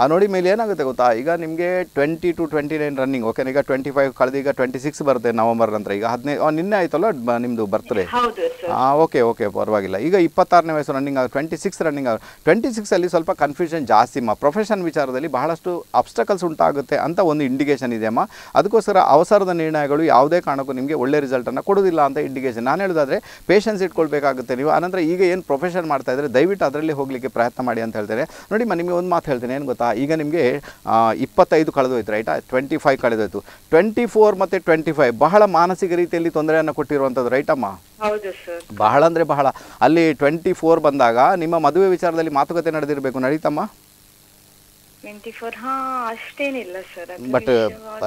ಆ ನೋಡಿ ಮೇಲೆ ಏನಾಗುತ್ತೆ ಗೊತ್ತಾ ಈಗ ನಿಮಗೆ twenty two twenty nine running okay ಈಗ ಟ್ವೆಂಟಿ ಫೈವ್ ಕಳೆದ ಈಗ ಟ್ವೆಂಟಿ ಸಿಕ್ಸ್ ಬರುತ್ತೆ ನವೆಂಬರ್ ನಂತರ ಈಗ ಹದಿನೈದು ನಿನ್ನೆ ಆಯ್ತಲ್ಲ ನಿಮ್ಮದು ಬರ್ತಾರೆ ಹಾಂ ಓಕೆ ಓಕೆ ಪರವಾಗಿಲ್ಲ ಈಗ ಇಪ್ಪತ್ತಾರನೇ ವಯಸ್ಸು ರನ್ನಿಂಗ್ ಆಗ ಟ್ವೆಂಟಿ ಸಿಕ್ಸ್ ರನ್ನಿಂಗ್ ಆಗ ಟ್ವೆಂಟಿ ಸಿಕ್ಸಲ್ಲಿ ಸ್ವಲ್ಪ ಕನ್ಫ್ಯೂಷನ್ ಜಾಸ್ತಿ ಅಮ್ಮ ಪ್ರೊಫೆಷನ್ ವಿಚಾರದಲ್ಲಿ ಬಹಳಷ್ಟು ಅಬ್ಸ್ಟಕಲ್ಸ್ ಉಂಟಾಗುತ್ತೆ ಅಂತ ಒಂದು ಇಂಡಿಕೇಶನ್ ಇದೆ ಅಮ್ಮ ಅದಕ್ಕೋಸ್ಕರ ಅವಸರದ ನಿರ್ಣಯಗಳು ಯಾವುದೇ ಕಾರಣಕ್ಕೂ ನಿಮಗೆ ಒಳ್ಳೆ ರಿಸಲ್ಟನ್ನು ಕೊಡೋದಿಲ್ಲ ಅಂತ ಇಂಡಿಕೇಶನ್ ನಾನು ಹೇಳೋದಾದ್ರೆ ಪೇಷನ್ಸ್ ಇಟ್ಕೊಳ್ಬೇಕಾಗುತ್ತೆ ನೀವು ಆನಂತರ ಈಗ ಏನು ಪ್ರೊಫೆಷನ್ ಮಾಡ್ತಾ ಇದ್ದರೆ ದಯವಿಟ್ಟು ಅದರಲ್ಲಿ ಹೋಗಲಿಕ್ಕೆ ಪ್ರಯತ್ನ ಮಾಡಿ ಅಂತ ಹೇಳ್ತಾರೆ ನೋಡಿ ನಿಮಗೆ ಒಂದು ಮಾತು ಮಾತು ಹೇಳ್ತೇನೆ ಏನು ಗೊತ್ತಾ ಈಗ ನಿಮಗೆ ಇಪ್ಪತ್ತೈದು ಕಳೆದೋಯ್ತು ರೈಟಾ ಟ್ವೆಂಟಿ ಫೈವ್ ಕಳೆದೋಯ್ತು ಟ್ವೆಂಟಿ ಫೋರ್ ಮತ್ತು ಟ್ವೆಂಟಿ ಫೈವ್ ಬಹಳ ಮಾನಸಿಕ ರೀತಿಯಲ್ಲಿ ತೊಂದರೆಯನ್ನು ಕೊಟ್ಟಿರುವಂಥದ್ದು ರೈಟಮ್ಮ ಬಹಳ ಅಂದರೆ ಬಹಳ ಅಲ್ಲಿ ಟ್ವೆಂಟಿ ಫೋರ್ ಬಂದಾಗ ನಿಮ್ಮ ಮದುವೆ ವಿಚಾರದಲ್ಲಿ ಮಾತುಕತೆ ನಡೆದಿರಬೇಕು ನಡೀತಮ್ಮ ಟ್ವೆಂಟಿ ಹಾ ಸರ್ ಬಟ್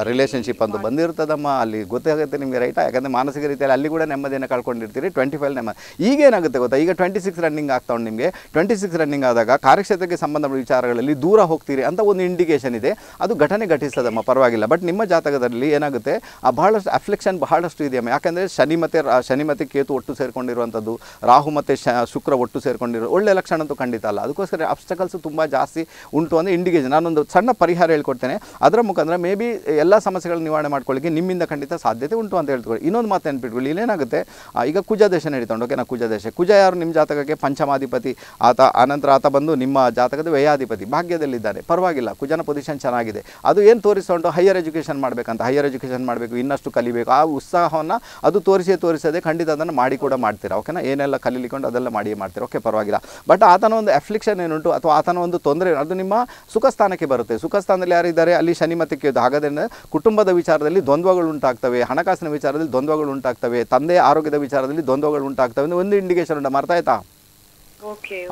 ರಿಲೇಷನ್ಶಿಪ್ ಅಂತ ಬಂದಿರ್ತದಮ್ಮ ಅಲ್ಲಿ ಗೊತ್ತಾಗುತ್ತೆ ನಿಮಗೆ ರೈಟ್ ಯಾಕಂದರೆ ಮಾನಸಿಕ ರೀತಿಯಲ್ಲಿ ಅಲ್ಲಿ ಕೂಡ ನೆಮ್ಮದಿಯನ್ನು ಕಳ್ಕೊಂಡಿರ್ತೀರಿ ಟ್ವೆಂಟಿ ಫೈವ್ ನೆಮ್ಮದಿ ಈಗೇನಾಗುತ್ತೆ ಗೊತ್ತಾ ಈಗ ಟ್ವೆಂಟಿ ಸಿಕ್ಸ್ ರನ್ನಿಂಗ್ ಆಗ್ತಾ ನಿಮಗೆ ಟ್ವೆಂಟಿ ಸಿಕ್ಸ್ ರನ್ನಿಂಗ್ ಆದಾಗ ಕಾರ್ಯಕ್ಷೇತ್ರಕ್ಕೆ ಸಂಬಂಧಪಟ್ಟ ವಿಚಾರಗಳಲ್ಲಿ ದೂರ ಹೋಗ್ತೀರಿ ಅಂತ ಒಂದು ಇಂಡಿಕೇಷನ್ ಇದೆ ಅದು ಘಟನೆ ಘಟಿಸ್ತದಮ್ಮ ಪರವಾಗಿಲ್ಲ ಬಟ್ ನಿಮ್ಮ ಜಾತಕದಲ್ಲಿ ಏನಾಗುತ್ತೆ ಆ ಬಹಳಷ್ಟು ಅಫ್ಲೆಕ್ಷನ್ ಬಹಳಷ್ಟು ಇದೆಯಮ್ಮ ಯಾಕಂದರೆ ಶನಿ ಮತ್ತು ಶನಿ ಮತ್ತೆ ಕೇತು ಒಟ್ಟು ಸೇರಿಕೊಂಡಿರುವಂಥದ್ದು ರಾಹು ಮತ್ತು ಶುಕ್ರ ಒಟ್ಟು ಸೇರಿಕೊಂಡಿರೋ ಒಳ್ಳೆ ಲಕ್ಷಣ ಅಂತೂ ಖಂಡಿತ ಅಲ್ಲ ಅದಕ್ಕೋಸ್ಕರ ಅಬ್ಸ್ಟಕಲ್ಸ್ ತುಂಬ ಜಾಸ್ತಿ ಉಂಟು ಅಂದರೆ ಇಂಡಿಕೇಷನ್ ಇದೆ ನಾನೊಂದು ಸಣ್ಣ ಪರಿಹಾರ ಹೇಳ್ಕೊಡ್ತೇನೆ ಅದರ ಮುಖಾಂತರ ಮೇ ಬಿ ಎಲ್ಲ ಸಮಸ್ಯೆಗಳ ನಿವಾರಣೆ ಮಾಡ್ಕೊಳ್ಳಿಕ್ಕೆ ನಿಮ್ಮಿಂದ ಖಂಡಿತ ಸಾಧ್ಯತೆ ಉಂಟು ಅಂತ ಹೇಳ್ಕೊಳ್ಳಿ ಇನ್ನೊಂದು ಮಾತು ನೆನ್ಪಿಟ್ಕೊಳ್ಳಿ ಇಲ್ಲೇನಾಗುತ್ತೆ ಈಗ ಕುಜಾದೇಶ ನಡೀತೊಂಡು ಓಕೆನಾ ಕುಜಾದೇಶ ಕುಜ ಯಾರು ನಿಮ್ಮ ಜಾತಕಕ್ಕೆ ಪಂಚಮಾಧಿಪತಿ ಆತ ಆನಂತರ ಆತ ಬಂದು ನಿಮ್ಮ ಜಾತಕದ ವ್ಯಯಾಧಿಪತಿ ಭಾಗ್ಯದಲ್ಲಿದ್ದಾರೆ ಪರವಾಗಿಲ್ಲ ಕುಜನ ಪೊಸಿಷನ್ ಚೆನ್ನಾಗಿದೆ ಅದು ಏನು ತೋರಿಸ್ತಾ ಹೈಯರ್ ಎಜುಕೇಷನ್ ಮಾಡಬೇಕಂತ ಹೈಯರ್ ಎಜುಕೇಷನ್ ಮಾಡಬೇಕು ಇನ್ನಷ್ಟು ಕಲಿಬೇಕು ಆ ಉತ್ಸಾಹವನ್ನು ಅದು ತೋರಿಸಿ ತೋರಿಸದೆ ಖಂಡಿತ ಅದನ್ನು ಮಾಡಿ ಕೂಡ ಮಾಡ್ತೀರಾ ಓಕೆನಾ ಏನೆಲ್ಲ ಕಲೀಲಿಕೊಂಡು ಅದೆಲ್ಲ ಮಾಡಿಯೇ ಮಾಡ್ತೀರಾ ಓಕೆ ಪರವಾಗಿಲ್ಲ ಬಟ್ ಆತನ ಒಂದು ಎಫ್ಲಿಕ್ಷನ್ ಏನುಂಟು ಅಥವಾ ಆತನ ಒಂದು ತೊಂದರೆ ಅದು ನಿಮ್ಮ ಸುಖ ಸ್ಥಾನಕ್ಕೆ ಬರುತ್ತೆ ಸುಖ ಸ್ಥಾನದಲ್ಲಿ ಯಾರಿದ್ದಾರೆ ಅಲ್ಲಿ ಶನಿ ಮತ್ತೆ ಹಾಗಾದ್ರೆ ಕುಟುಂಬದ ವಿಚಾರದಲ್ಲಿ ದ್ವಂದ್ವಗಳು ಉಂಟಾಗ್ತವೆ ಹಣಕಾಸಿನ ವಿಚಾರದಲ್ಲಿ ದ್ವಂದ್ವಗಳು ಉಂಟಾಗ್ತವೆ ತಂದೆ ಆರೋಗ್ಯದ ವಿಚಾರದಲ್ಲಿ ದ್ವಂದ್ವಗಳು ಉಂಟಾಗ್ತವೆ ಒಂದು ಇಂಡಿಕೇಶನ್ ಉಂಟು ಮಾಡ್ತಾ ಆಯ್ತಾ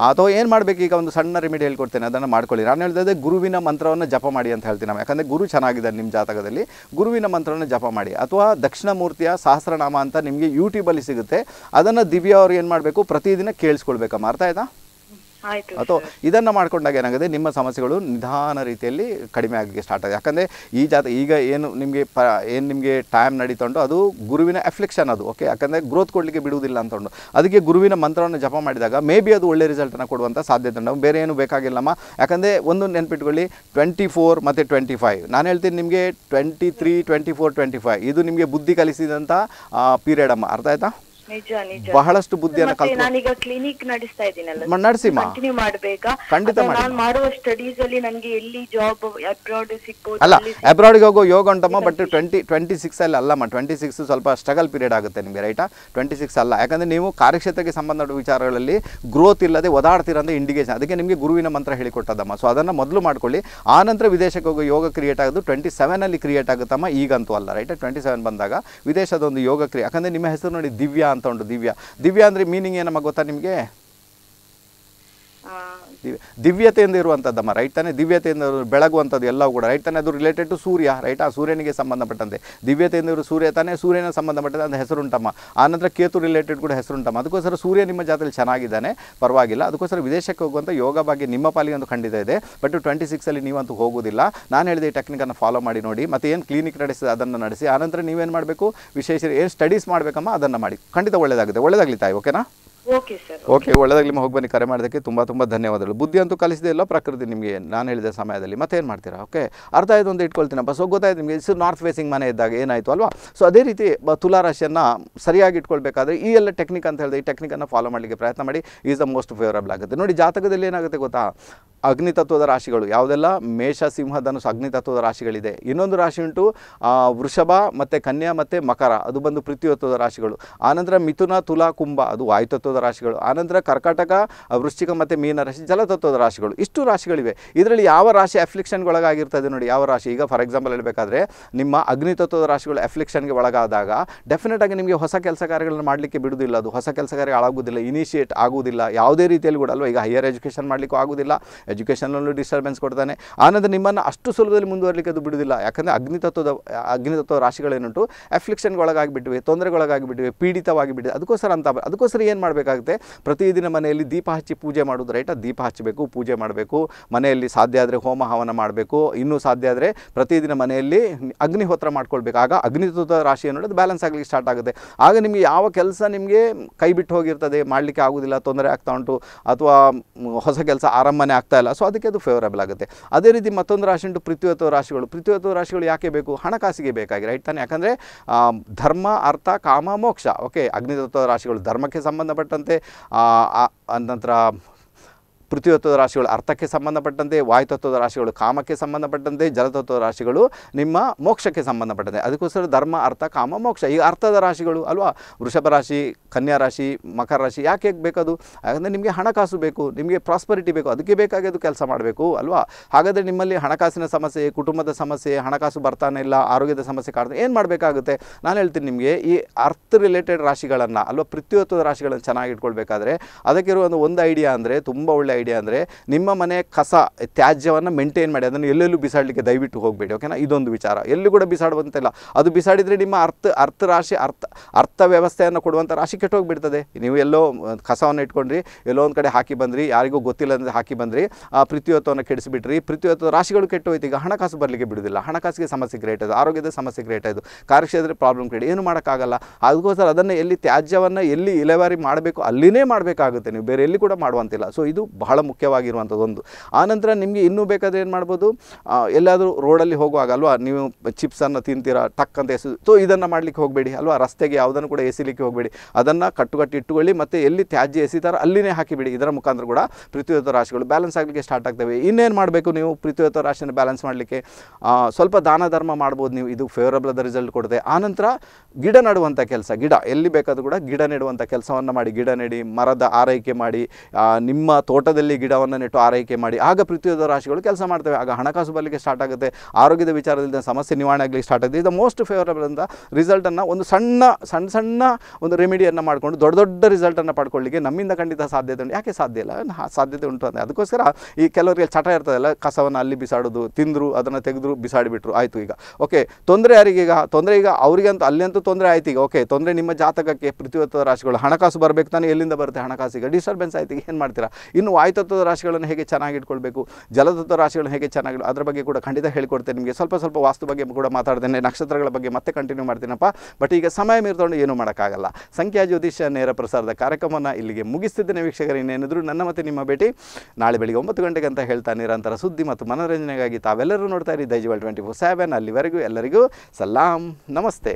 ಅಥವಾ ಏನು ಮಾಡ್ಬೇಕು ಈಗ ಒಂದು ಸಣ್ಣ ರೆಮಿಡಿ ಹೇಳ್ಕೊಡ್ತೇನೆ ಅದನ್ನ ಮಾಡ್ಕೊಳ್ಳಿ ನಾನು ಹೇಳಿದ್ರೆ ಗುರುವಿನ ಮಂತ್ರವನ್ನು ಜಪ ಮಾಡಿ ಅಂತ ಹೇಳ್ತೀನಿ ನಾವು ಯಾಕಂದ್ರೆ ಗುರು ಚೆನ್ನಾಗಿದೆ ನಿಮ್ಮ ಜಾತಕದಲ್ಲಿ ಗುರುವಿನ ಮಂತ್ರವನ್ನು ಜಪ ಮಾಡಿ ಅಥವಾ ದಕ್ಷಿಣ ಮೂರ್ತಿಯ ಸಹಸ್ರನಾಮ ಅಂತ ನಿಮಗೆ ಅಲ್ಲಿ ಸಿಗುತ್ತೆ ಅದನ್ನ ದಿವ್ಯ ಅವರು ಏನು ಮಾಡಬೇಕು ಪ್ರತಿದಿನ ಕೇಳಿಸ್ಕೊಳ್ಬೇಕಮ್ಮ ಅರ್ಥ ಆಯ್ತಾ ಅಥವಾ ಇದನ್ನು ಮಾಡಿಕೊಂಡಾಗ ಏನಾಗುತ್ತೆ ನಿಮ್ಮ ಸಮಸ್ಯೆಗಳು ನಿಧಾನ ರೀತಿಯಲ್ಲಿ ಕಡಿಮೆ ಆಗಲಿಕ್ಕೆ ಸ್ಟಾರ್ಟ್ ಆಗಿದೆ ಯಾಕಂದರೆ ಈ ಜಾತ ಈಗ ಏನು ನಿಮಗೆ ಪ ಏನು ನಿಮಗೆ ಟೈಮ್ ನಡೀತೊಂಡು ಅದು ಗುರುವಿನ ಎಫ್ಲೆಕ್ಷನ್ ಅದು ಓಕೆ ಯಾಕಂದರೆ ಗ್ರೋತ್ ಕೊಡಲಿಕ್ಕೆ ಬಿಡುವುದಿಲ್ಲ ಅಂತೊಂಡು ಅದಕ್ಕೆ ಗುರುವಿನ ಮಂತ್ರವನ್ನು ಜಪ ಮಾಡಿದಾಗ ಮೇ ಬಿ ಅದು ಒಳ್ಳೆ ರಿಸಲ್ಟನ್ನು ಕೊಡುವಂಥ ಸಾಧ್ಯತೆ ಉಂಟು ಬೇರೆ ಏನು ಬೇಕಾಗಿಲ್ಲಮ್ಮ ಯಾಕಂದರೆ ಒಂದು ನೆನಪಿಟ್ಕೊಳ್ಳಿ ಟ್ವೆಂಟಿ ಫೋರ್ ಮತ್ತು ಟ್ವೆಂಟಿ ಫೈವ್ ನಾನು ಹೇಳ್ತೀನಿ ನಿಮಗೆ twenty three twenty four twenty five ಇದು ನಿಮಗೆ ಬುದ್ಧಿ ಕಲಿಸಿದಂಥ ಪೀರಿಯಡಮ್ಮ ಅಮ್ಮ ಅರ್ಥ ಆಯ್ತಾ ಬಹಳಷ್ಟು ಬುದ್ಧಿಯನ್ನು ಕಲ್ತು ಕ್ಲಿನಿಕ್ ನಡೆಸ್ತಾ ಇದ್ದೀನಲ್ಲ ಕಂಟಿನ್ಯೂ ಖಂಡಿತ ನಾನು ಮಾಡುವ ಸ್ಟಡೀಸ್ ಅಲ್ಲಿ ನನಗೆ ಎಲ್ಲಿ ಜಾಬ್ ಅಬ್ರಾಡ್ ಅಲ್ಲ ಅಬ್ರಾಡ್ ಹೋಗೋ ಯೋಗ ಉಂಟಮ್ಮ ಬಟ್ ಟ್ವೆಂಟಿ ಟ್ವೆಂಟಿ ಸಿಕ್ಸ್ ಅಲ್ಲಿ ಅಲ್ಲಮ್ಮ ಟ್ವೆಂಟಿ ಸಿಕ್ಸ್ ಸ್ವಲ್ಪ ಸ್ಟ್ರಗಲ್ ಪೀರಿಯಡ್ ಆಗುತ್ತೆ ನಿಮಗೆ ರೈಟ್ ಟ್ವೆಂಟಿ ಸಿಕ್ಸ್ ಅಲ್ಲ ಯಾಕಂದ್ರೆ ನೀವು ಕಾರ್ಯಕ್ಷೇತ್ರಕ್ಕೆ ಸಂಬಂಧಪಟ್ಟ ವಿಚಾರಗಳಲ್ಲಿ ಗ್ರೋತ್ ಇಲ್ಲದೆ ಓದಾಡ್ತಿರೋ ಇಂಡಿಕೇಶನ್ ಅದಕ್ಕೆ ನಿಮಗೆ ಗುರುವಿನ ಮಂತ್ರ ಹೇಳಿಕೊಟ್ಟದಮ್ಮ ಸೊ ಅದನ್ನ ಮೊದಲು ಮಾಡ್ಕೊಳ್ಳಿ ನಂತರ ವಿದೇಶಕ್ಕೆ ಹೋಗೋ ಯೋಗ ಕ್ರಿಯೇಟ್ ಆಗೋದು ಟ್ವೆಂಟಿ ಸೆವೆನ್ ಅಲ್ಲಿ ಕ್ರಿಯೇಟ್ ಆಗುತ್ತಮ್ಮ ಈಗಂತೂ ಅಲ್ಲ ರೈಟ್ ಟ್ವೆಂಟಿ ಸೆವೆನ್ ಬಂದಾಗ ವಿದೇಶದ ಒಂದು ಯೋಗ ಕ್ರಿಯೆ ಯಾಕಂದ್ರೆ ನಿಮ್ಮ ಹೆಸರು ನೋಡಿ ದಿವ್ಯಾ ಅಂತ ಉಂಟು ದಿವ್ಯಾ ದಿವ್ಯ ಅಂದರೆ ಮೀನಿಂಗ್ ಏನಮ್ಮ ಗೊತ್ತಾ ನಿಮಗೆ ದಿವ್ಯ ದಿವ್ಯತೆಯಿಂದ ಇರುವಂಥದ್ದಮ್ಮ ರೈಟ್ ತಾನೇ ದಿವ್ಯತೆಯಿಂದ ಬೆಳಗುವಂಥದ್ದು ಎಲ್ಲವೂ ಕೂಡ ರೈಟ್ ತಾನೇ ಅದು ರಿಲೇಟೆಡ್ ಟು ಸೂರ್ಯ ರೈಟ್ ಆ ಸೂರ್ಯನಿಗೆ ಸಂಬಂಧಪಟ್ಟಂತೆ ದಿವ್ಯತೆಯಿಂದ ಇರುವ ಸೂರ್ಯ ತಾನೇ ಸೂರ್ಯನ ಸಂಬಂಧಪಟ್ಟಂತೆ ಹೆಸರು ಹೆಸರುಂಟಮ್ಮ ಆನಂತರ ಕೇತು ರಿಲೇಟೆಡ್ ಕೂಡ ಹೆಸರುಂಟಮ್ಮ ಅದಕ್ಕೋಸ್ಕರ ಸೂರ್ಯ ನಿಮ್ಮ ಜಾತಿಯಲ್ಲಿ ಚೆನ್ನಾಗಿದ್ದಾನೆ ಪರವಾಗಿಲ್ಲ ಅದಕ್ಕೋಸ್ಕರ ವಿದೇಶಕ್ಕೆ ಹೋಗುವಂಥ ಯೋಗ ಬಗ್ಗೆ ನಿಮ್ಮ ಪಾಲಿಗೆ ಒಂದು ಖಂಡಿತ ಇದೆ ಬಟ್ ಟ್ವೆಂಟಿ ಸಿಕ್ಸಲ್ಲಿ ನೀವಂತೂ ಹೋಗೋದಿಲ್ಲ ನಾನು ಹೇಳಿದೆ ಈ ಟೆಕ್ನಿಕನ್ನು ಫಾಲೋ ಮಾಡಿ ನೋಡಿ ಮತ್ತು ಏನು ಕ್ಲಿನಿಕ್ ನಡೆಸಿ ಅದನ್ನು ನಡೆಸಿ ಆನಂತರ ನೀವೇನು ಮಾಡಬೇಕು ವಿಶೇಷ ಏನು ಸ್ಟಡೀಸ್ ಮಾಡಬೇಕಮ್ಮ ಅದನ್ನು ಮಾಡಿ ಖಂಡಿತ ಒಳ್ಳೆಯದಾಗುತ್ತೆ ಒಳ್ಳೆಯದಾಗಲಿ ತಾಯಿ ಓಕೆನಾ ಓಕೆ ಸರ್ ಓಕೆ ಒಳ್ಳೆದಾಗಲಿ ಹೋಗಿ ಬನ್ನಿ ಕರೆ ಮಾಡೋದಕ್ಕೆ ತುಂಬ ತುಂಬ ಧನ್ಯವಾದಗಳು ಬುದ್ಧಿ ಅಂತೂ ಕಲಿಸಿದೆ ಇಲ್ಲ ಪ್ರಕೃತಿ ನಿಮಗೆ ನಾನು ಹೇಳಿದ ಸಮಯದಲ್ಲಿ ಮತ್ತೆ ಏನು ಮಾಡ್ತೀರಾ ಓಕೆ ಅರ್ಥ ಇದೊಂದು ಇಟ್ಕೊಳ್ತೀನಪ್ಪ ಸೊ ಗೊತ್ತಾಯ್ತು ನಿಮಗೆ ಇಸ್ ನಾರ್ತ್ ಫೇಸಿಂಗ್ ಮನೆ ಇದ್ದಾಗ ಏನಾಯಿತು ಅಲ್ವಾ ಸೊ ಅದೇ ರೀತಿ ತುಲಾರಾಶಿಯನ್ನು ಸರಿಯಾಗಿ ಇಟ್ಕೊಳ್ಬೇಕಾದ್ರೆ ಈ ಎಲ್ಲ ಟೆಕ್ನಿಕ್ ಅಂತ ಹೇಳಿದೆ ಈ ಟೆಕ್ನಿಕನ್ನು ಫಾಲೋ ಮಾಡಲಿಕ್ಕೆ ಪ್ರಯತ್ನ ಮಾಡಿ ಈಸ್ ದ ಮೋಸ್ಟ್ ಫೇವರಬಲ್ ಆಗುತ್ತೆ ನೋಡಿ ಜಾತಕದಲ್ಲಿ ಏನಾಗುತ್ತೆ ಗೊತ್ತಾ ಅಗ್ನಿ ತತ್ವದ ರಾಶಿಗಳು ಯಾವುದೆಲ್ಲ ಮೇಷ ಸಿಂಹ ಧನುಸ್ ಅಗ್ನಿ ತತ್ವದ ರಾಶಿಗಳಿದೆ ಇನ್ನೊಂದು ರಾಶಿ ಉಂಟು ವೃಷಭ ಮತ್ತು ಕನ್ಯಾ ಮತ್ತು ಮಕರ ಅದು ಬಂದು ಪೃಥ್ವಿ ತತ್ವದ ರಾಶಿಗಳು ಆನಂತರ ಮಿಥುನ ತುಲಾ ಕುಂಭ ಅದು ವಾಯುತತ್ವ ಜಲತತ್ವದ ರಾಶಿಗಳು ಆನಂತರ ಕರ್ಕಾಟಕ ವೃಶ್ಚಿಕ ಮತ್ತು ಮೀನ ರಾಶಿ ಜಲತತ್ವದ ರಾಶಿಗಳು ಇಷ್ಟು ರಾಶಿಗಳಿವೆ ಇದರಲ್ಲಿ ಯಾವ ರಾಶಿ ಅಫ್ಲಿಕ್ಷನ್ಗೊಳಗಾಗಿರ್ತದೆ ನೋಡಿ ಯಾವ ರಾಶಿ ಈಗ ಫಾರ್ ಎಕ್ಸಾಂಪಲ್ ಹೇಳಬೇಕಾದ್ರೆ ನಿಮ್ಮ ಅಗ್ನಿತತ್ವದ ರಾಶಿಗಳು ಅಫ್ಲಿಕ್ಷನ್ಗೆ ಒಳಗಾದಾಗ ಆಗಿ ನಿಮಗೆ ಹೊಸ ಕೆಲಸ ಕಾರ್ಯಗಳನ್ನು ಮಾಡಲಿಕ್ಕೆ ಬಿಡುವುದಿಲ್ಲ ಅದು ಹೊಸ ಕೆಲಸ ಕಾರ್ಯ ಆಗುವುದಿಲ್ಲ ಇನಿಷಿಯೇಟ್ ಆಗುವುದಿಲ್ಲ ಯಾವುದೇ ರೀತಿಯಲ್ಲಿ ಕೂಡ ಅಲ್ವಾ ಈಗ ಹೈಯರ್ ಎಜುಕೇಷನ್ ಮಾಡಲಿಕ್ಕೂ ಆಗುವುದಿಲ್ಲ ಎಜುಕೇಷನಲ್ಲೂ ಡಿಸ್ಟರ್ಬೆನ್ಸ್ ಕೊಡ್ತಾನೆ ಆನಂದ್ರೆ ನಿಮ್ಮನ್ನು ಅಷ್ಟು ಸುಲಭದಲ್ಲಿ ಮುಂದುವರಲಿಕ್ಕೆ ಅದು ಬಿಡುವುದಿಲ್ಲ ಯಾಕಂದರೆ ಅಗ್ನಿತತ್ವದ ಅಗ್ನಿತತ್ವ ರಾಶಿಗಳೇನುಂಟು ಅಫ್ಲಿಕ್ಷನ್ಗೊಳಗಾಗಿಬಿಟ್ಟಿವೆ ತೊಂದರೆಗೊಳಗಾಗಿಬಿಟ್ಟಿವೆ ಬಿಟ್ಟಿದೆ ಅದಕ್ಕೋಸ್ಕರ ಅಂತ ಅದಕ್ಕೋಸ್ಕರ ಏನು ಮಾಡಬೇಕು ಮಾಡಬೇಕಾಗುತ್ತೆ ಪ್ರತಿದಿನ ಮನೆಯಲ್ಲಿ ದೀಪ ಹಚ್ಚಿ ಪೂಜೆ ಮಾಡೋದು ರೈಟಾ ದೀಪ ಹಚ್ಚಬೇಕು ಪೂಜೆ ಮಾಡಬೇಕು ಮನೆಯಲ್ಲಿ ಸಾಧ್ಯ ಆದರೆ ಹೋಮ ಹವನ ಮಾಡಬೇಕು ಇನ್ನೂ ಸಾಧ್ಯ ಆದರೆ ಪ್ರತಿದಿನ ಮನೆಯಲ್ಲಿ ಅಗ್ನಿಹೋತ್ರ ಮಾಡ್ಕೊಳ್ಬೇಕು ಆಗ ಅಗ್ನಿತೂತ ರಾಶಿ ಅನ್ನೋದು ಬ್ಯಾಲೆನ್ಸ್ ಆಗಲಿಕ್ಕೆ ಸ್ಟಾರ್ಟ್ ಆಗುತ್ತೆ ಆಗ ನಿಮಗೆ ಯಾವ ಕೆಲಸ ನಿಮಗೆ ಕೈ ಬಿಟ್ಟು ಹೋಗಿರ್ತದೆ ಮಾಡಲಿಕ್ಕೆ ಆಗೋದಿಲ್ಲ ತೊಂದರೆ ಆಗ್ತಾ ಉಂಟು ಅಥವಾ ಹೊಸ ಕೆಲಸ ಆರಂಭನೇ ಆಗ್ತಾ ಇಲ್ಲ ಸೊ ಅದಕ್ಕೆ ಅದು ಫೇವರಬಲ್ ಆಗುತ್ತೆ ಅದೇ ರೀತಿ ಮತ್ತೊಂದು ರಾಶಿ ಉಂಟು ಪೃಥ್ವಿತ್ವ ರಾಶಿಗಳು ಪೃಥ್ವಿತ್ವ ರಾಶಿಗಳು ಯಾಕೆ ಬೇಕು ಹಣಕಾಸಿಗೆ ಬೇಕಾಗಿ ರೈಟ್ ತಾನೆ ಯಾಕಂದರೆ ಧರ್ಮ ಅರ್ಥ ಕಾಮ ಮೋಕ್ಷ ಓಕೆ ಅಗ್ನಿತತ್ವ ರಾಶಿಗಳು ಧರ್ಮಕ್ಕೆ ಸಂಬಂಧಪಟ್ಟ ಕೊಟ್ಟಂತೆ ನಂತರ ಪೃಥ್ವಿತ್ವದ ರಾಶಿಗಳು ಅರ್ಥಕ್ಕೆ ಸಂಬಂಧಪಟ್ಟಂತೆ ವಾಯುತತ್ವದ ರಾಶಿಗಳು ಕಾಮಕ್ಕೆ ಸಂಬಂಧಪಟ್ಟಂತೆ ಜಲತತ್ವದ ರಾಶಿಗಳು ನಿಮ್ಮ ಮೋಕ್ಷಕ್ಕೆ ಸಂಬಂಧಪಟ್ಟಂತೆ ಅದಕ್ಕೋಸ್ಕರ ಧರ್ಮ ಅರ್ಥ ಕಾಮ ಮೋಕ್ಷ ಈ ಅರ್ಥದ ರಾಶಿಗಳು ಅಲ್ವಾ ವೃಷಭ ರಾಶಿ ಕನ್ಯಾ ರಾಶಿ ಮಕರ ರಾಶಿ ಯಾಕೆ ಬೇಕದು ಯಾಕಂದರೆ ನಿಮಗೆ ಹಣಕಾಸು ಬೇಕು ನಿಮಗೆ ಪ್ರಾಸ್ಪರಿಟಿ ಬೇಕು ಅದಕ್ಕೆ ಅದು ಕೆಲಸ ಮಾಡಬೇಕು ಅಲ್ವಾ ಹಾಗಾದರೆ ನಿಮ್ಮಲ್ಲಿ ಹಣಕಾಸಿನ ಸಮಸ್ಯೆ ಕುಟುಂಬದ ಸಮಸ್ಯೆ ಹಣಕಾಸು ಬರ್ತಾನೆ ಇಲ್ಲ ಆರೋಗ್ಯದ ಸಮಸ್ಯೆ ಕಾರಣ ಏನು ಮಾಡಬೇಕಾಗುತ್ತೆ ನಾನು ಹೇಳ್ತೀನಿ ನಿಮಗೆ ಈ ಅರ್ಥ ರಿಲೇಟೆಡ್ ರಾಶಿಗಳನ್ನು ಅಲ್ವಾ ಪೃಥ್ವಿತ್ವದ ರಾಶಿಗಳನ್ನು ಚೆನ್ನಾಗಿ ಇಟ್ಕೊಳ್ಬೇಕಾದ್ರೆ ಅದಕ್ಕಿರುವ ಒಂದು ಐಡಿಯಾ ಅಂದರೆ ತುಂಬ ಒಳ್ಳೆ ಐಡಿಯಾ ಅಂದರೆ ನಿಮ್ಮ ಮನೆ ಕಸ ತ್ಯಾಜ್ಯವನ್ನು ಮೇಂಟೈನ್ ಮಾಡಿ ಅದನ್ನು ಎಲ್ಲೆಲ್ಲೂ ಬಿಸಾಡಲಿಕ್ಕೆ ದಯವಿಟ್ಟು ಹೋಗಬೇಡಿ ಓಕೆನಾ ಇದೊಂದು ವಿಚಾರ ಎಲ್ಲೂ ಕೂಡ ಬಿಸಾಡುವಂತಿಲ್ಲ ಅದು ಬಿಸಾಡಿದರೆ ನಿಮ್ಮ ಅರ್ಥ ಅರ್ಥ ರಾಶಿ ಅರ್ಥ ಅರ್ಥ ವ್ಯವಸ್ಥೆಯನ್ನು ಕೊಡುವಂಥ ರಾಶಿ ಕೆಟ್ಟೋಗಿಬಿಡ್ತದೆ ನೀವು ಎಲ್ಲೋ ಕಸವನ್ನು ಇಟ್ಕೊಂಡ್ರಿ ಎಲ್ಲೋ ಒಂದು ಕಡೆ ಹಾಕಿ ಬಂದ್ರಿ ಯಾರಿಗೂ ಗೊತ್ತಿಲ್ಲ ಅಂದರೆ ಹಾಕಿ ಬಂದ್ರಿ ಆ ಪ್ರತಿಯೊತ್ತವನ್ನು ಕೆಡಿಸಿಬಿಟ್ರಿ ಪ್ರತಿಯೊತ್ತದ ರಾಶಿಗಳು ಕೆಟ್ಟೋಯ್ತು ಈಗ ಹಣಕಾಸು ಬರಲಿಕ್ಕೆ ಬಿಡೋದಿಲ್ಲ ಹಣಕಾಸಿಗೆ ಸಮಸ್ಯೆ ಕ್ರಿಯೇಟ್ ಆಯಿತು ಆರೋಗ್ಯದ ಸಮಸ್ಯೆ ಕ್ರಿಯೇಟ್ ಆಯಿತು ಕಾರ್ಯಕ್ಷೇತ್ರ ಪ್ರಾಬ್ಲಮ್ ಕ್ರಿಯೇಟ್ ಏನು ಮಾಡೋಕ್ಕಾಗಲ್ಲ ಅದಕ್ಕೋಸ್ಕರ ಅದನ್ನು ಎಲ್ಲಿ ತ್ಯಾಜ್ಯವನ್ನು ಎಲ್ಲಿ ಇಲೆವಾರಿ ಮಾಡಬೇಕು ಅಲ್ಲಿನೇ ಮಾಡಬೇಕಾಗುತ್ತೆ ನೀವು ಬೇರೆ ಎಲ್ಲಿ ಕೂಡ ಮಾಡುವಂತಿಲ್ಲ ಸೊ ಇದು ಬಹಳ ಬಹಳ ಮುಖ್ಯವಾಗಿರುವಂಥದ್ದೊಂದು ಒಂದು ಆನಂತರ ನಿಮಗೆ ಇನ್ನೂ ಬೇಕಾದರೆ ಏನು ಮಾಡ್ಬೋದು ಎಲ್ಲಾದರೂ ರೋಡಲ್ಲಿ ಹೋಗುವಾಗ ಅಲ್ವಾ ನೀವು ಚಿಪ್ಸನ್ನು ತಿಂತೀರಾ ಟಕ್ ಅಂತ ಎಸೆದು ಸೊ ಇದನ್ನು ಮಾಡಲಿಕ್ಕೆ ಹೋಗಬೇಡಿ ಅಲ್ವಾ ರಸ್ತೆಗೆ ಯಾವುದನ್ನು ಕೂಡ ಎಸಿಲಿಕ್ಕೆ ಹೋಗಬೇಡಿ ಅದನ್ನು ಕಟ್ಟುಕಟ್ಟು ಇಟ್ಟುಕೊಳ್ಳಿ ಮತ್ತು ಎಲ್ಲಿ ತ್ಯಾಜ್ಯ ಎಸಿತಾರೋ ಅಲ್ಲಿನೇ ಹಾಕಿಬಿಡಿ ಇದರ ಮುಖಾಂತರ ಕೂಡ ಪೃಥ್ವಿಯುತ ರಾಶಿಗಳು ಬ್ಯಾಲೆನ್ಸ್ ಆಗಲಿಕ್ಕೆ ಸ್ಟಾರ್ಟ್ ಆಗ್ತವೆ ಇನ್ನೇನು ಮಾಡಬೇಕು ನೀವು ಪೃಥ್ವಿಯೋತ ರಾಶಿನ ಬ್ಯಾಲೆನ್ಸ್ ಮಾಡಲಿಕ್ಕೆ ಸ್ವಲ್ಪ ದಾನ ಧರ್ಮ ಮಾಡ್ಬೋದು ನೀವು ಇದು ಫೇವರಬಲ್ ಆದ ರಿಸಲ್ಟ್ ಕೊಡುತ್ತೆ ಆನಂತರ ಗಿಡ ನೆಡುವಂಥ ಕೆಲಸ ಗಿಡ ಎಲ್ಲಿ ಬೇಕಾದರೂ ಕೂಡ ಗಿಡ ನೆಡುವಂಥ ಕೆಲಸವನ್ನು ಮಾಡಿ ಗಿಡ ನೆಡಿ ಮರದ ಆರೈಕೆ ಮಾಡಿ ನಿಮ್ಮ ತೋಟದಲ್ಲಿ ಹಂತದಲ್ಲಿ ಗಿಡವನ್ನು ನೆಟ್ಟು ಆರೈಕೆ ಮಾಡಿ ಆಗ ಪ್ರತಿಯೊಂದು ರಾಶಿಗಳು ಕೆಲಸ ಮಾಡ್ತವೆ ಆಗ ಹಣಕಾಸು ಬರಲಿಕ್ಕೆ ಸ್ಟಾರ್ಟ್ ಆಗುತ್ತೆ ಆರೋಗ್ಯದ ವಿಚಾರದಿಂದ ಸಮಸ್ಯೆ ನಿವಾರಣೆ ಆಗಲಿಕ್ಕೆ ಸ್ಟಾರ್ಟ್ ಆಗುತ್ತೆ ಇದು ಮೋಸ್ಟ್ ಫೇವರಬಲ್ ಅಂತ ರಿಸಲ್ಟನ್ನು ಒಂದು ಸಣ್ಣ ಸಣ್ಣ ಸಣ್ಣ ಒಂದು ರೆಮಿಡಿಯನ್ನು ಮಾಡಿಕೊಂಡು ದೊಡ್ಡ ದೊಡ್ಡ ರಿಸಲ್ಟನ್ನು ಪಡ್ಕೊಳ್ಳಿಕ್ಕೆ ನಮ್ಮಿಂದ ಖಂಡಿತ ಸಾಧ್ಯತೆ ಉಂಟು ಯಾಕೆ ಸಾಧ್ಯ ಇಲ್ಲ ಸಾಧ್ಯತೆ ಉಂಟು ಅಂದರೆ ಅದಕ್ಕೋಸ್ಕರ ಈ ಕೆಲವರಿಗೆ ಚಟ ಇರ್ತದಲ್ಲ ಕಸವನ್ನು ಅಲ್ಲಿ ಬಿಸಾಡೋದು ತಿಂದರು ಅದನ್ನು ತೆಗೆದ್ರು ಬಿಸಾಡಿಬಿಟ್ರು ಆಯಿತು ಈಗ ಓಕೆ ತೊಂದರೆ ಯಾರಿಗೆ ಈಗ ತೊಂದರೆ ಈಗ ಅಲ್ಲಿ ಅಂತೂ ತೊಂದರೆ ಆಯ್ತು ಈಗ ಓಕೆ ತೊಂದರೆ ನಿಮ್ಮ ಜಾತಕಕ್ಕೆ ಪ್ರತಿಯೊತ್ತ ರಾಶಿಗಳು ಹಣಕಾಸು ಬರಬೇಕು ತಾನೇ ಎಲ್ಲಿಂದ ಬರುತ್ತೆ ಹಣಕಾಸಿಗೆ ಡಿಸ್ಟರ್ಬೆನ್ಸ್ ಆಯ್ತು ಈಗ ಏನು ಮಾಡ್ತೀರಾ ಇನ್ನು ವಾಯುತತ್ವದ ರಾಶಿಗಳನ್ನು ಹೇಗೆ ಚೆನ್ನಾಗಿ ಇಟ್ಕೊಳ್ಬೇಕು ಜಲತತ್ವ ರಾಶಿಗಳನ್ನು ಹೇಗೆ ಚೆನ್ನಾಗಿ ಅದರ ಬಗ್ಗೆ ಕೂಡ ಖಂಡಿತ ಹೇಳಿಕೊಡ್ತೇನೆ ನಿಮಗೆ ಸ್ವಲ್ಪ ಸ್ವಲ್ಪ ವಾಸ್ತು ಬಗ್ಗೆ ಕೂಡ ಮಾತಾಡ್ತೇನೆ ನಕ್ಷತ್ರಗಳ ಬಗ್ಗೆ ಮತ್ತೆ ಕಂಟಿನ್ಯೂ ಮಾಡ್ತೀನಪ್ಪ ಬಟ್ ಈಗ ಸಮಯ ಮೀರ್ಕೊಂಡು ಏನೂ ಮಾಡೋಕ್ಕಾಗಲ್ಲ ಸಂಖ್ಯಾ ಜ್ಯೋತಿಷ ನೇರ ಪ್ರಸಾರದ ಕಾರ್ಯಕ್ರಮವನ್ನು ಇಲ್ಲಿಗೆ ಮುಗಿಸ್ತಿದ್ದೇನೆ ವೀಕ್ಷಕರು ಇನ್ನೇನಿದ್ರು ನನ್ನ ಮತ್ತೆ ನಿಮ್ಮ ಭೇಟಿ ನಾಳೆ ಬೆಳಿಗ್ಗೆ ಒಂಬತ್ತು ಗಂಟೆಗೆ ಅಂತ ಹೇಳ್ತಾ ನಿರಂತರ ಸುದ್ದಿ ಮತ್ತು ಮನೋರಂಜನೆಗಾಗಿ ತಾವೆಲ್ಲರೂ ನೋಡ್ತಾ ಇರಿ ವಲ್ ಟ್ವೆಂಟಿ ಫೋರ್ ಸೆವೆನ್ ಅಲ್ಲಿವರೆಗೂ ಎಲ್ಲರಿಗೂ ಸಲಾಂ ನಮಸ್ತೆ